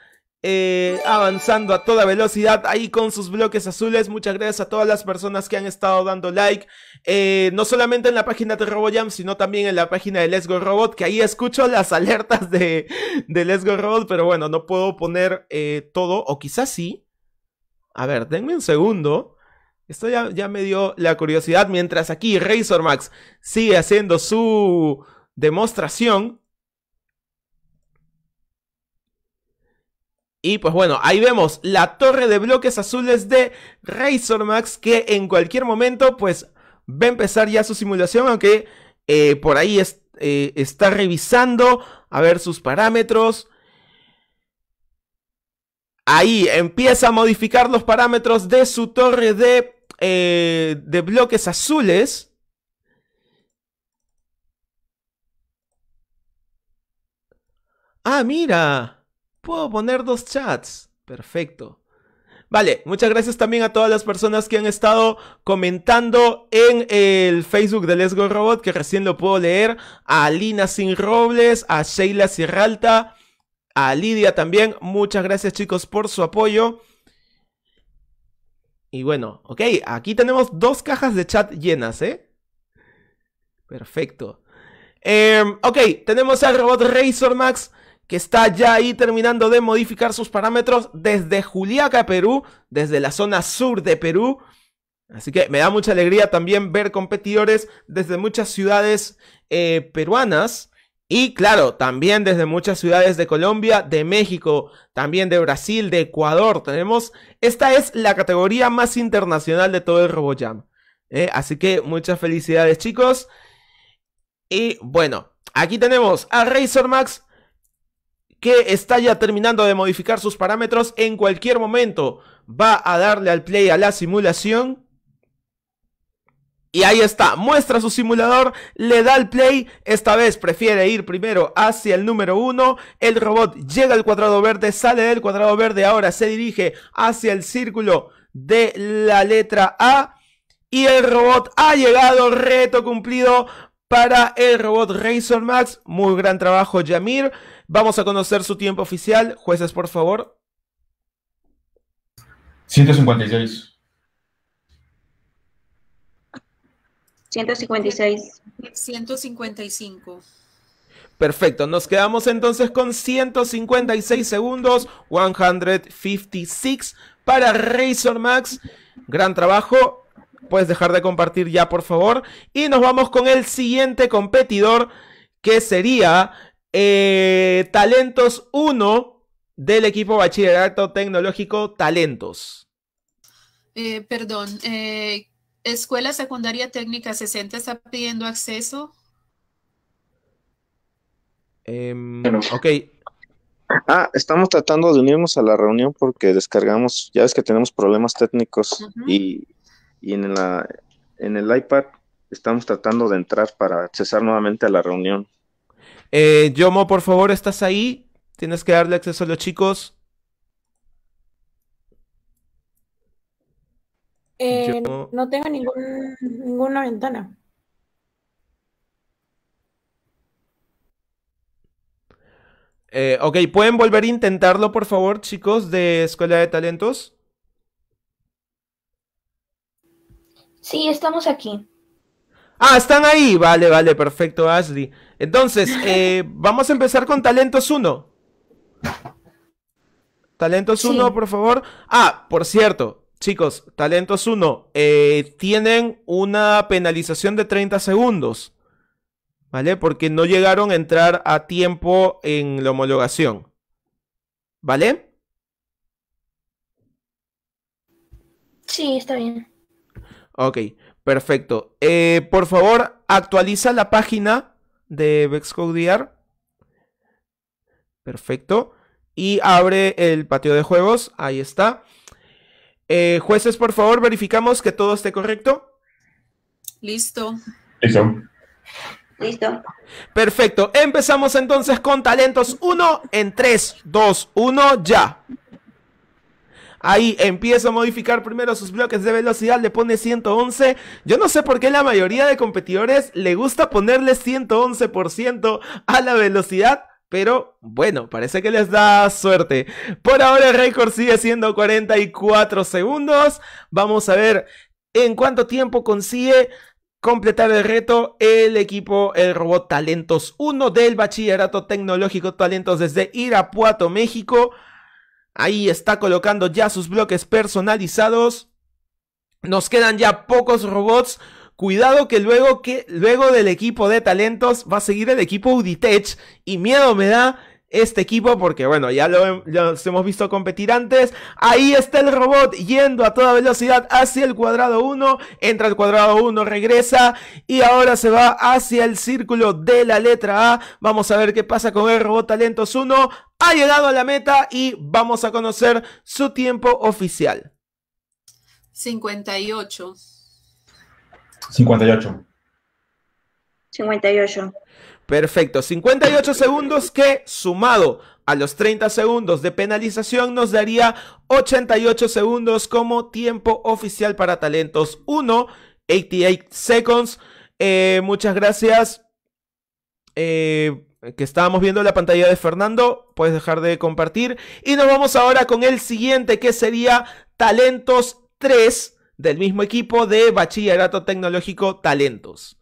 Eh, avanzando a toda velocidad ahí con sus bloques azules. Muchas gracias a todas las personas que han estado dando like. Eh, no solamente en la página de RoboJam, sino también en la página de Let's Go Robot. Que ahí escucho las alertas de, de Let's Go Robot. Pero bueno, no puedo poner eh, todo. O quizás sí. A ver, denme un segundo. Esto ya, me dio la curiosidad. Mientras aquí Razor Max sigue haciendo su demostración. Y pues bueno, ahí vemos la torre de bloques azules de Razor Max que en cualquier momento pues va a empezar ya su simulación, aunque eh, por ahí eh, está revisando a ver sus parámetros. Ahí empieza a modificar los parámetros de su torre de eh, de bloques azules. Ah, mira. Puedo poner dos chats. Perfecto. Vale, muchas gracias también a todas las personas que han estado comentando en el Facebook de Let's Go Robot, que recién lo puedo leer. A Lina Sin Robles, a Sheila Sierralta, a Lidia también. Muchas gracias chicos por su apoyo. Y bueno, ok, aquí tenemos dos cajas de chat llenas, ¿eh? Perfecto. Em, ok, tenemos al robot Razor Max que está ya ahí terminando de modificar sus parámetros desde Juliaca, Perú, desde la zona sur de Perú. Así que me da mucha alegría también ver competidores desde muchas ciudades eh, peruanas y claro, también desde muchas ciudades de Colombia, de México, también de Brasil, de Ecuador tenemos. Esta es la categoría más internacional de todo el RoboJam. ¿eh? Así que muchas felicidades chicos. Y bueno, aquí tenemos a Razormax Max que está ya terminando de modificar sus parámetros en cualquier momento. Va a darle al play a la simulación. Y ahí está, muestra su simulador, le da el play, esta vez prefiere ir primero hacia el número 1, el robot llega al cuadrado verde, sale del cuadrado verde, ahora se dirige hacia el círculo de la letra A y el robot ha llegado, reto cumplido para el robot Razor Max, muy gran trabajo Yamir, vamos a conocer su tiempo oficial, jueces por favor. 156. 156. 155. Perfecto, nos quedamos entonces con 156 segundos, 156 para Razor Max. Gran trabajo, puedes dejar de compartir ya por favor. Y nos vamos con el siguiente competidor que sería eh, Talentos 1 del equipo Bachillerato Tecnológico Talentos. Eh, perdón, eh, Escuela Secundaria Técnica 60 está pidiendo acceso. Em, bueno, ok. Ah, estamos tratando de unirnos a la reunión porque descargamos, ya ves que tenemos problemas técnicos y, en, en el iPad estamos tratando de entrar para accesar nuevamente a la reunión. Eh, Yomo, por favor, ¿estás ahí? Tienes que darle acceso a los chicos. Eh, no tengo ninguna ventana. Eh, ok, ¿pueden volver a intentarlo, por favor, chicos de Escuela de Talentos? Sí, estamos aquí. Ah, están ahí. Vale, vale, perfecto, Ashley. Entonces, eh, vamos a empezar con Talentos 1. Talentos 1, por favor. Ah, por cierto, chicos, talentos 1, eh, tienen una penalización de 30 segundos, ¿vale? Porque no llegaron a entrar a tiempo en la homologación, ¿vale? Sí, está bien. Ok, perfecto. Eh, por favor, actualiza la página de Bexcodear. Perfecto. Y abre el patio de juegos. Ahí está. Eh, jueces, por favor, verificamos que todo esté correcto. Listo. Listo. Listo. Perfecto. Empezamos entonces con talentos 1 en 3, 2, 1, ya. Ahí empiezo a modificar primero sus bloques de velocidad, le pone 111. Yo no sé por qué la mayoría de competidores le gusta ponerle 111% a la velocidad pero bueno, parece que les da suerte. Por ahora el récord sigue siendo 44 segundos. Vamos a ver en cuánto tiempo consigue completar el reto el equipo, el robot Talentos 1 del Bachillerato Tecnológico Talentos desde Irapuato, México. Ahí está colocando ya sus bloques personalizados. Nos quedan ya pocos robots. Cuidado que luego, que luego del equipo de talentos va a seguir el equipo Uditech y miedo me da este equipo porque bueno, ya lo, los hemos visto competir antes. Ahí está el robot yendo a toda velocidad hacia el cuadrado 1, entra al cuadrado 1, regresa y ahora se va hacia el círculo de la letra A. Vamos a ver qué pasa con el robot Talentos 1. Ha llegado a la meta y vamos a conocer su tiempo oficial. 58. 58. 58. Perfecto, 58 segundos que sumado a los 30 segundos de penalización nos daría 88 segundos como tiempo oficial para talentos 1, 88 seconds. Eh, muchas gracias. Eh, que estábamos viendo la pantalla de Fernando, puedes dejar de compartir. Y nos vamos ahora con el siguiente que sería Talentos 3 del mismo equipo de Bachillerato Tecnológico Talentos.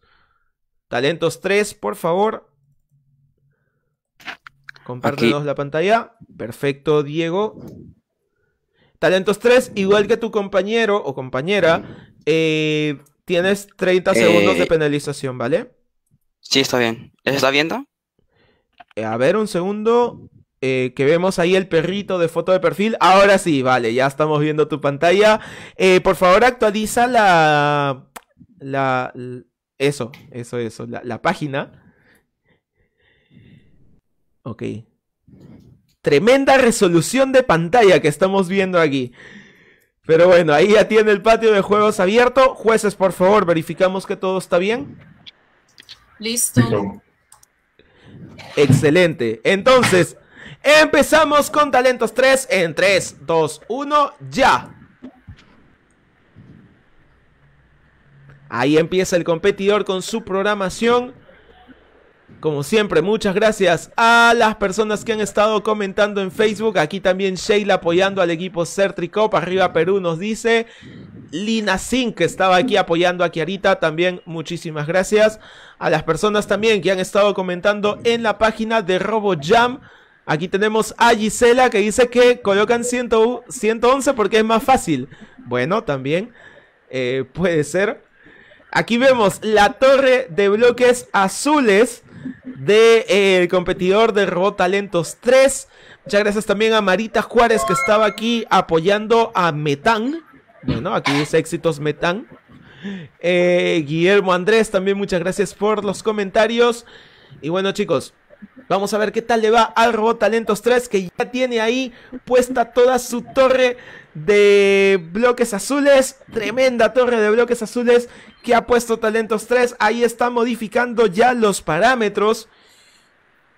Talentos 3, por favor. Compártenos la pantalla. Perfecto, Diego. Talentos 3, igual que tu compañero o compañera, eh, tienes 30 eh, segundos de penalización, ¿vale? Sí, está bien. ¿Está viendo? Eh, a ver, un segundo. Eh, que vemos ahí el perrito de foto de perfil. Ahora sí, vale, ya estamos viendo tu pantalla. Eh, por favor, actualiza la, la, eso, eso, eso, la, página. Ok. Tremenda resolución de pantalla que estamos viendo aquí. Pero bueno, ahí ya tiene el patio de juegos abierto. Jueces, por favor, verificamos que todo está bien. Listo. Excelente. Entonces, Empezamos con Talentos 3 en 3, 2, 1, ya. Ahí empieza el competidor con su programación. Como siempre, muchas gracias a las personas que han estado comentando en Facebook. Aquí también Sheila apoyando al equipo Certricop. Arriba Perú nos dice. Lina Sin, que estaba aquí apoyando a Kiarita. También muchísimas gracias a las personas también que han estado comentando en la página de RoboJam. Aquí tenemos a Gisela que dice que colocan 111 porque es más fácil. Bueno, también eh, puede ser. Aquí vemos la torre de bloques azules del de, eh, competidor de Robot Talentos 3. Muchas gracias también a Marita Juárez que estaba aquí apoyando a Metán. Bueno, aquí dice éxitos Metán. Eh, Guillermo Andrés, también muchas gracias por los comentarios. Y bueno chicos, Vamos a ver qué tal le va al Robot Talentos 3, que ya tiene ahí puesta toda su torre de bloques azules. Tremenda torre de bloques azules que ha puesto Talentos 3. Ahí está modificando ya los parámetros.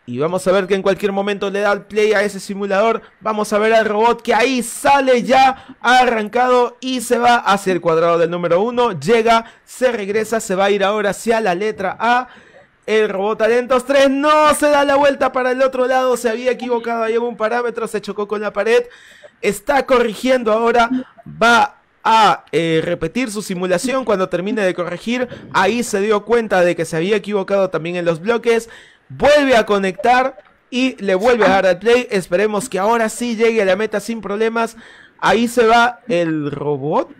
Y vamos a ver que en cualquier momento le da el play a ese simulador. Vamos a ver al robot que ahí sale ya arrancado y se va hacia el cuadrado del número 1. Llega, se regresa, se va a ir ahora hacia la letra A. El robot Talentos 3 no se da la vuelta para el otro lado. Se había equivocado ahí en un parámetro. Se chocó con la pared. Está corrigiendo ahora. Va a eh, repetir su simulación cuando termine de corregir. Ahí se dio cuenta de que se había equivocado también en los bloques. Vuelve a conectar y le vuelve a dar al play. Esperemos que ahora sí llegue a la meta sin problemas. Ahí se va el robot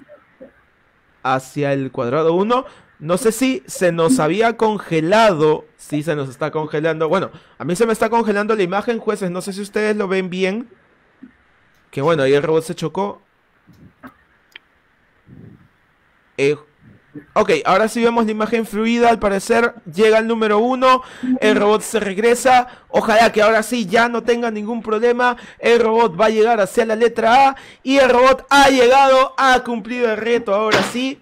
hacia el cuadrado 1. No sé si se nos había congelado, si se nos está congelando. Bueno, a mí se me está congelando la imagen, jueces. No sé si ustedes lo ven bien. Que bueno, ahí el robot se chocó. Eh, ok, ahora sí vemos la imagen fluida. Al parecer llega el número uno. El robot se regresa. Ojalá que ahora sí ya no tenga ningún problema. El robot va a llegar hacia la letra A. Y el robot ha llegado, ha cumplido el reto. Ahora sí.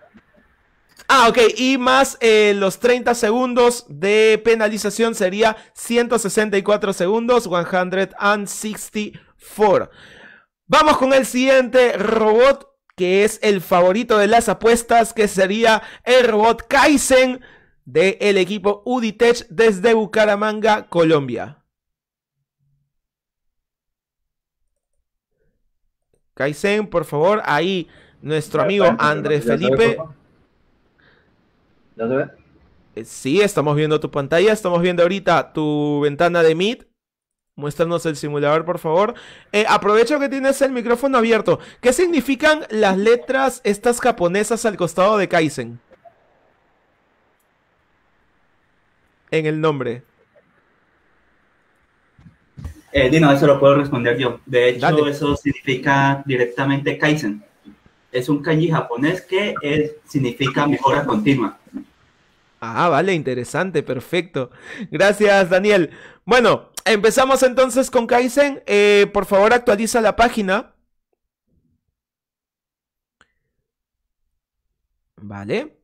Ah, ok. Y más eh, los 30 segundos de penalización sería 164 segundos, 164. Vamos con el siguiente robot, que es el favorito de las apuestas, que sería el robot Kaizen del el equipo Uditech desde Bucaramanga, Colombia. Kaizen, por favor, ahí nuestro amigo Andrés Felipe. Eh, sí, estamos viendo tu pantalla, estamos viendo ahorita tu ventana de Meet. Muéstranos el simulador, por favor. Eh, aprovecho que tienes el micrófono abierto. ¿Qué significan las letras estas japonesas al costado de Kaizen? En el nombre. Eh, Dino, eso lo puedo responder yo. De hecho, eso significa directamente Kaizen. Es un kanji japonés que significa mejora continua. Ah, vale, interesante, perfecto. Gracias, Daniel. Bueno, empezamos entonces con Kaizen. Eh, por favor, actualiza la página. Vale.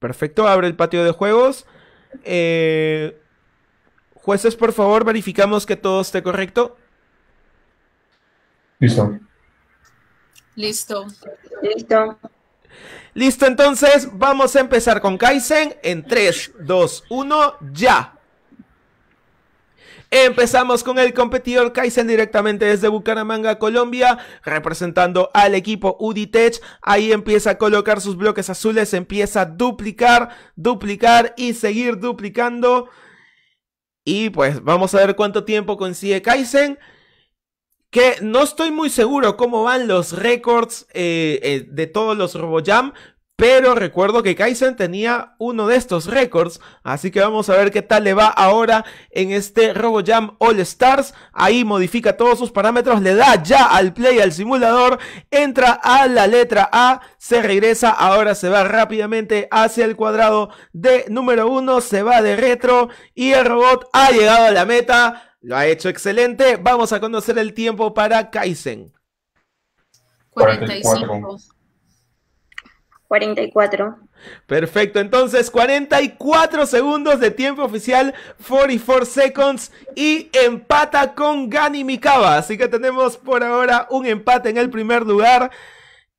Perfecto, abre el patio de juegos. Eh, jueces, por favor, verificamos que todo esté correcto. Listo. Listo. Listo. Listo, entonces vamos a empezar con Kaizen en 3, 2, 1, ya. Empezamos con el competidor Kaizen directamente desde Bucaramanga, Colombia, representando al equipo Uditech. Ahí empieza a colocar sus bloques azules, empieza a duplicar, duplicar y seguir duplicando. Y pues vamos a ver cuánto tiempo consigue Kaizen que no estoy muy seguro cómo van los récords eh, eh, de todos los RoboJam, pero recuerdo que Kaizen tenía uno de estos récords, así que vamos a ver qué tal le va ahora en este RoboJam All Stars. Ahí modifica todos sus parámetros, le da ya al play al simulador, entra a la letra A, se regresa, ahora se va rápidamente hacia el cuadrado de número 1, se va de retro y el robot ha llegado a la meta lo ha hecho excelente. Vamos a conocer el tiempo para Kaizen. 45. 44. Perfecto, entonces 44 segundos de tiempo oficial, 44 seconds y empata con Gani Mikaba. Así que tenemos por ahora un empate en el primer lugar.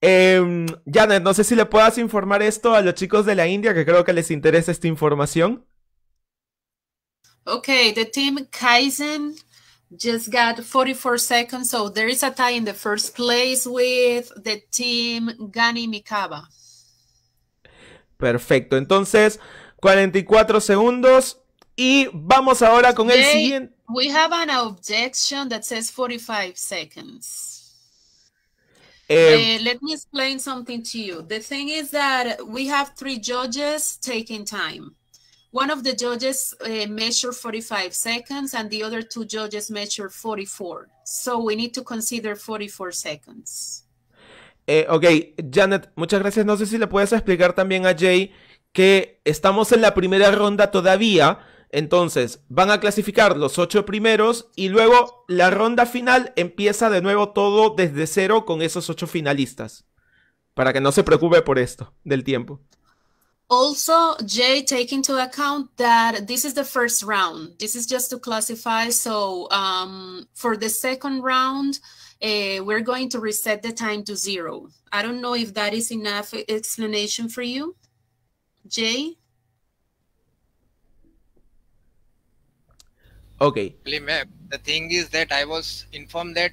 Em, Janet, no sé si le puedas informar esto a los chicos de la India, que creo que les interesa esta información. Okay, the team Kaizen just got 44 seconds. So there is a tie in the first place with the team Gani Mikaba. Perfecto. Entonces, 44 segundos. Y vamos ahora con Today, el siguiente. We have an objection that says 45 seconds. Eh, uh, let me explain something to you. The thing is that we have three judges taking time. One of the judges eh, measure 45 seconds and the other two judges measured 44. So we need to consider 44 seconds. Eh, ok, Janet, muchas gracias. No sé si le puedes explicar también a Jay que estamos en la primera ronda todavía. Entonces, van a clasificar los ocho primeros y luego la ronda final empieza de nuevo todo desde cero con esos ocho finalistas. Para que no se preocupe por esto del tiempo. also jay take into account that this is the first round this is just to classify so um, for the second round uh, we're going to reset the time to zero i don't know if that is enough explanation for you jay okay the thing is that i was informed that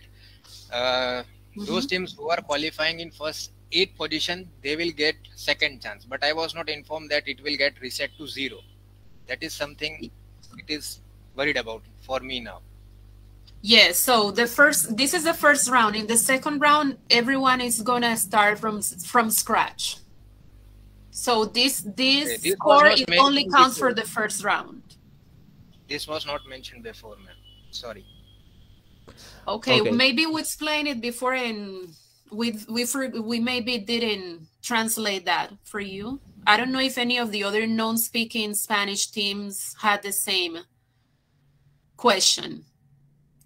uh, mm -hmm. those mm-hmm. teams who are qualifying in first eighth position, they will get second chance. But I was not informed that it will get reset to zero. That is something it is worried about for me now. Yes, yeah, so the first this is the first round. In the second round, everyone is gonna start from from scratch. So this this, okay, this score it only counts before. for the first round. This was not mentioned before, ma'am. Sorry. Okay, okay, maybe we explain it before and we we for, we maybe didn't translate that for you. I don't know if any of the other non-speaking Spanish teams had the same question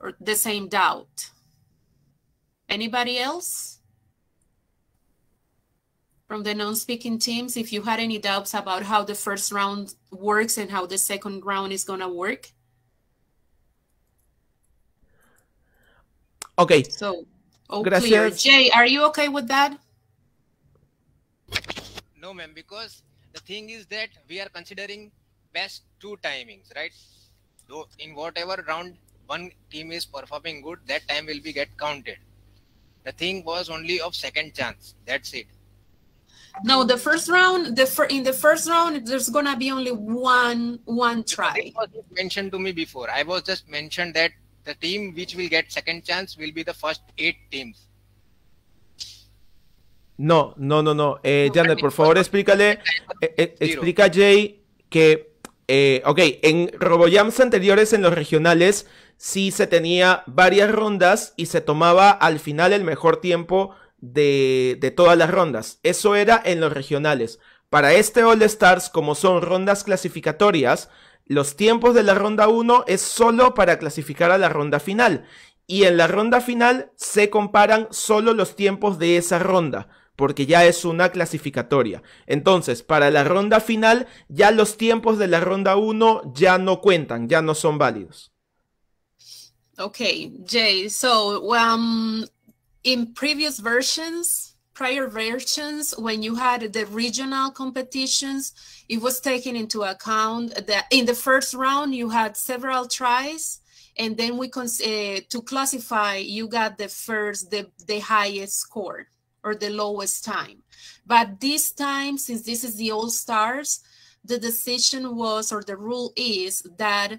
or the same doubt. Anybody else from the non-speaking teams? If you had any doubts about how the first round works and how the second round is gonna work. Okay. So Oh, Gracias. clear. Jay, are you okay with that? No, ma'am, because the thing is that we are considering best two timings, right? So in whatever round one team is performing good, that time will be get counted. The thing was only of second chance. That's it. No, the first round, the fir in the first round, there's gonna be only one one try. It was mentioned to me before. I was just mentioned that the team which will get second chance will be the first eight teams. No, no, no, no. Eh, Janet, por favor, explícale, eh, eh, explica Jay que, eh, ok, en RoboJams anteriores, en los regionales, sí se tenía varias rondas y se tomaba al final el mejor tiempo de todas las rondas. Eso era en los regionales. Para este All Stars, como son rondas clasificatorias, los tiempos de la ronda 1 es solo para clasificar a la ronda final. Y en la ronda final se comparan solo los tiempos de esa ronda, porque ya es una clasificatoria. Entonces, para la ronda final, ya los tiempos de la ronda 1 ya no cuentan, ya no son válidos. Ok, Jay, so um, in previous versions, prior versions, when you had the regional competitions, it was taken into account that in the first round you had several tries, and then we uh, to classify you got the first, the the highest score or the lowest time. But this time, since this is the All Stars, the decision was or the rule is that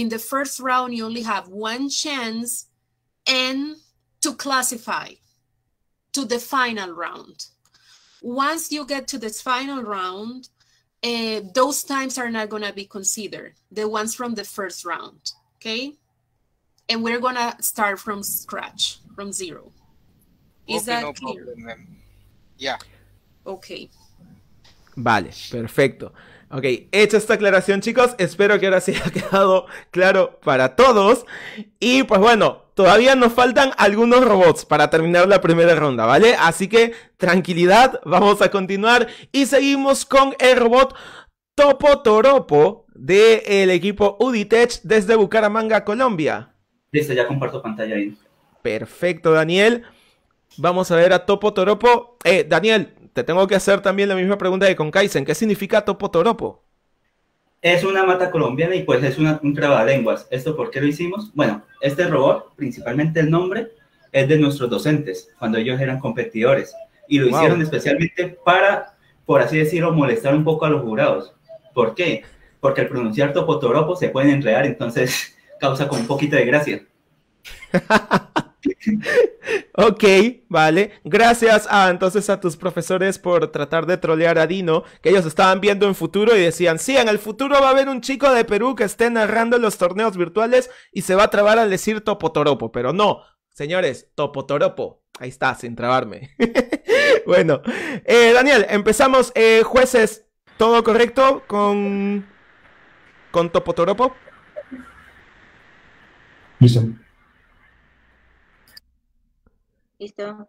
in the first round you only have one chance and to classify to the final round. Once you get to this final round, uh, those times are not going to be considered, the ones from the first round, okay? And we're going to start from scratch, from zero. Is okay, that no clear? Problem, yeah. Okay. Vale, perfecto. Ok, hecha esta aclaración chicos, espero que ahora se haya quedado claro para todos. Y pues bueno, todavía nos faltan algunos robots para terminar la primera ronda, ¿vale? Así que tranquilidad, vamos a continuar y seguimos con el robot Topo Toropo del equipo Uditech desde Bucaramanga, Colombia. Listo, ya comparto pantalla ahí. Perfecto, Daniel. Vamos a ver a Topo Toropo. Eh, Daniel, te tengo que hacer también la misma pregunta que con Kaizen. ¿Qué significa Topo Toropo? es una mata colombiana y pues es una, un lenguas. ¿Esto por qué lo hicimos? Bueno, este robot, principalmente el nombre, es de nuestros docentes, cuando ellos eran competidores. Y lo hicieron especialmente para, por así decirlo, molestar un poco a los jurados. ¿Por qué? Porque al pronunciar topotoropo se pueden enredar, entonces causa con un poquito de gracia. ok, vale. Gracias a, entonces a tus profesores por tratar de trolear a Dino, que ellos estaban viendo en futuro y decían, sí, en el futuro va a haber un chico de Perú que esté narrando los torneos virtuales y se va a trabar al decir Topotoropo, pero no, señores, Topotoropo. Ahí está, sin trabarme. bueno, eh, Daniel, empezamos. Eh, jueces, ¿todo correcto con, con Topotoropo? Listo. Listo.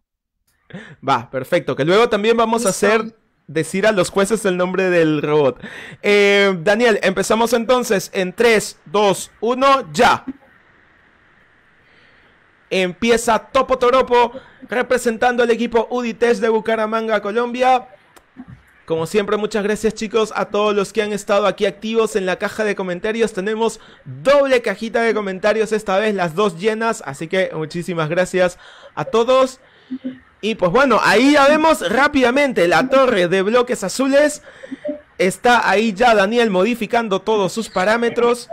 Va, perfecto. Que luego también vamos a hacer decir a los jueces el nombre del robot. Eh, Daniel, empezamos entonces en 3, 2, 1, ya. Empieza Topo Toropo representando al equipo UDITES de Bucaramanga, Colombia. Como siempre, muchas gracias chicos a todos los que han estado aquí activos en la caja de comentarios. Tenemos doble cajita de comentarios esta vez, las dos llenas. Así que muchísimas gracias a todos. Y pues bueno, ahí ya vemos rápidamente la torre de bloques azules. Está ahí ya Daniel modificando todos sus parámetros.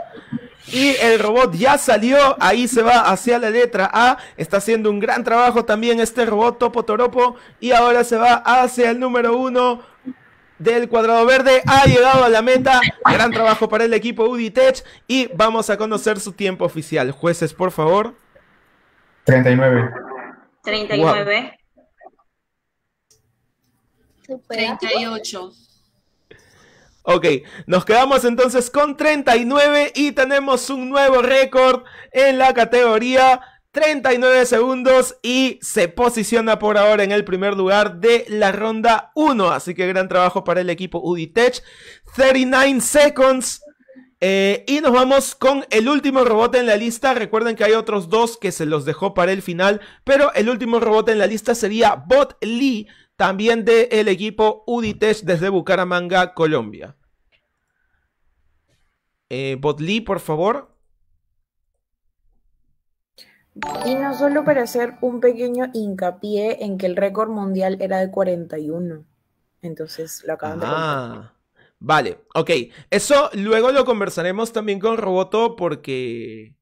Y el robot ya salió, ahí se va hacia la letra A. Está haciendo un gran trabajo también este robot Topo Toropo. Y ahora se va hacia el número 1 del cuadrado verde ha llegado a la meta. Gran trabajo para el equipo Tech, y vamos a conocer su tiempo oficial. Jueces, por favor. 39. 39. 38. Ok, nos quedamos entonces con 39 y tenemos un nuevo récord en la categoría 39 segundos y se posiciona por ahora en el primer lugar de la ronda 1. Así que gran trabajo para el equipo Uditech. 39 seconds. Eh, y nos vamos con el último robot en la lista. Recuerden que hay otros dos que se los dejó para el final. Pero el último robot en la lista sería Bot Lee, también del el equipo Uditech desde Bucaramanga, Colombia. Eh, Bot Lee, por favor. Y no solo para hacer un pequeño hincapié en que el récord mundial era de 41. Entonces lo acaban de romper. Ah, vale, ok. Eso luego lo conversaremos también con Roboto porque...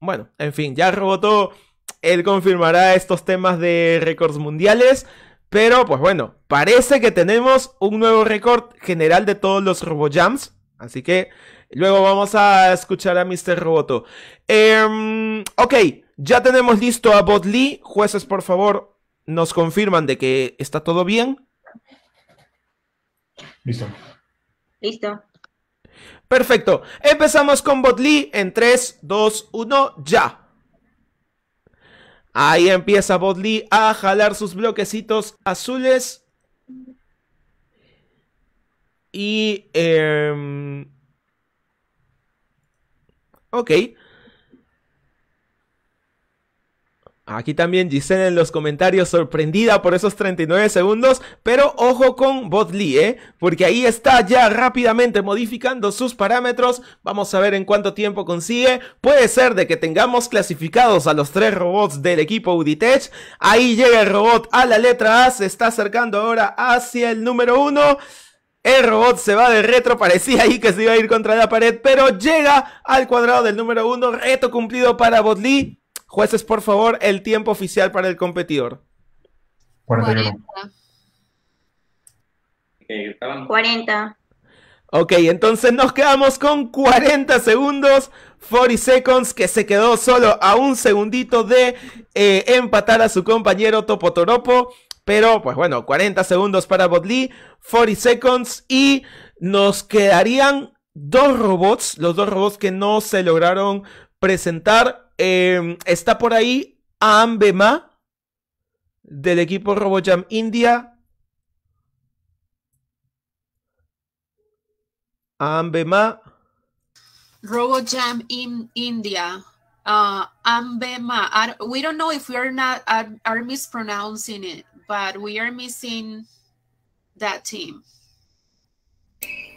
Bueno, en fin, ya Roboto, él confirmará estos temas de récords mundiales. Pero pues bueno, parece que tenemos un nuevo récord general de todos los RoboJams. Así que luego vamos a escuchar a Mr. Roboto. Em, ok, ya tenemos listo a Botli. Jueces, por favor, nos confirman de que está todo bien. Listo. Listo. Perfecto. Empezamos con Botli en 3, 2, 1, ya. Ahí empieza Botli a jalar sus bloquecitos azules. Y... Eh, ok. Aquí también Giselle en los comentarios sorprendida por esos 39 segundos, pero ojo con Botli, ¿eh? Porque ahí está ya rápidamente modificando sus parámetros. Vamos a ver en cuánto tiempo consigue. Puede ser de que tengamos clasificados a los tres robots del equipo Uditech. Ahí llega el robot a la letra A, se está acercando ahora hacia el número 1. El robot se va de retro, parecía ahí que se iba a ir contra la pared, pero llega al cuadrado del número 1, reto cumplido para Botli Jueces, por favor, el tiempo oficial para el competidor. 41. 40. Ok, entonces nos quedamos con 40 segundos, 40 seconds, que se quedó solo a un segundito de eh, empatar a su compañero Topotoropo. Pero, pues bueno, 40 segundos para Botli, 40 seconds y nos quedarían dos robots, los dos robots que no se lograron presentar. Em, está por ahí Ambema del equipo RoboJam India. Ambema. RoboJam in India. Uh, Ambema. we don't know if we are not are mispronouncing it, but we are missing that team.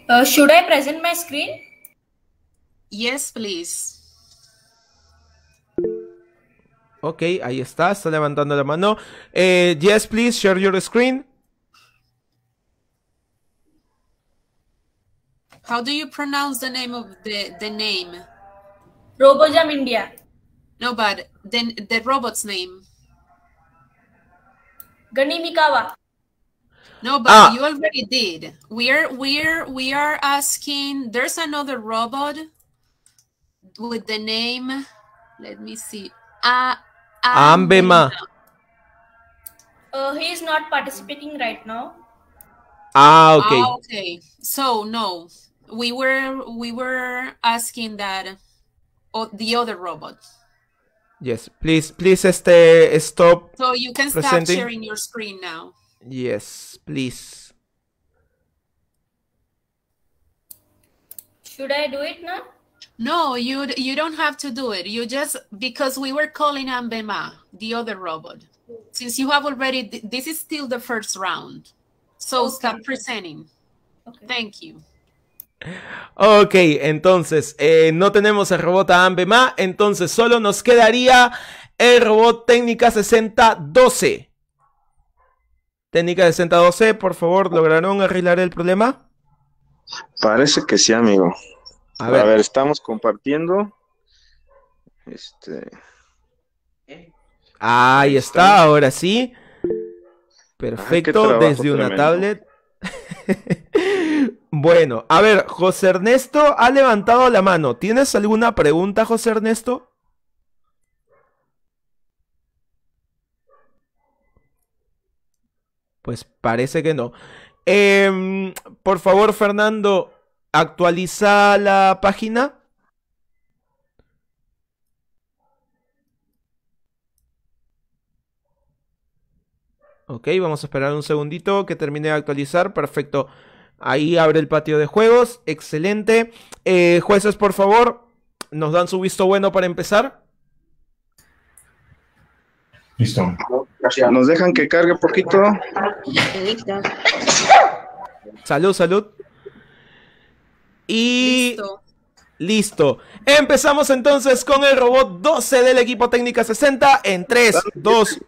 Uh, should I present my screen? Yes, please. Ok, ahí está, está levantando la mano. Eh, yes, please, share your screen. How do you pronounce the name of the, the name? Robojam India. No, but then the robot's name. Ganimikawa. No, but ah. you already did. We're we're we are asking. There's another robot with the name. Let me see. Ah, Ambema. Uh, he is not participating right now. Ah, okay. Ah, okay. So no, we were we were asking that oh, the other robot. Yes, please, please stay, stop. So you can start stop sharing your screen now. Yes, please. Should I do it now? No, you you don't have to do it. You just because we were calling Ambema, the other robot. Since you have already, this is still the first round, so stop presenting. Thank you. Ok, entonces eh, no tenemos el robot a Ambema, entonces solo nos quedaría el robot técnica 6012. Técnica 6012, por favor, ¿lograron arreglar el problema? Parece que sí, amigo. A ver. estamos compartiendo. Este. Ahí está, ahora sí. Perfecto, desde una tablet. bueno, a ver, José Ernesto ha levantado la mano. ¿Tienes alguna pregunta, José Ernesto? Pues parece que no. Em, por favor, Fernando, actualiza la página. Ok, vamos a esperar un segundito que termine de actualizar. Perfecto. Ahí abre el patio de juegos. Excelente. Eh, jueces, por favor, nos dan su visto bueno para empezar. Listo. Gracias. Nos dejan que cargue un poquito. Salud, salud. Y listo. Empezamos entonces con el robot 12 del equipo técnica 60 en 3, 2.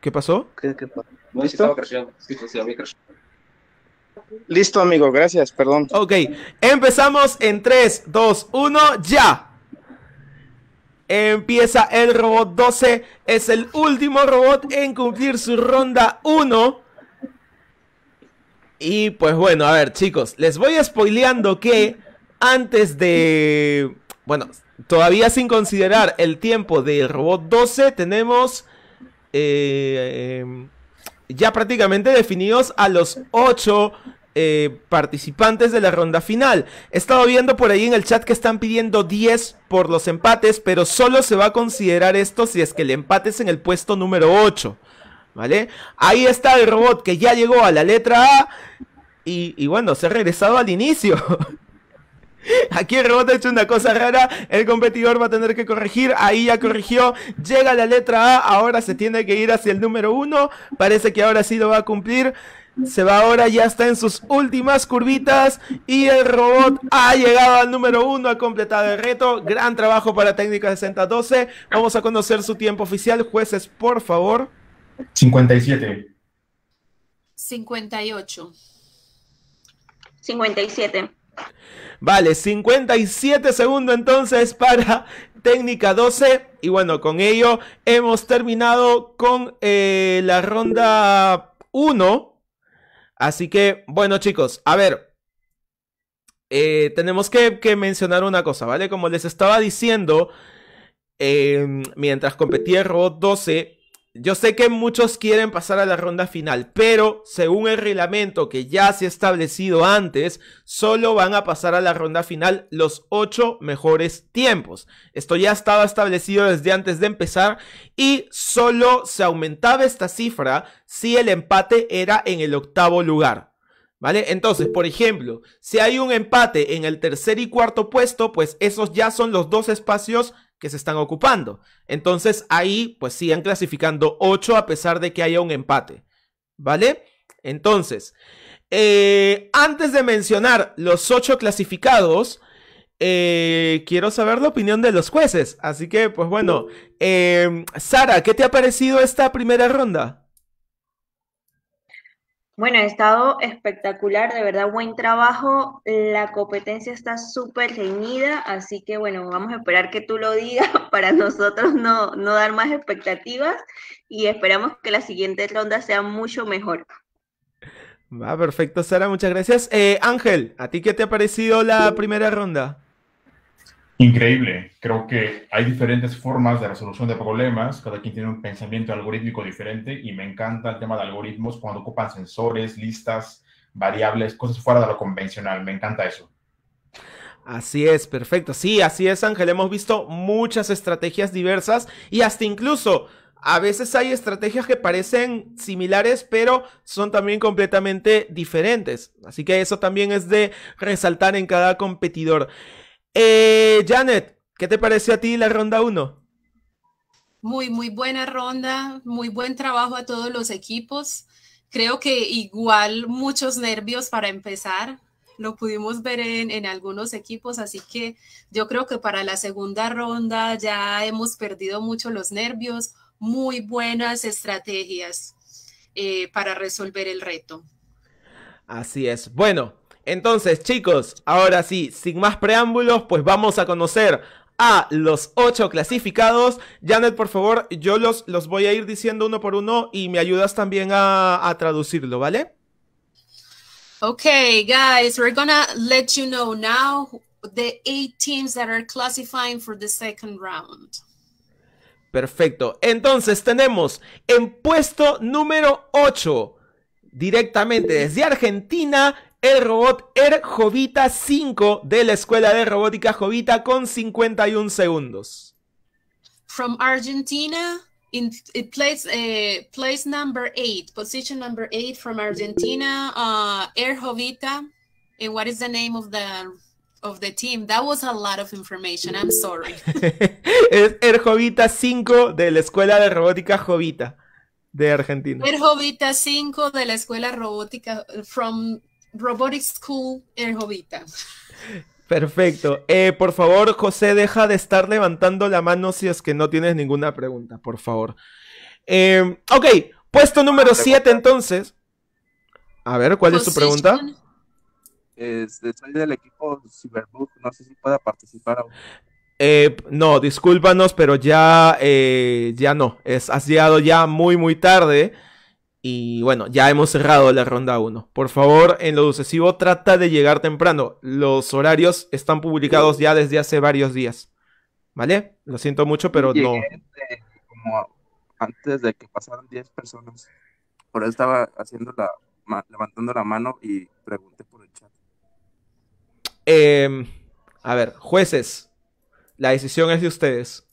¿Qué pasó? ¿Qué, qué pasó? ¿Listo? Pues, listo, amigo, gracias, perdón. Ok, empezamos en 3, 2, 1, ya. Empieza el robot 12, es el último robot en cumplir su ronda 1. Y pues bueno, a ver, chicos, les voy spoileando que antes de. Bueno, todavía sin considerar el tiempo del robot 12, tenemos. Eh, ya prácticamente definidos a los 8 eh, participantes de la ronda final. He estado viendo por ahí en el chat que están pidiendo 10 por los empates, pero solo se va a considerar esto si es que el empate es en el puesto número 8. ¿Vale? Ahí está el robot que ya llegó a la letra A. Y, y bueno, se ha regresado al inicio. Aquí el robot ha hecho una cosa rara, el competidor va a tener que corregir, ahí ya corrigió, llega la letra A, ahora se tiene que ir hacia el número 1, parece que ahora sí lo va a cumplir, se va ahora, ya está en sus últimas curvitas y el robot ha llegado al número 1, ha completado el reto, gran trabajo para técnica 6012, vamos a conocer su tiempo oficial, jueces por favor. 57. 58. 57. Vale, 57 segundos entonces para técnica 12. Y bueno, con ello hemos terminado con eh, la ronda 1. Así que, bueno chicos, a ver. Eh, tenemos que, mencionar una cosa, ¿vale? Como les estaba diciendo, eh, mientras competía Robot 12, yo sé que muchos quieren pasar a la ronda final, pero según el reglamento que ya se ha establecido antes, solo van a pasar a la ronda final los ocho mejores tiempos. Esto ya estaba establecido desde antes de empezar y solo se aumentaba esta cifra si el empate era en el octavo lugar. ¿Vale? Entonces, por ejemplo, si hay un empate en el tercer y cuarto puesto, pues esos ya son los dos espacios que se están ocupando. Entonces ahí pues siguen clasificando 8 a pesar de que haya un empate. ¿Vale? Entonces, eh, antes de mencionar los 8 clasificados, eh, quiero saber la opinión de los jueces. Así que, pues bueno, eh, Sara, ¿qué te ha parecido esta primera ronda? Bueno, ha estado espectacular, de verdad, buen trabajo. La competencia está súper reñida, así que bueno, vamos a esperar que tú lo digas para nosotros no, no dar más expectativas y esperamos que la siguiente ronda sea mucho mejor. Va, perfecto, Sara, muchas gracias. Eh, Ángel, ¿a ti qué te ha parecido la primera ronda? Increíble. Creo que hay diferentes formas de resolución de problemas. Cada quien tiene un pensamiento algorítmico diferente y me encanta el tema de algoritmos cuando ocupan sensores, listas, variables, cosas fuera de lo convencional. Me encanta eso. Así es, perfecto. Sí, así es, Ángel. Hemos visto muchas estrategias diversas y hasta incluso a veces hay estrategias que parecen similares, pero son también completamente diferentes. Así que eso también es de resaltar en cada competidor. Eh, Janet, ¿qué te pareció a ti la ronda 1? Muy, muy buena ronda, muy buen trabajo a todos los equipos. Creo que igual muchos nervios para empezar, lo pudimos ver en, algunos equipos, así que yo creo que para la segunda ronda ya hemos perdido mucho los nervios, muy buenas estrategias eh, para resolver el reto. Así es. Bueno, entonces, chicos, ahora sí, sin más preámbulos, pues vamos a conocer a los ocho clasificados. Janet, por favor, yo los, los voy a ir diciendo uno por uno y me ayudas también a, a traducirlo, ¿vale? Okay, guys, we're gonna let you know now the eight teams that are classifying for the second round. Perfecto. Entonces tenemos en puesto número ocho, directamente desde Argentina, el robot Air Jovita 5 de la Escuela de Robótica Jovita con 51 segundos. From Argentina, in, plays eh, place, number 8, position number 8 from Argentina, Erjovita. Uh, what is the name of the of the team. That was a lot of information. I'm sorry. es Erjovita 5 de la Escuela de Robótica Jovita de Argentina. Erjovita 5 de la Escuela Robótica from Robotics School en Jovita. Perfecto. Eh, por favor, José, deja de estar levantando la mano si es que no tienes ninguna pregunta, por favor. Em, ok, puesto ah, número 7 entonces. A ver, ¿cuál es tu pregunta? Este, soy del equipo no sé si pueda participar eh, no, discúlpanos, pero ya, eh, ya no. Es, has llegado ya muy, muy tarde. Y bueno, ya hemos cerrado la ronda 1. Por favor, en lo sucesivo, trata de llegar temprano. Los horarios están publicados ya desde hace varios días. ¿Vale? Lo siento mucho, pero no. como antes de que pasaran 10 personas. Por eso estaba haciendo la, levantando la mano y pregunté por el chat. Em, a ver, jueces, la decisión es de ustedes.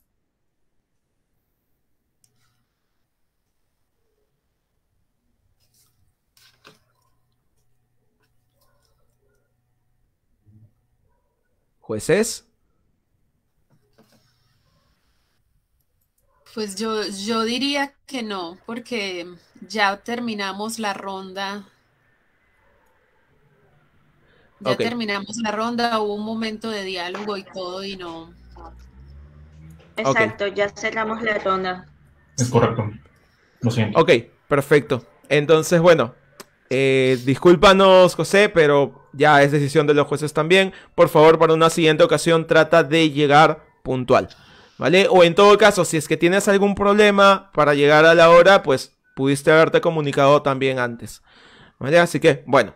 Pues es Pues yo, yo diría que no, porque ya terminamos la ronda. Ya terminamos la ronda, hubo un momento de diálogo y todo y no. Exacto, ya cerramos la ronda. Es correcto. Lo siento. Ok, perfecto. Entonces, bueno, eh, discúlpanos, José, pero ya es decisión de los jueces también. Por favor, para una siguiente ocasión, trata de llegar puntual. ¿Vale? O en todo caso, si es que tienes algún problema para llegar a la hora, pues pudiste haberte comunicado también antes. ¿Vale? Así que, bueno.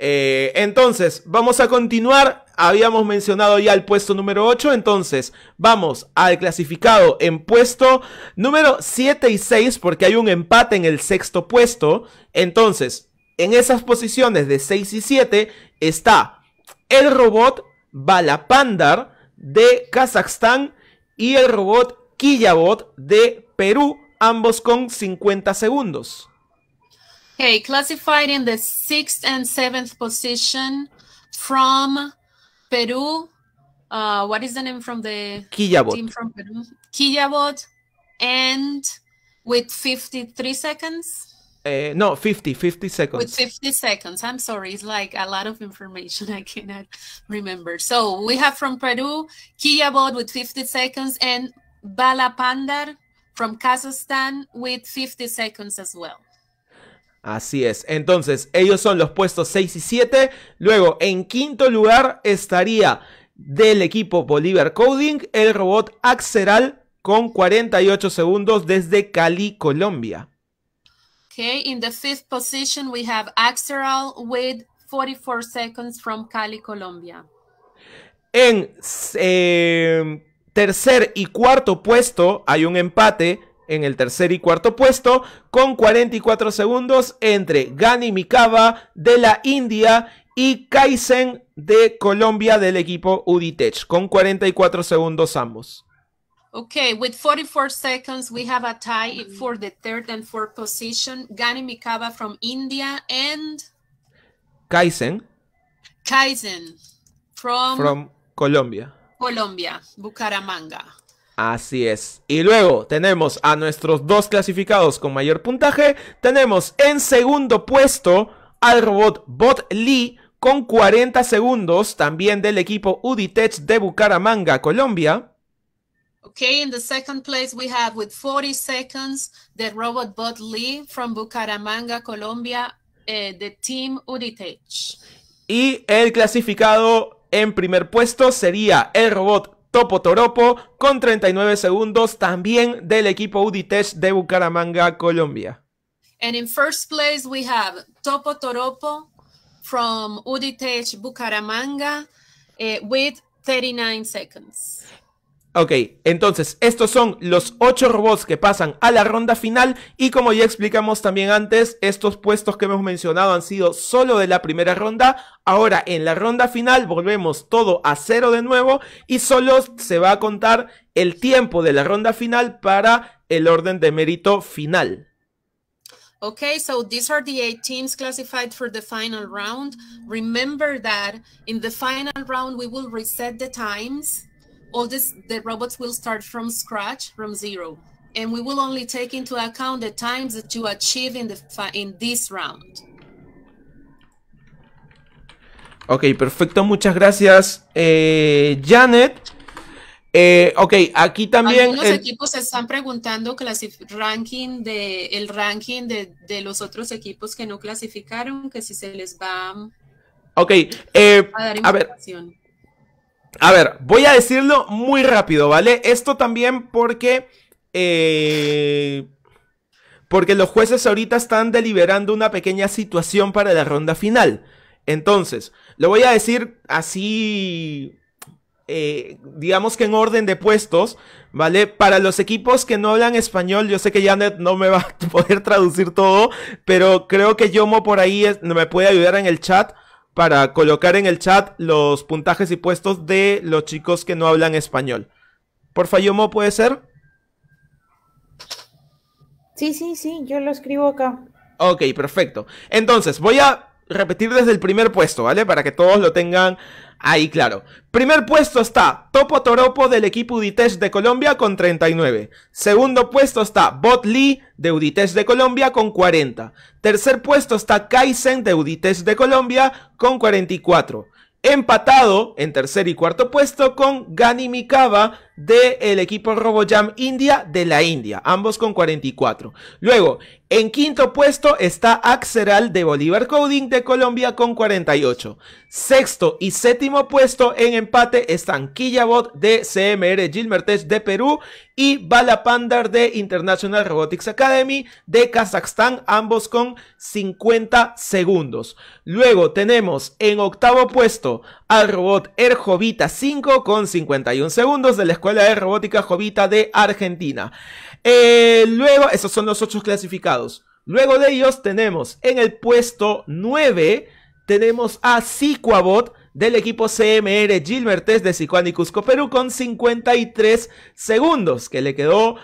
Eh, entonces, vamos a continuar. Habíamos mencionado ya el puesto número 8. Entonces, vamos al clasificado en puesto número 7 y 6, porque hay un empate en el sexto puesto. Entonces, en esas posiciones de 6 y 7 está el robot Balapandar de Kazajstán y el robot Killabot de Perú, ambos con 50 segundos. Okay, classified in the 6th and 7th position from Perú, Uh, what is the name from the Quillabot. team from Perú? Quillabot, and with 53 seconds. Eh, no, 50, 50 seconds. With 50 seconds. I'm sorry. It's like a lot of information I cannot remember. So we have from Peru, Kiyabod with 50 seconds, and Balapandar from Kazakhstan with 50 seconds as well. Así es. Entonces, ellos son los puestos 6 y 7. Luego, en quinto lugar estaría del equipo Bolívar Coding el robot Axeral con 48 segundos desde Cali, Colombia in the fifth position, we have with 44 seconds from Cali, Colombia. En em, tercer y cuarto puesto hay un empate en el tercer y cuarto puesto con 44 segundos entre Gani Mikaba de la India y Kaizen de Colombia del equipo Uditech con 44 segundos ambos. Okay, with 44 seconds, we have a tie mm-hmm. for the third and fourth position. Gani Mikaba from India and Kaizen. Kaizen from, Colombia. Colombia, Bucaramanga. Así es. Y luego tenemos a nuestros dos clasificados con mayor puntaje. Tenemos en segundo puesto al robot Bot Lee con 40 segundos, también del equipo Uditech de Bucaramanga, Colombia. Okay, in the second place, we have with 40 seconds the robot bot Lee from Bucaramanga, Colombia, eh, the team Uditech. Y el clasificado en primer puesto sería el robot Topo Toropo con 39 segundos, también del equipo Uditech de Bucaramanga, Colombia. And in first place, we have Topo Toropo from Uditech Bucaramanga eh, with 39 seconds. Ok, entonces estos son los ocho robots que pasan a la ronda final y como ya explicamos también antes, estos puestos que hemos mencionado han sido solo de la primera ronda, ahora en la ronda final volvemos todo a cero de nuevo y solo se va a contar el tiempo de la ronda final para el orden de mérito final. Ok, so these are the eight teams classified for the final round. Remember that in the final round we will reset the times all this the robots will start from scratch from zero and we will only take into account the times that you achieve in this round Ok, perfecto, muchas gracias, eh, Janet. Eh, ok, aquí también. algunos el... equipos están preguntando ranking de, el ranking de, los otros equipos que no clasificaron, que si se les va. Ok, a, eh, a ver. A ver, voy a decirlo muy rápido, ¿vale? Esto también porque... Eh, porque los jueces ahorita están deliberando una pequeña situación para la ronda final. Entonces, lo voy a decir así... Eh, digamos que en orden de puestos, ¿vale? Para los equipos que no hablan español, yo sé que Janet no me va a poder traducir todo, pero creo que Yomo por ahí me puede ayudar en el chat para colocar en el chat los puntajes y puestos de los chicos que no hablan español. Por Yomo, ¿puede ser? Sí, sí, sí, yo lo escribo acá. Ok, perfecto. Entonces, voy a repetir desde el primer puesto, ¿vale? Para que todos lo tengan Ahí claro. Primer puesto está Topo Toropo del equipo Uditech de Colombia con 39. Segundo puesto está Bot Lee de Uditech de Colombia con 40. Tercer puesto está Kaizen de Uditech de Colombia con 44. Empatado en tercer y cuarto puesto con Gani Mikaba del equipo RoboJam India de la India, ambos con 44. Luego, en quinto puesto está Axeral de Bolívar Coding de Colombia con 48. Sexto y séptimo puesto en empate están Quillabot de CMR Gilmertech de Perú y Balapandar de International Robotics Academy de Kazajstán, ambos con 50 segundos. Luego tenemos en octavo puesto al robot Erjovita 5 con 51 segundos de la Escuela de Robótica Jovita de Argentina. Eh, luego, esos son los ocho clasificados. Luego de ellos tenemos en el puesto 9, tenemos a Cicuabot del equipo CMR Test de Sicuán y Cusco Perú con 53 segundos, que le quedó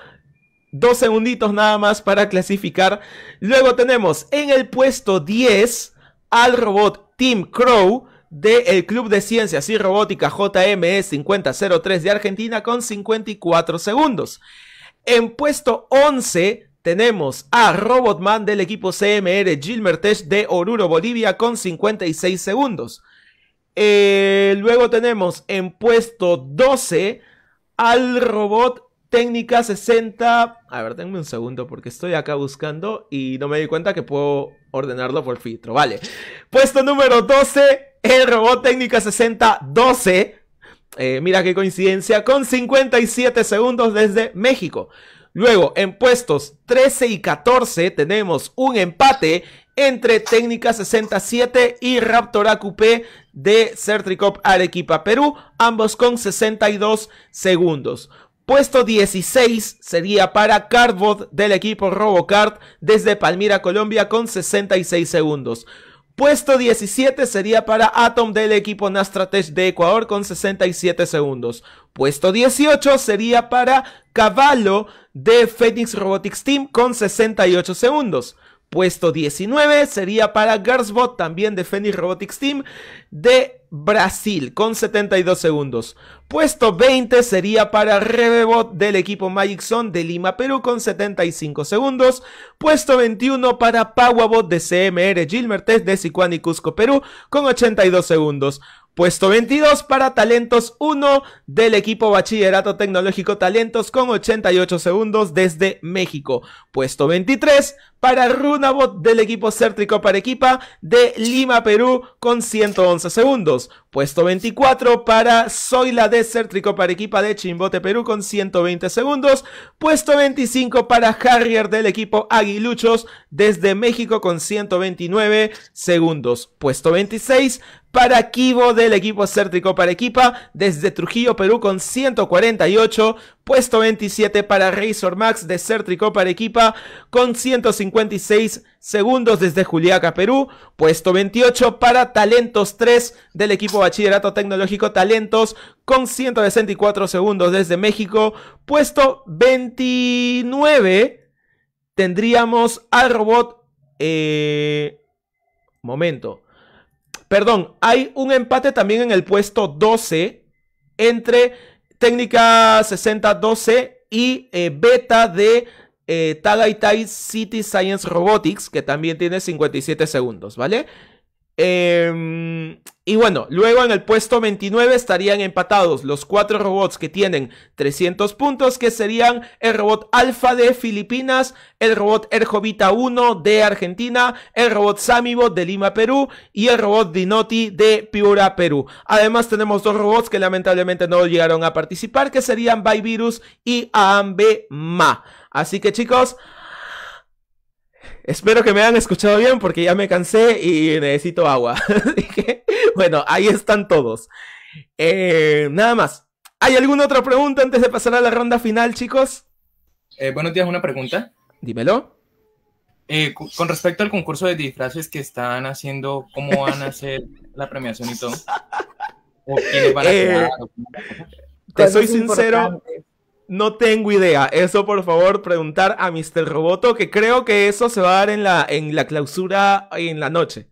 dos segunditos nada más para clasificar. Luego tenemos en el puesto 10 al robot Team Crow del Club de Ciencias y Robótica JME 5003 de Argentina con 54 segundos. En puesto 11 tenemos a Robotman del equipo CMR Gilmertech de Oruro, Bolivia con 56 segundos. Eh, luego tenemos en puesto 12 al robot técnica 60. A ver, denme un segundo porque estoy acá buscando y no me di cuenta que puedo ordenarlo por filtro. Vale. Puesto número 12, el robot técnica 60 12 eh, mira qué coincidencia, con 57 segundos desde México. Luego, en puestos 13 y 14 tenemos un empate entre Técnica 67 y Raptor AQP de Certricop Arequipa, Perú, ambos con 62 segundos. Puesto 16 sería para Cardboard del equipo Robocard desde Palmira, Colombia, con 66 segundos. Puesto 17 sería para Atom del equipo Nastratech de Ecuador con 67 segundos. Puesto 18 sería para Cavallo de Phoenix Robotics Team con 68 segundos. Puesto 19 sería para Garzbot también de Phoenix Robotics Team de Brasil con 72 segundos. Puesto 20 sería para Rebebot del equipo Magic de Lima Perú con 75 segundos. Puesto 21 para Pauabot de CMR Gilmertes de Sicuán y Cusco Perú con 82 segundos. Puesto 22 para Talentos 1 del equipo Bachillerato Tecnológico Talentos con 88 segundos desde México. Puesto 23 para Runabot del equipo Cértrico Equipa de Lima, Perú, con 111 segundos. Puesto 24 para Zoila de Cértrico Equipa de Chimbote, Perú, con 120 segundos. Puesto 25 para Harrier del equipo Aguiluchos desde México, con 129 segundos. Puesto 26 para Kibo del equipo Cértrico Equipa desde Trujillo, Perú con 148. Puesto 27 para Razor Max de Cértrico Equipa con 150. 56 segundos desde Juliaca, Perú. Puesto 28 para Talentos 3 del equipo Bachillerato Tecnológico Talentos con 164 segundos desde México. Puesto 29 tendríamos al robot... Eh, momento. Perdón, hay un empate también en el puesto 12 entre técnica 60-12 y eh, beta de eh, Tagaytay City Science Robotics, que también tiene 57 segundos, ¿vale? Em, y bueno, luego en el puesto 29 estarían empatados los cuatro robots que tienen 300 puntos, que serían el robot Alpha de Filipinas, el robot Erjovita 1 de Argentina, el robot Samibot de Lima, Perú y el robot Dinoti de Piura, Perú. Además tenemos dos robots que lamentablemente no llegaron a participar, que serían Byvirus y Aambe Ma. Así que chicos, espero que me hayan escuchado bien porque ya me cansé y necesito agua. bueno, ahí están todos. Eh, nada más. ¿Hay alguna otra pregunta antes de pasar a la ronda final, chicos? Eh, buenos días, una pregunta. Dímelo. Eh, con respecto al concurso de disfraces que están haciendo, ¿cómo van a hacer la premiación y todo? Te soy sincero, no tengo idea. Eso, por favor, preguntar a Mr. Roboto, que creo que eso se va a dar en la, en la clausura en la noche.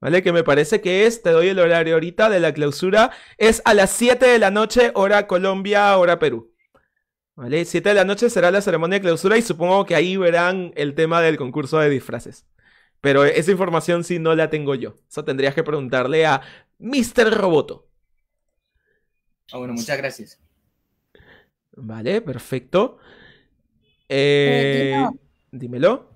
¿Vale? Que me parece que es, te doy el horario ahorita de la clausura, es a las 7 de la noche, hora Colombia, hora Perú. ¿Vale? 7 de la noche será la ceremonia de clausura y supongo que ahí verán el tema del concurso de disfraces. Pero esa información sí no la tengo yo. Eso tendrías que preguntarle a Mr. Roboto. Ah, bueno, muchas gracias. Vale, perfecto. Eh, eh, dímelo.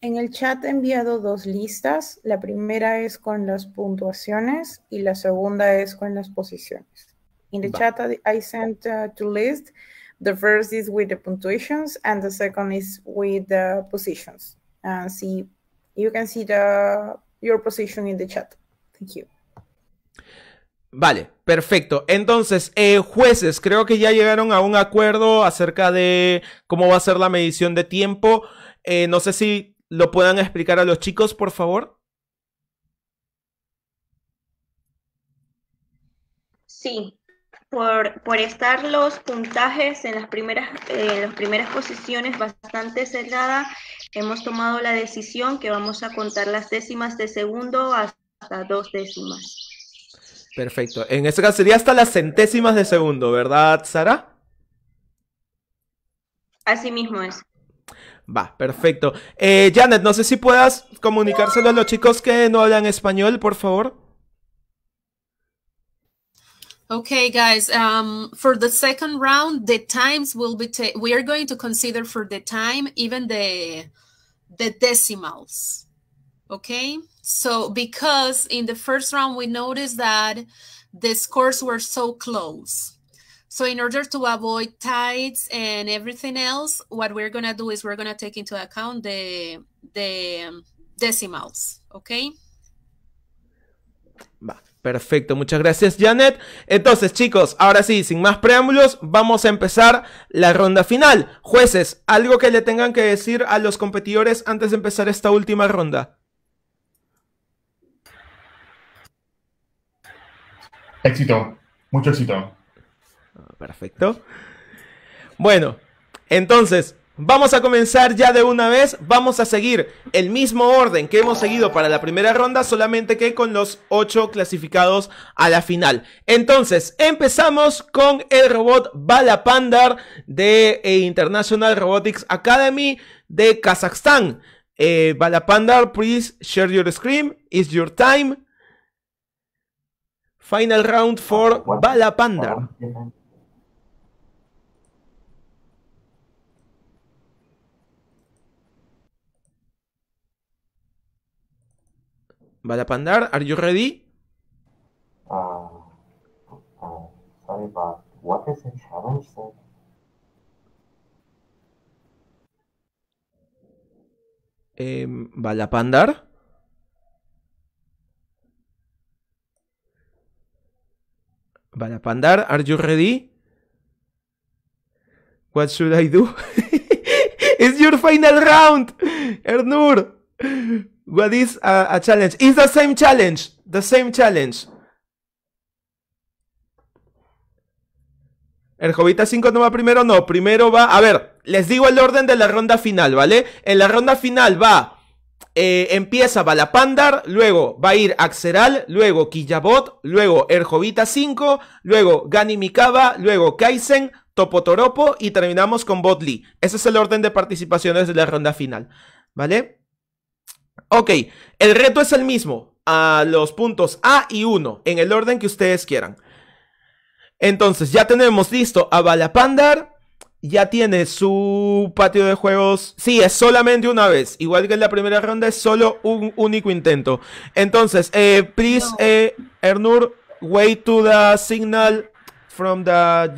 En el chat he enviado dos listas. La primera es con las puntuaciones y la segunda es con las posiciones. In the chat I sent uh, two lists. The first is with the punctuations and the second is with the positions. And uh, see, you can see the your position in the chat. Thank you. Vale, perfecto. Entonces, eh, jueces, creo que ya llegaron a un acuerdo acerca de cómo va a ser la medición de tiempo. Eh, no sé si lo puedan explicar a los chicos, por favor. Sí, por, por estar los puntajes en las primeras, eh, las primeras posiciones bastante cerradas, hemos tomado la decisión que vamos a contar las décimas de segundo hasta dos décimas. Perfecto. En este caso sería hasta las centésimas de segundo, ¿verdad, Sara? Así mismo es. Va, perfecto. Eh, Janet, no sé si puedas comunicárselo a los chicos que no hablan español, por favor. Okay, guys. Um, for the second round, the times will be. we are going to consider for the time even the the decimals. Okay. So because in the first round, we noticed that the scores were so close. So in order to avoid tides and everything else, what we're gonna do is we're gonna take into account the, the um, decimals, okay? perfecto, muchas gracias Janet. Entonces chicos, ahora sí, sin más preámbulos, vamos a empezar la ronda final. Jueces, algo que le tengan que decir a los competidores antes de empezar esta última ronda. Éxito, mucho éxito. Ah, perfecto. Bueno, entonces, vamos a comenzar ya de una vez. Vamos a seguir el mismo orden que hemos seguido para la primera ronda, solamente que con los ocho clasificados a la final. Entonces, empezamos con el robot Bala de eh, International Robotics Academy de Kazajstán. Eh, Bala please share your screen. It's your time. Final round for Bala Panda. Pandar, are you ready? Uh, uh, sorry, but what is the challenge Sir? eh, em, Balapandar. Vale, Pandar, are you ready? What should I do? It's your final round, Ernur. What is a, challenge? It's the same challenge. The same challenge. El Jovita 5 no va primero, no. Primero va. A ver, les digo el orden de la ronda final, ¿vale? En la ronda final va eh, empieza Balapandar, luego va a ir Axeral, luego Quillabot, luego Erjovita 5, luego Ganimikaba, luego Kaizen, Topotoropo y terminamos con Botli. Ese es el orden de participaciones de la ronda final, ¿vale? Ok, el reto es el mismo, a los puntos A y 1, en el orden que ustedes quieran. Entonces, ya tenemos listo a Balapandar, ya tiene su patio de juegos. Sí, es solamente una vez. Igual que en la primera ronda, es solo un único intento. Entonces, eh, please, eh, Ernur, wait to the signal from the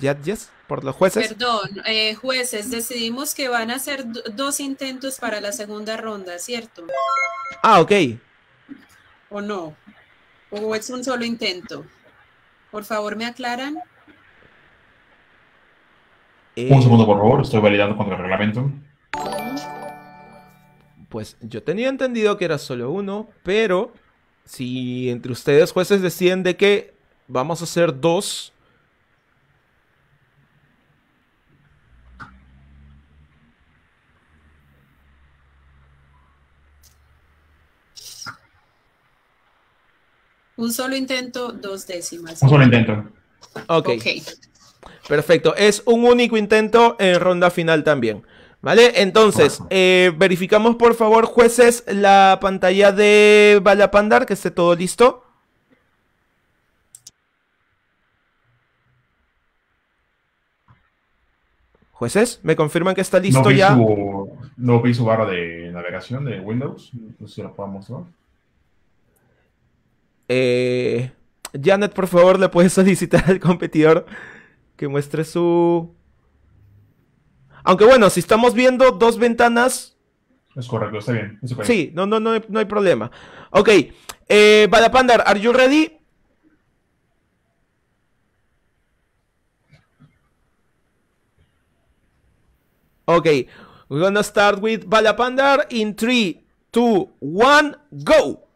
judges, por los jueces. Perdón, eh, jueces, decidimos que van a ser dos intentos para la segunda ronda, ¿cierto? Ah, ok. ¿O no? ¿O es un solo intento? Por favor, me aclaran. Un eh, segundo, por favor, estoy validando contra el reglamento. Pues yo tenía entendido que era solo uno, pero si entre ustedes jueces deciden de que vamos a hacer dos. Un solo intento, dos décimas. Un solo intento. Ok. okay. Perfecto, es un único intento en ronda final también. ¿Vale? Entonces, eh, verificamos por favor, jueces, la pantalla de Balapandar, que esté todo listo. Jueces, ¿me confirman que está listo ya? no vi su barra de navegación de Windows, no sé si la puedo mostrar. Eh, Janet, por favor, le puedes solicitar al competidor que muestre su... Aunque bueno, si estamos viendo dos ventanas... Es correcto, está bien. Sí, no, no, no, hay, no hay problema. Ok, eh, Balapandar, ¿are you ready? Ok, we're gonna start with Balapandar in 3, 2, 1, go.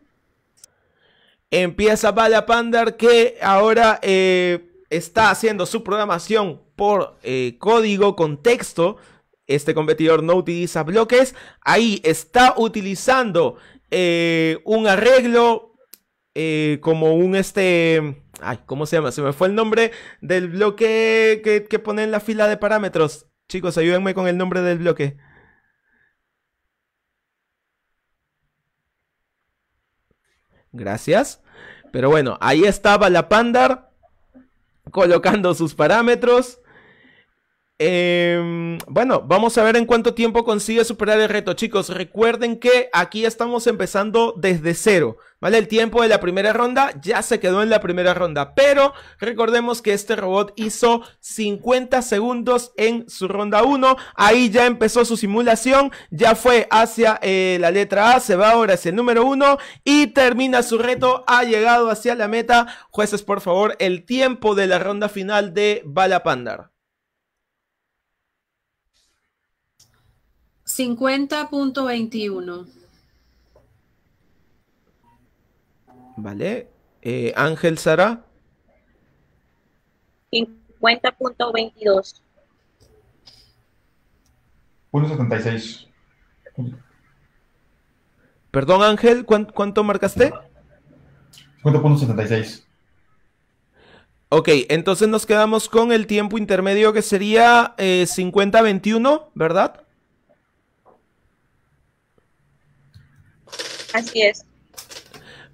Empieza Balapandar que ahora... Eh, está haciendo su programación por eh, código, con texto. Este competidor no utiliza bloques. Ahí está utilizando eh, un arreglo eh, como un este... Ay, ¿cómo se llama? Se me fue el nombre del bloque que, que pone en la fila de parámetros. Chicos, ayúdenme con el nombre del bloque. Gracias. Pero bueno, ahí estaba la Pandar colocando sus parámetros eh, bueno, vamos a ver en cuánto tiempo consigue superar el reto, chicos. Recuerden que aquí estamos empezando desde cero, ¿vale? El tiempo de la primera ronda ya se quedó en la primera ronda, pero recordemos que este robot hizo 50 segundos en su ronda 1. Ahí ya empezó su simulación, ya fue hacia eh, la letra A, se va ahora hacia el número 1 y termina su reto, ha llegado hacia la meta. Jueces, por favor, el tiempo de la ronda final de Bala Pandar. 50.21. Vale. Eh, Ángel Sara. 50.22. 1.76. Perdón Ángel, ¿cuánto, setenta marcaste? 50.76. Ok, entonces nos quedamos con el tiempo intermedio que sería eh, cincuenta veintiuno, ¿verdad? Así es.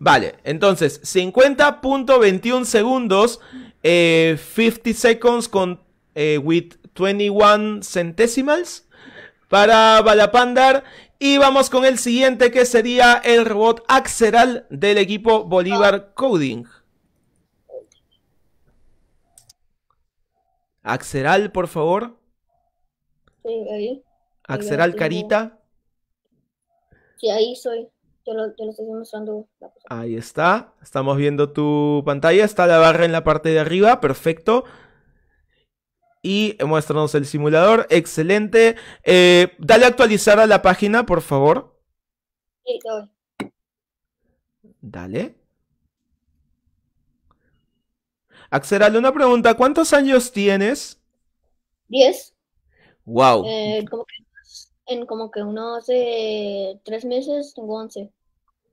Vale, entonces 50.21 segundos, 50 eh, seconds con eh, with 21 centésimals para Balapandar. Y vamos con el siguiente que sería el robot Axeral del equipo Bolívar Coding. Axeral, por favor. Sí, ahí. Axeral Carita. Sí, ahí soy. Yo lo, estoy mostrando. Ahí está. Estamos viendo tu pantalla. Está la barra en la parte de arriba. Perfecto. Y muéstranos el simulador. Excelente. Eh, dale a actualizar a la página, por favor. Sí, doy. Dale. Axeral, una pregunta. ¿Cuántos años tienes? Diez. Wow. Eh, que en como que uno hace tres meses tengo 11.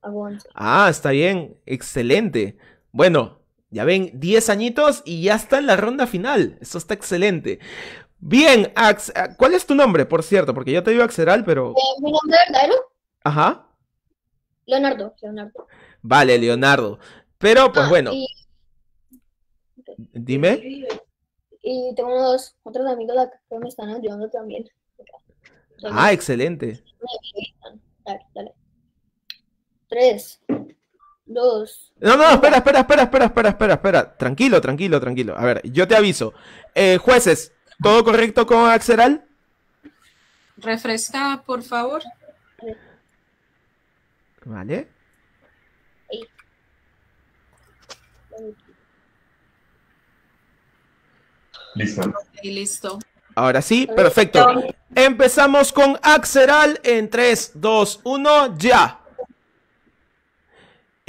Hago once. Ah, está bien, excelente. Bueno, ya ven, 10 añitos y ya está en la ronda final. Eso está excelente. Bien, Ax, ah, ¿cuál es tu nombre, por cierto? Porque yo te digo Axeral, pero... Eh, ¿Mi nombre Ajá. Leonardo, Leonardo. Vale, Leonardo. Pero, pues ah, bueno. Dime. Y tengo unos otros amigos que me están ayudando también. Ah, excelente. Tres, dos. No, no, espera, espera, espera, espera, espera, espera, espera. Tranquilo, tranquilo, tranquilo. A ver, yo te aviso. Eh, jueces, ¿todo correcto con Axeral? Refresca, por favor. Vale. Listo. listo. Ahora sí, perfecto. Empezamos con Axeral en 3, 2, 1, ya.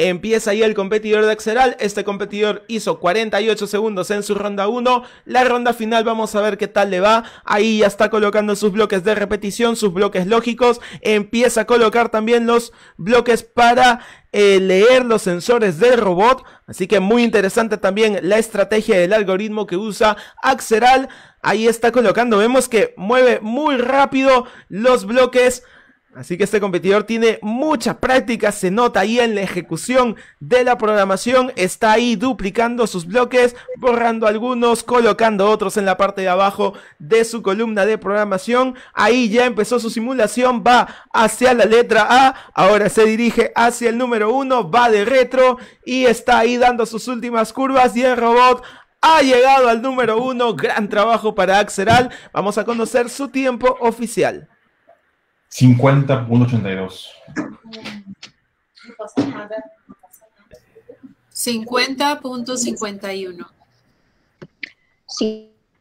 Empieza ahí el competidor de Axeral. Este competidor hizo 48 segundos en su ronda 1. La ronda final vamos a ver qué tal le va. Ahí ya está colocando sus bloques de repetición, sus bloques lógicos. Empieza a colocar también los bloques para eh, leer los sensores del robot. Así que muy interesante también la estrategia del algoritmo que usa Axeral. Ahí está colocando. Vemos que mueve muy rápido los bloques. Así que este competidor tiene mucha práctica, se nota ahí en la ejecución de la programación, está ahí duplicando sus bloques, borrando algunos, colocando otros en la parte de abajo de su columna de programación. Ahí ya empezó su simulación, va hacia la letra A, ahora se dirige hacia el número uno, va de retro y está ahí dando sus últimas curvas y el robot ha llegado al número uno. Gran trabajo para Axeral, vamos a conocer su tiempo oficial. 50.82. 50.51.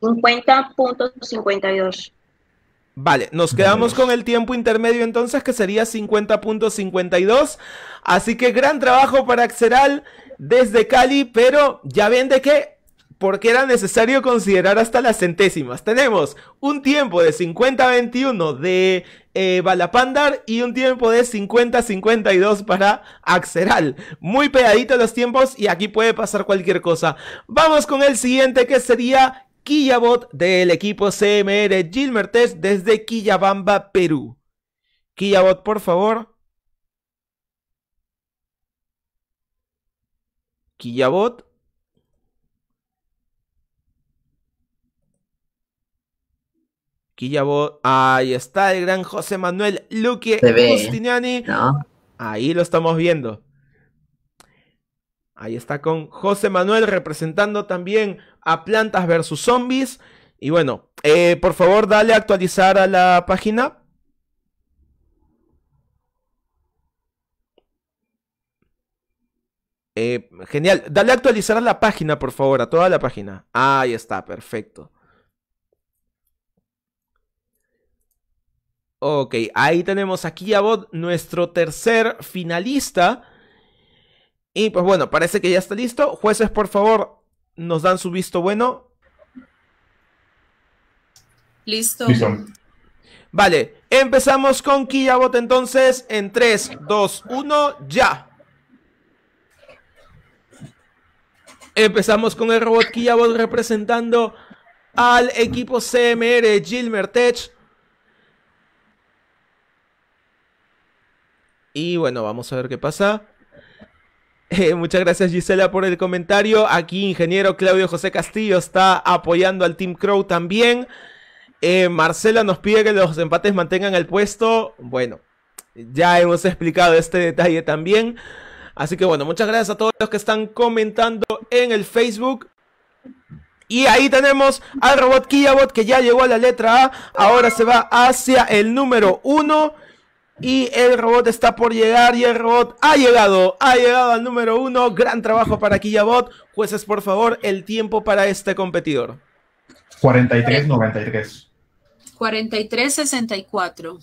50.52. Vale, nos quedamos con el tiempo intermedio entonces que sería 50.52. Así que gran trabajo para Axeral desde Cali, pero ya ven de qué porque era necesario considerar hasta las centésimas. Tenemos un tiempo de 50-21 de Balapandar eh, y un tiempo de 50-52 para Axeral. Muy pegaditos los tiempos y aquí puede pasar cualquier cosa. Vamos con el siguiente que sería Quillabot del equipo CMR Gilmertes desde Quillabamba, Perú. Quillabot, por favor. Quillabot. Ahí está el gran José Manuel Luque Justiniani. Ahí lo estamos viendo. Ahí está con José Manuel representando también a Plantas versus Zombies. Y bueno, eh, por favor, dale a actualizar a la página. Eh, genial, dale a actualizar a la página, por favor, a toda la página. Ahí está, perfecto. Ok, ahí tenemos a Bot, nuestro tercer finalista. Y pues bueno, parece que ya está listo. Jueces, por favor, nos dan su visto bueno. Listo. Vale, empezamos con Kiabot entonces en 3, 2, 1, ya. Empezamos con el robot Kiabot representando al equipo CMR Gilmer Tech. Y bueno, vamos a ver qué pasa. Eh, muchas gracias Gisela por el comentario. Aquí ingeniero Claudio José Castillo está apoyando al Team Crow también. Eh, Marcela nos pide que los empates mantengan el puesto. Bueno, ya hemos explicado este detalle también. Así que bueno, muchas gracias a todos los que están comentando en el Facebook. Y ahí tenemos al robot Killabot que ya llegó a la letra A. Ahora se va hacia el número 1. Y el robot está por llegar y el robot ha llegado, ha llegado al número uno. Gran trabajo para Killabot. Jueces, por favor, el tiempo para este competidor. 43.93. 43.64.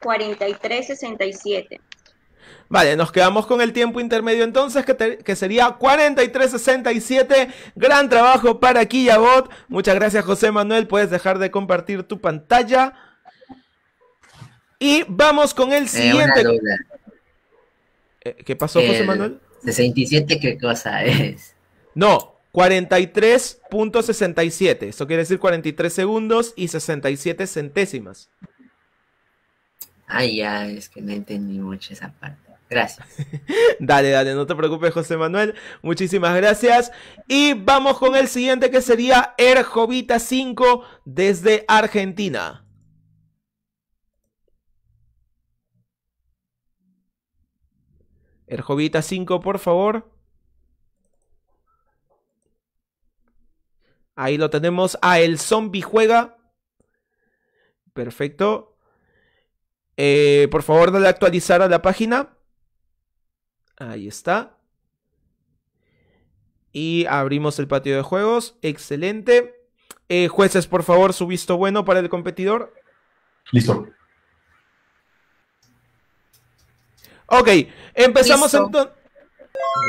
43.67. Vale, nos quedamos con el tiempo intermedio entonces, que, que sería 43.67. Gran trabajo para Killabot. Muchas gracias, José Manuel. Puedes dejar de compartir tu pantalla. Y vamos con el eh, siguiente. Eh, ¿Qué pasó, José Manuel? 67, ¿qué cosa es? No, 43.67. Eso quiere decir 43 segundos y 67 centésimas. Ay, ya, es que no entendí mucho esa parte. Gracias. dale, dale, no te preocupes, José Manuel. Muchísimas gracias. Y vamos con el siguiente que sería Erjovita 5 desde Argentina. El Jovita 5, por favor. Ahí lo tenemos. Ah, el zombie juega. Perfecto. Eh, por favor, dale a actualizar a la página. Ahí está. Y abrimos el patio de juegos. Excelente. Eh, jueces, por favor, su visto bueno para el competidor. Listo. Ok, empezamos entonces.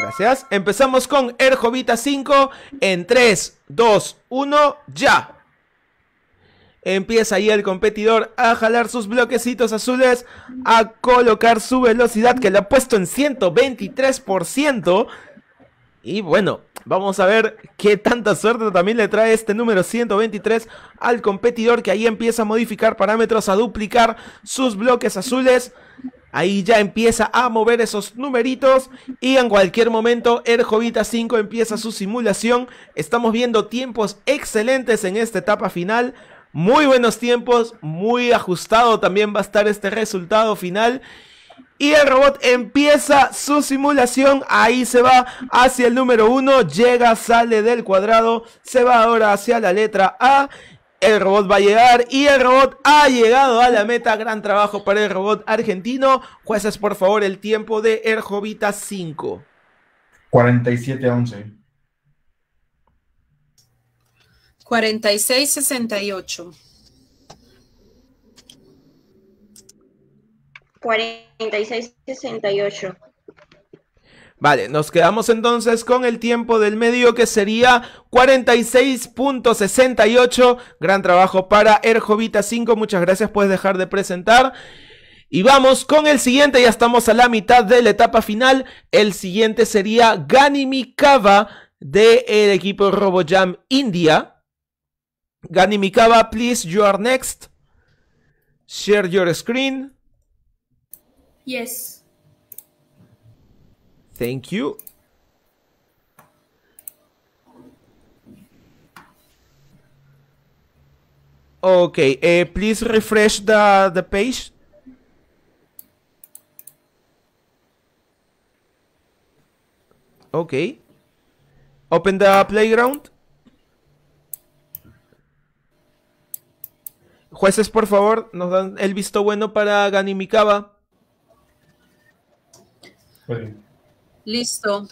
Gracias. Empezamos con Erjovita 5 en 3, 2, 1, ya. Empieza ahí el competidor a jalar sus bloquecitos azules, a colocar su velocidad que le ha puesto en 123%. Y bueno, vamos a ver qué tanta suerte también le trae este número 123 al competidor que ahí empieza a modificar parámetros, a duplicar sus bloques azules. Ahí ya empieza a mover esos numeritos y en cualquier momento el Jovita 5 empieza su simulación. Estamos viendo tiempos excelentes en esta etapa final. Muy buenos tiempos, muy ajustado también va a estar este resultado final. Y el robot empieza su simulación. Ahí se va hacia el número 1. Llega, sale del cuadrado. Se va ahora hacia la letra A. El robot va a llegar y el robot ha llegado a la meta. Gran trabajo para el robot argentino. Jueces, por favor, el tiempo de Erjovita 5. 47 a 11. 46 68. 46 68. Vale, nos quedamos entonces con el tiempo del medio que sería 46.68. Gran trabajo para Erjovita 5. Muchas gracias, puedes dejar de presentar. Y vamos con el siguiente, ya estamos a la mitad de la etapa final. El siguiente sería Ganimikava de del equipo RoboJam India. Ganimikava, please, you are next. Share your screen. Yes. Thank you. Okay, eh, please refresh the, the page. Okay. Open the playground. Jueces, por favor, nos dan el visto bueno para Ganimicaba. Listo.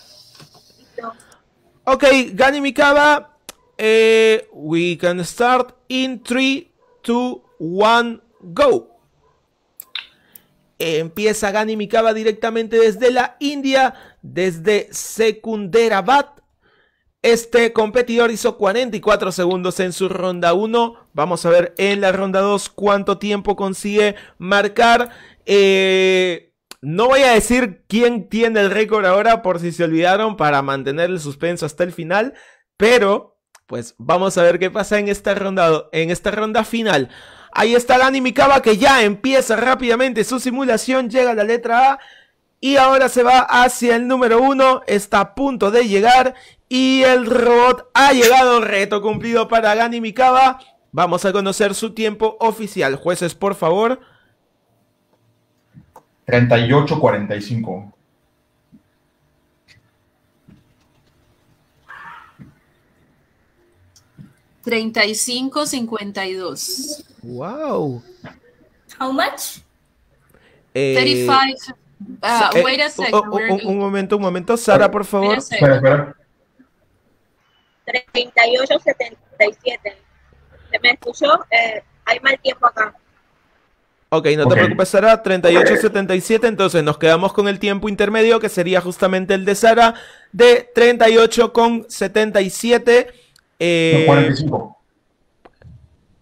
Ok, Gani Mikaba. Eh, we can start in 3, 2, 1, go. Empieza Gani Mikaba directamente desde la India, desde Secunderabad. Este competidor hizo 44 segundos en su ronda 1. Vamos a ver en la ronda 2 cuánto tiempo consigue marcar. Eh, no voy a decir quién tiene el récord ahora por si se olvidaron para mantener el suspenso hasta el final, pero pues vamos a ver qué pasa en esta ronda, en esta ronda final. Ahí está la que ya empieza rápidamente su simulación, llega a la letra A y ahora se va hacia el número 1, está a punto de llegar y el robot ha llegado, reto cumplido para la Nimicaba. Vamos a conocer su tiempo oficial, jueces por favor. 38-45. $35.52. Wow. How much? Eh, 35. Uh, ah, eh, wait a second. un, momento, un momento. Sara, por favor. Espera, espera. 38.77. me escuchó? Eh, hay mal tiempo acá. Ok, no te preocupes, Sara. 38.77. Entonces nos quedamos con el tiempo intermedio, que sería justamente el de Sara, de 38.77. Con eh, No, 45.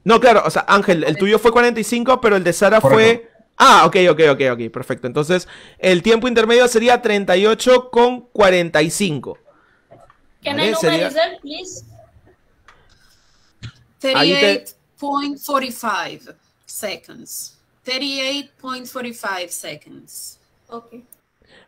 No, claro, o sea, Ángel, el tuyo fue 45, pero el de Sara fue. Ah, ok, ok, ok, ok, perfecto. Entonces, el tiempo intermedio sería 38.45. ¿Can ¿Vale? por favor? please? 38.45 seconds. 38.45 seconds. Ok.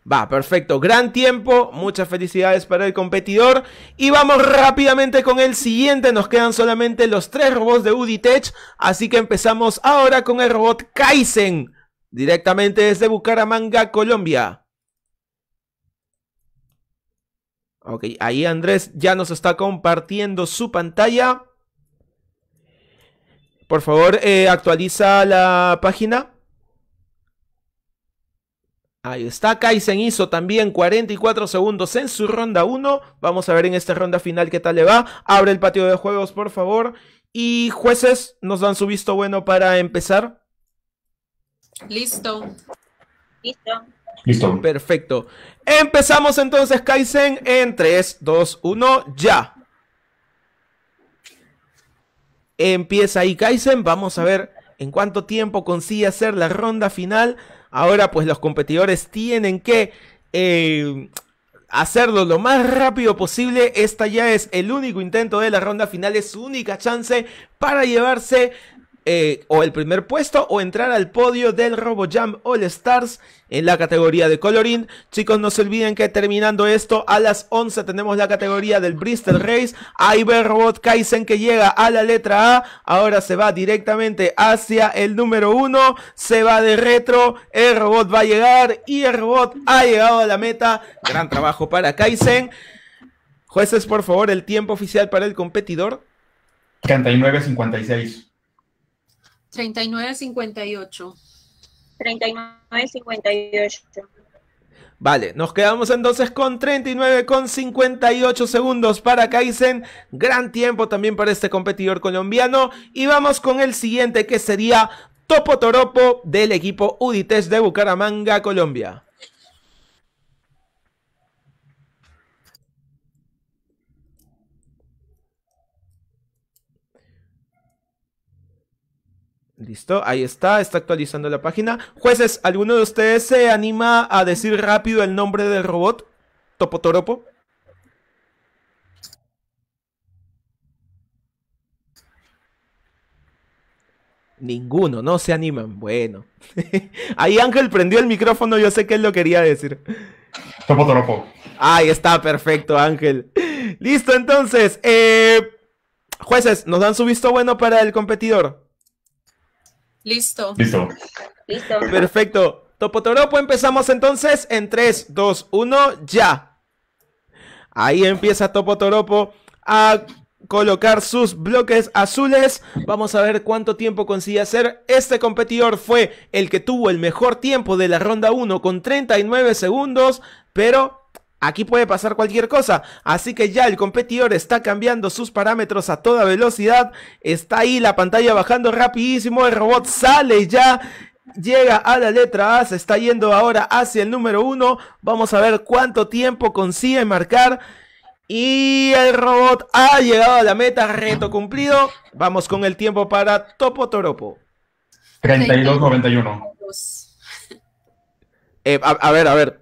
Va, perfecto. Gran tiempo. Muchas felicidades para el competidor. Y vamos rápidamente con el siguiente. Nos quedan solamente los tres robots de Uditech. Así que empezamos ahora con el robot Kaizen. Directamente desde Bucaramanga, Colombia. Ok, ahí Andrés ya nos está compartiendo su pantalla. Por favor, eh, actualiza la página. Ahí está Kaizen hizo también 44 segundos en su ronda 1. Vamos a ver en esta ronda final qué tal le va. Abre el patio de juegos, por favor. Y jueces, nos dan su visto bueno para empezar. Listo. Listo. Listo. Perfecto. Empezamos entonces Kaizen en 3, 2, 1, ya. Empieza ahí Kaizen, vamos a ver en cuánto tiempo consigue hacer la ronda final. Ahora pues los competidores tienen que eh, hacerlo lo más rápido posible. Esta ya es el único intento de la ronda final, es su única chance para llevarse eh, o el primer puesto o entrar al podio del RoboJam All Stars en la categoría de colorín. Chicos, no se olviden que terminando esto a las 11 tenemos la categoría del Bristol Race. Ahí el Robot Kaizen que llega a la letra A. Ahora se va directamente hacia el número 1. Se va de retro. El robot va a llegar y el robot ha llegado a la meta. Gran trabajo para Kaizen. Jueces, por favor, el tiempo oficial para el competidor. 39.56. 39.58. 39.58. Vale, nos quedamos entonces con nueve con ocho segundos para Kaizen. Gran tiempo también para este competidor colombiano. Y vamos con el siguiente que sería Topo Toropo del equipo Udites de Bucaramanga, Colombia. Listo, ahí está, está actualizando la página. Jueces, ¿alguno de ustedes se anima a decir rápido el nombre del robot? Topotoropo. Ninguno, no se animan. Bueno. ahí Ángel prendió el micrófono, yo sé que él lo quería decir. Topotoropo. Ahí está, perfecto, Ángel. Listo, entonces. Eh, jueces, ¿nos dan su visto bueno para el competidor? Listo. Listo. Perfecto. Topotoropo, pues empezamos entonces en 3, 2, 1, ya. Ahí empieza Topotoropo a colocar sus bloques azules. Vamos a ver cuánto tiempo consigue hacer. Este competidor fue el que tuvo el mejor tiempo de la ronda 1 con 39 segundos, pero Aquí puede pasar cualquier cosa, así que ya el competidor está cambiando sus parámetros a toda velocidad, está ahí la pantalla bajando rapidísimo, el robot sale ya, llega a la letra A, se está yendo ahora hacia el número 1, vamos a ver cuánto tiempo consigue marcar. Y el robot ha llegado a la meta, reto cumplido. Vamos con el tiempo para Topo Toropo. 32.91. Eh, a, ver, a ver,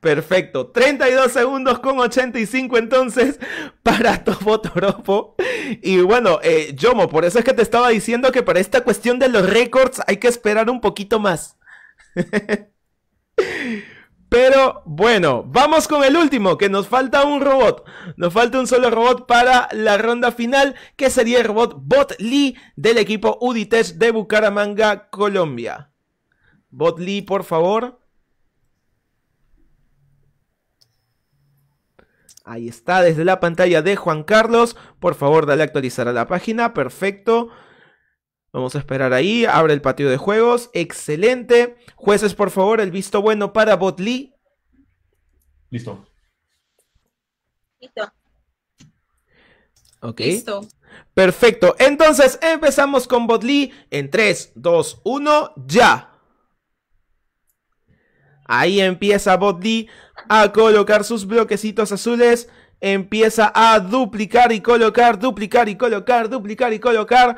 Perfecto. 32 segundos con 85 entonces para Topotoropo. Y bueno, eh, Yomo, por eso es que te estaba diciendo que para esta cuestión de los récords hay que esperar un poquito más. Pero bueno, vamos con el último, que nos falta un robot. Nos falta un solo robot para la ronda final, que sería el robot Bot Lee del equipo Uditech de Bucaramanga, Colombia. Bot Lee, por favor. Ahí está, desde la pantalla de Juan Carlos. Por favor, dale a actualizar a la página. Perfecto. Vamos a esperar ahí. Abre el patio de juegos. Excelente. Jueces, por favor, el visto bueno para Botli. Listo. Listo. Ok. Listo. Perfecto. Entonces empezamos con Botli en 3, 2, 1, ya. Ahí empieza Bot D a colocar sus bloquecitos azules. Empieza a duplicar y colocar, duplicar y colocar, duplicar y colocar.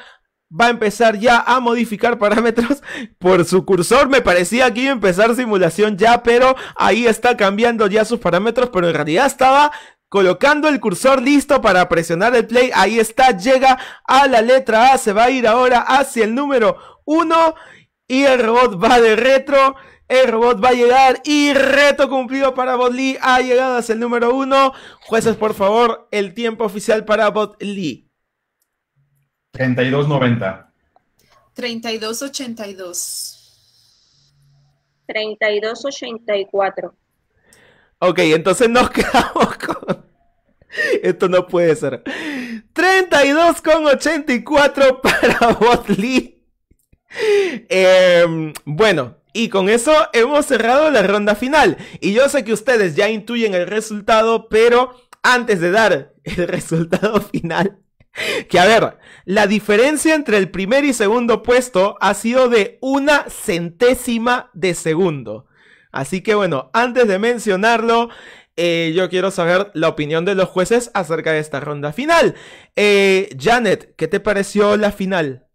Va a empezar ya a modificar parámetros por su cursor. Me parecía que iba a empezar simulación ya, pero ahí está cambiando ya sus parámetros. Pero en realidad estaba colocando el cursor listo para presionar el play. Ahí está, llega a la letra A. Se va a ir ahora hacia el número 1 y el robot va de retro. El robot va a llegar y reto cumplido para Bot Lee. Ha llegado hasta el número uno. Jueces, por favor, el tiempo oficial para Bot Lee. 32.90. 32.82. 32.84. Ok, entonces nos quedamos con... Esto no puede ser. 32,84 para Bot Lee. Em, bueno, y con eso hemos cerrado la ronda final. Y yo sé que ustedes ya intuyen el resultado, pero antes de dar el resultado final, que a ver, la diferencia entre el primer y segundo puesto ha sido de una centésima de segundo. Así que bueno, antes de mencionarlo, eh, yo quiero saber la opinión de los jueces acerca de esta ronda final. Eh, Janet, ¿qué te pareció la final?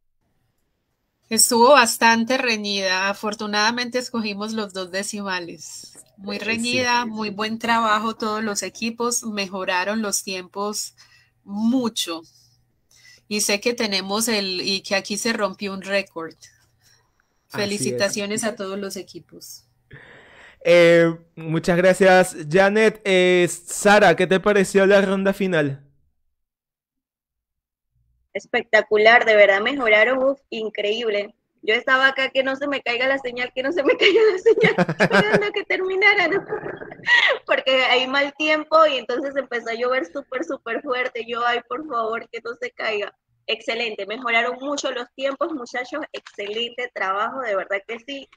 Estuvo bastante reñida. Afortunadamente escogimos los dos decimales. Muy reñida, muy buen trabajo todos los equipos, mejoraron los tiempos mucho. Y sé que tenemos el, y que aquí se rompió un récord. Felicitaciones a todos los equipos. Eh, muchas gracias, Janet. Eh, Sara, ¿qué te pareció la ronda final? Espectacular, de verdad mejoraron, uf, increíble. Yo estaba acá que no se me caiga la señal, que no se me caiga la señal, esperando que ¿no? porque hay mal tiempo y entonces empezó a llover súper, súper fuerte. Yo, ay, por favor, que no se caiga. Excelente, mejoraron mucho los tiempos, muchachos, excelente trabajo, de verdad que sí.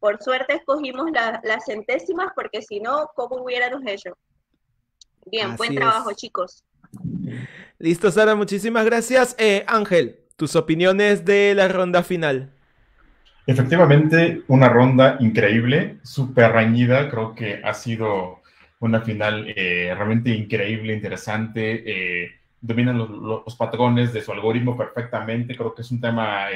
Por suerte escogimos las centésimas, porque si no, ¿cómo hubiéramos hecho? Bien, buen trabajo, chicos. Listo, Sara, muchísimas gracias. Eh, Ángel, tus opiniones de la ronda final. Efectivamente, una ronda increíble, súper reñida. Creo que ha sido una final eh, realmente increíble, interesante. Eh, dominan los, patrones de su algoritmo perfectamente. Creo que es un tema,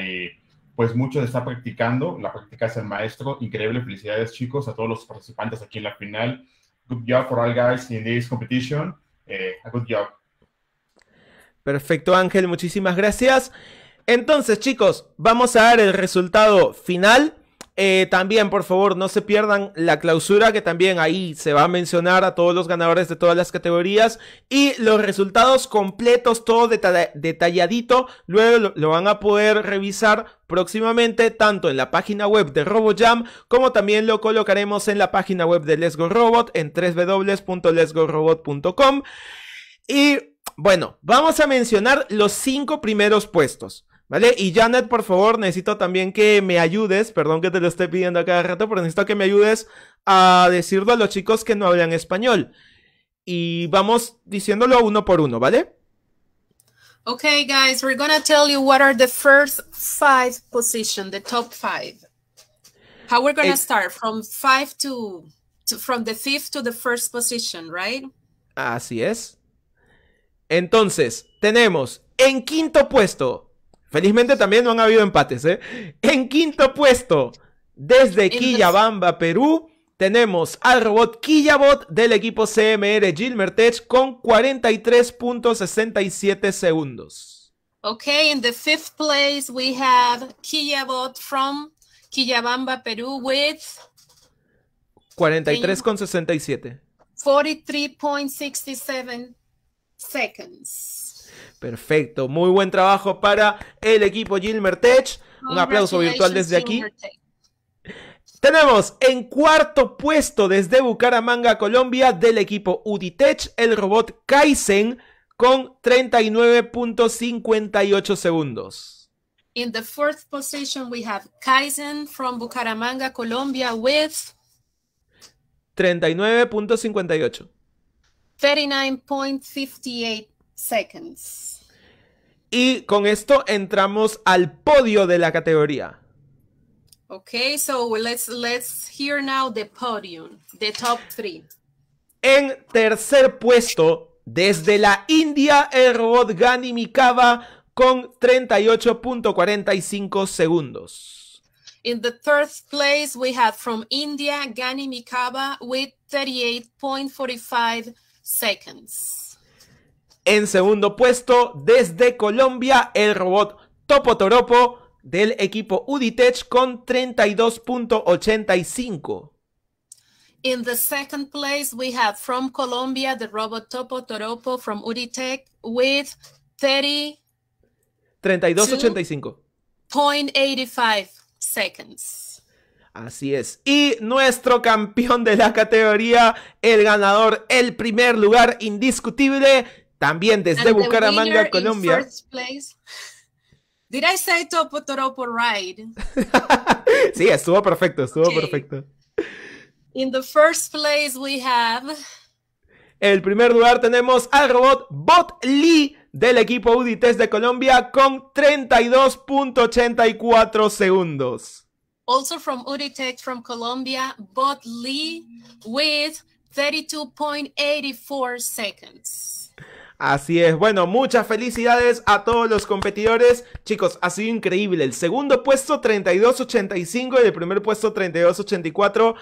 pues mucho de está practicando. La práctica es el maestro. Increíble, felicidades chicos a todos los participantes aquí en la final. Good job for all guys in this competition. a good job. Perfecto Ángel, muchísimas gracias. Entonces chicos, vamos a dar el resultado final. Eh, también, por favor, no se pierdan la clausura, que también ahí se va a mencionar a todos los ganadores de todas las categorías. Y los resultados completos, todo detalladito, luego lo, van a poder revisar próximamente, tanto en la página web de RoboJam, como también lo colocaremos en la página web de Let's Robot, en www.lesgorobot.com Y bueno, vamos a mencionar los cinco primeros puestos. ¿Vale? Y Janet, por favor, necesito también que me ayudes, perdón que te lo esté pidiendo a cada rato, pero necesito que me ayudes a decirlo a los chicos que no hablan español. Y vamos diciéndolo uno por uno, ¿vale? Okay, guys, we're gonna tell you what are the first five positions, the top five. How we're gonna eh, start from five to, from the fifth to the first position, right? Así es. Entonces, tenemos en quinto puesto. Felizmente también no han habido empates, ¿eh? En quinto puesto, desde Quillabamba, Perú, tenemos al robot Quillabot del equipo CMR Gilmertech con 43.67 segundos. Ok, en the fifth place we have Quillabot from Quillabamba, Perú with 43.67. 43.67 seconds. Perfecto, muy buen trabajo para el equipo Gilmer Tech. Un aplauso virtual desde aquí. Tenemos en cuarto puesto desde Bucaramanga, Colombia, del equipo Uditech, el robot Kaizen con 39.58 segundos. In the fourth position we have Kaizen from Bucaramanga, Colombia with 39.58. 39.58 seconds. Y con esto entramos al podio de la categoría. Okay, so let's let's hear now the podium, the top three. En tercer puesto, desde la India, el robot Gani Mikava con 38.45 segundos. In the third place, we have from India, Gani with 38.45 Seconds. En segundo puesto, desde Colombia, el robot Topo Toropo del equipo Uditech con 32.85. In the second place, we have from Colombia the robot Topo Toropo from Uditech with 30 32.85 seconds. Así es. Y nuestro campeón de la categoría, el ganador, el primer lugar indiscutible, también desde Bucaramanga, Colombia. Did I say sí, estuvo perfecto, estuvo perfecto. In the first place we have. El primer lugar tenemos al robot Bot Lee del equipo Uditest e de Colombia con 32.84 segundos also from Uditech from Colombia, Bot Lee with 32.84 seconds. Así es, bueno, muchas felicidades a todos los competidores. Chicos, ha sido increíble. El segundo puesto 32.85 y el primer puesto 32.84.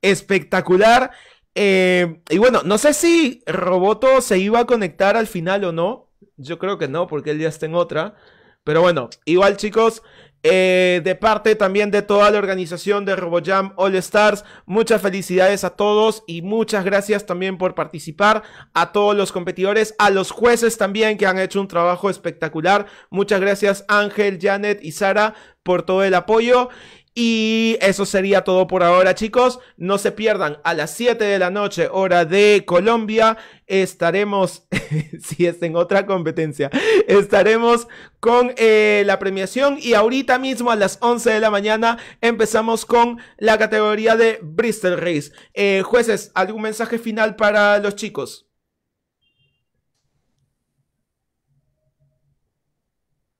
Espectacular. Eh, y bueno, no sé si Roboto se iba a conectar al final o no. Yo creo que no, porque él ya está en otra. Pero bueno, igual chicos, eh, de parte también de toda la organización de RoboJam All Stars, muchas felicidades a todos y muchas gracias también por participar, a todos los competidores, a los jueces también que han hecho un trabajo espectacular. Muchas gracias Ángel, Janet y Sara por todo el apoyo. Y eso sería todo por ahora, chicos. No se pierdan a las 7 de la noche, hora de Colombia. Estaremos, si es en otra competencia, estaremos con eh, la premiación. Y ahorita mismo a las 11 de la mañana empezamos con la categoría de Bristol Race. Eh, jueces, ¿algún mensaje final para los chicos?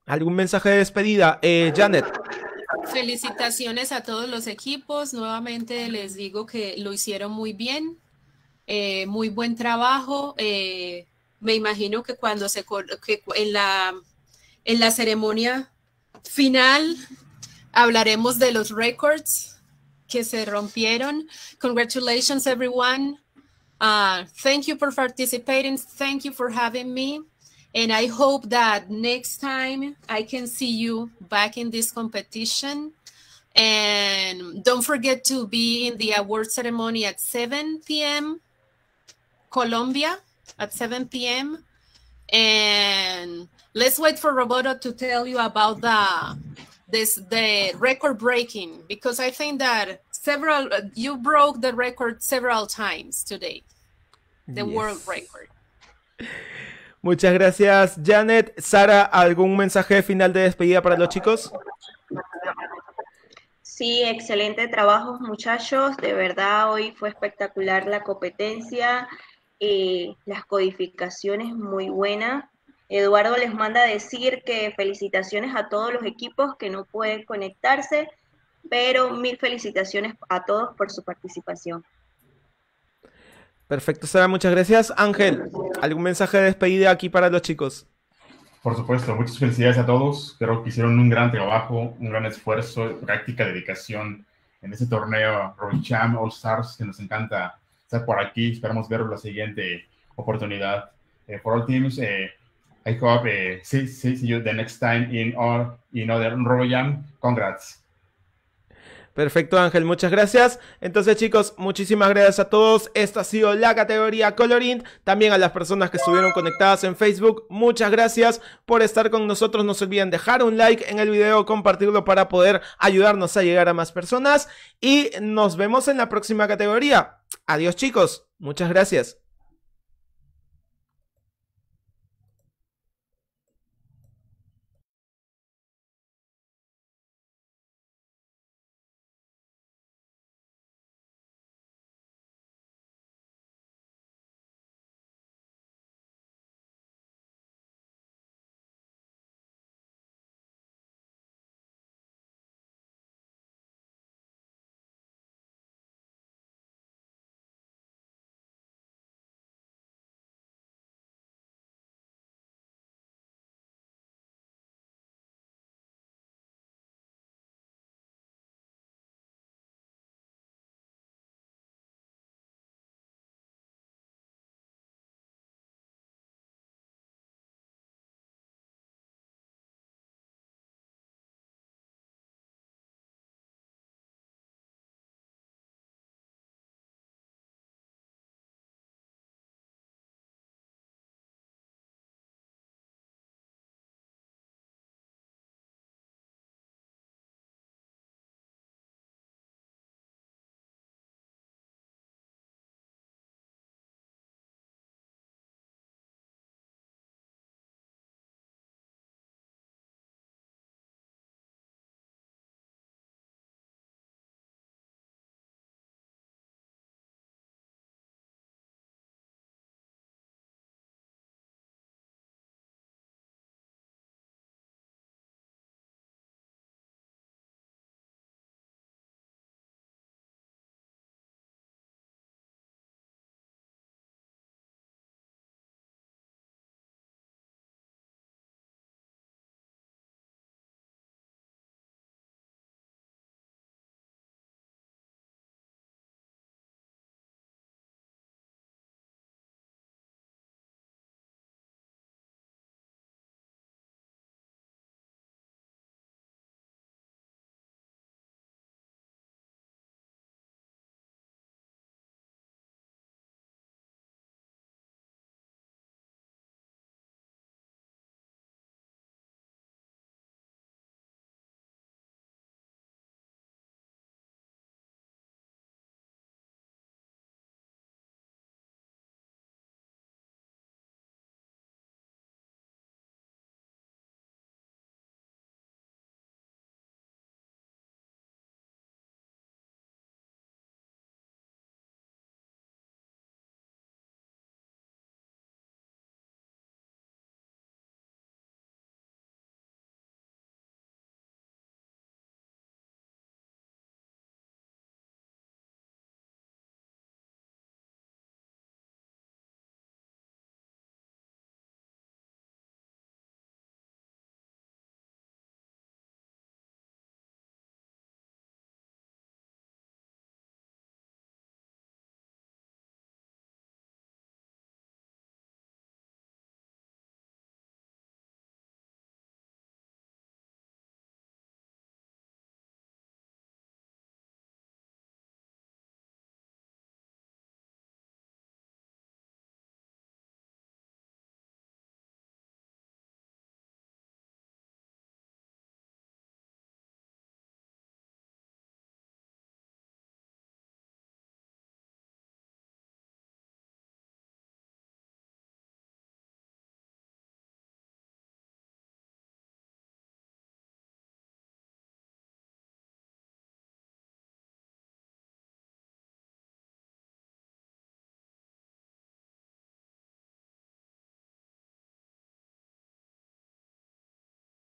¿Algún mensaje de despedida? Eh, Janet. Felicitaciones a todos los equipos. Nuevamente les digo que lo hicieron muy bien, eh, muy buen trabajo. Eh, me imagino que cuando se que en la en la ceremonia final hablaremos de los records que se rompieron. Congratulations everyone. Uh, thank you for participating. Thank you for having me. And I hope that next time I can see you back in this competition. And don't forget to be in the award ceremony at 7 p.m. Colombia at 7 p.m. And let's wait for Roboto to tell you about the this the record breaking because I think that several you broke the record several times today, the yes. world record. Muchas gracias, Janet. Sara, ¿algún mensaje final de despedida para los chicos? Sí, excelente trabajo, muchachos. De verdad, hoy fue espectacular la competencia. Eh, las codificaciones muy buenas. Eduardo les manda decir que felicitaciones a todos los equipos que no pueden conectarse, pero mil felicitaciones a todos por su participación. Perfecto, Sara, muchas gracias. Ángel, ¿algún mensaje de despedida aquí para los chicos? Por supuesto, muchas felicidades a todos. Creo que hicieron un gran trabajo, un gran esfuerzo, práctica, dedicación en este torneo Cham All Stars, que nos encanta estar por aquí. Esperamos verlo la siguiente oportunidad. Eh, for all teams, eh, I hope eh, see, you the next time in all in other Congrats. Perfecto Ángel, muchas gracias. Entonces chicos, muchísimas gracias a todos. Esta ha sido la categoría Colorint. También a las personas que estuvieron conectadas en Facebook, muchas gracias por estar con nosotros. No se olviden dejar un like en el video, compartirlo para poder ayudarnos a llegar a más personas. Y nos vemos en la próxima categoría. Adiós chicos, muchas gracias.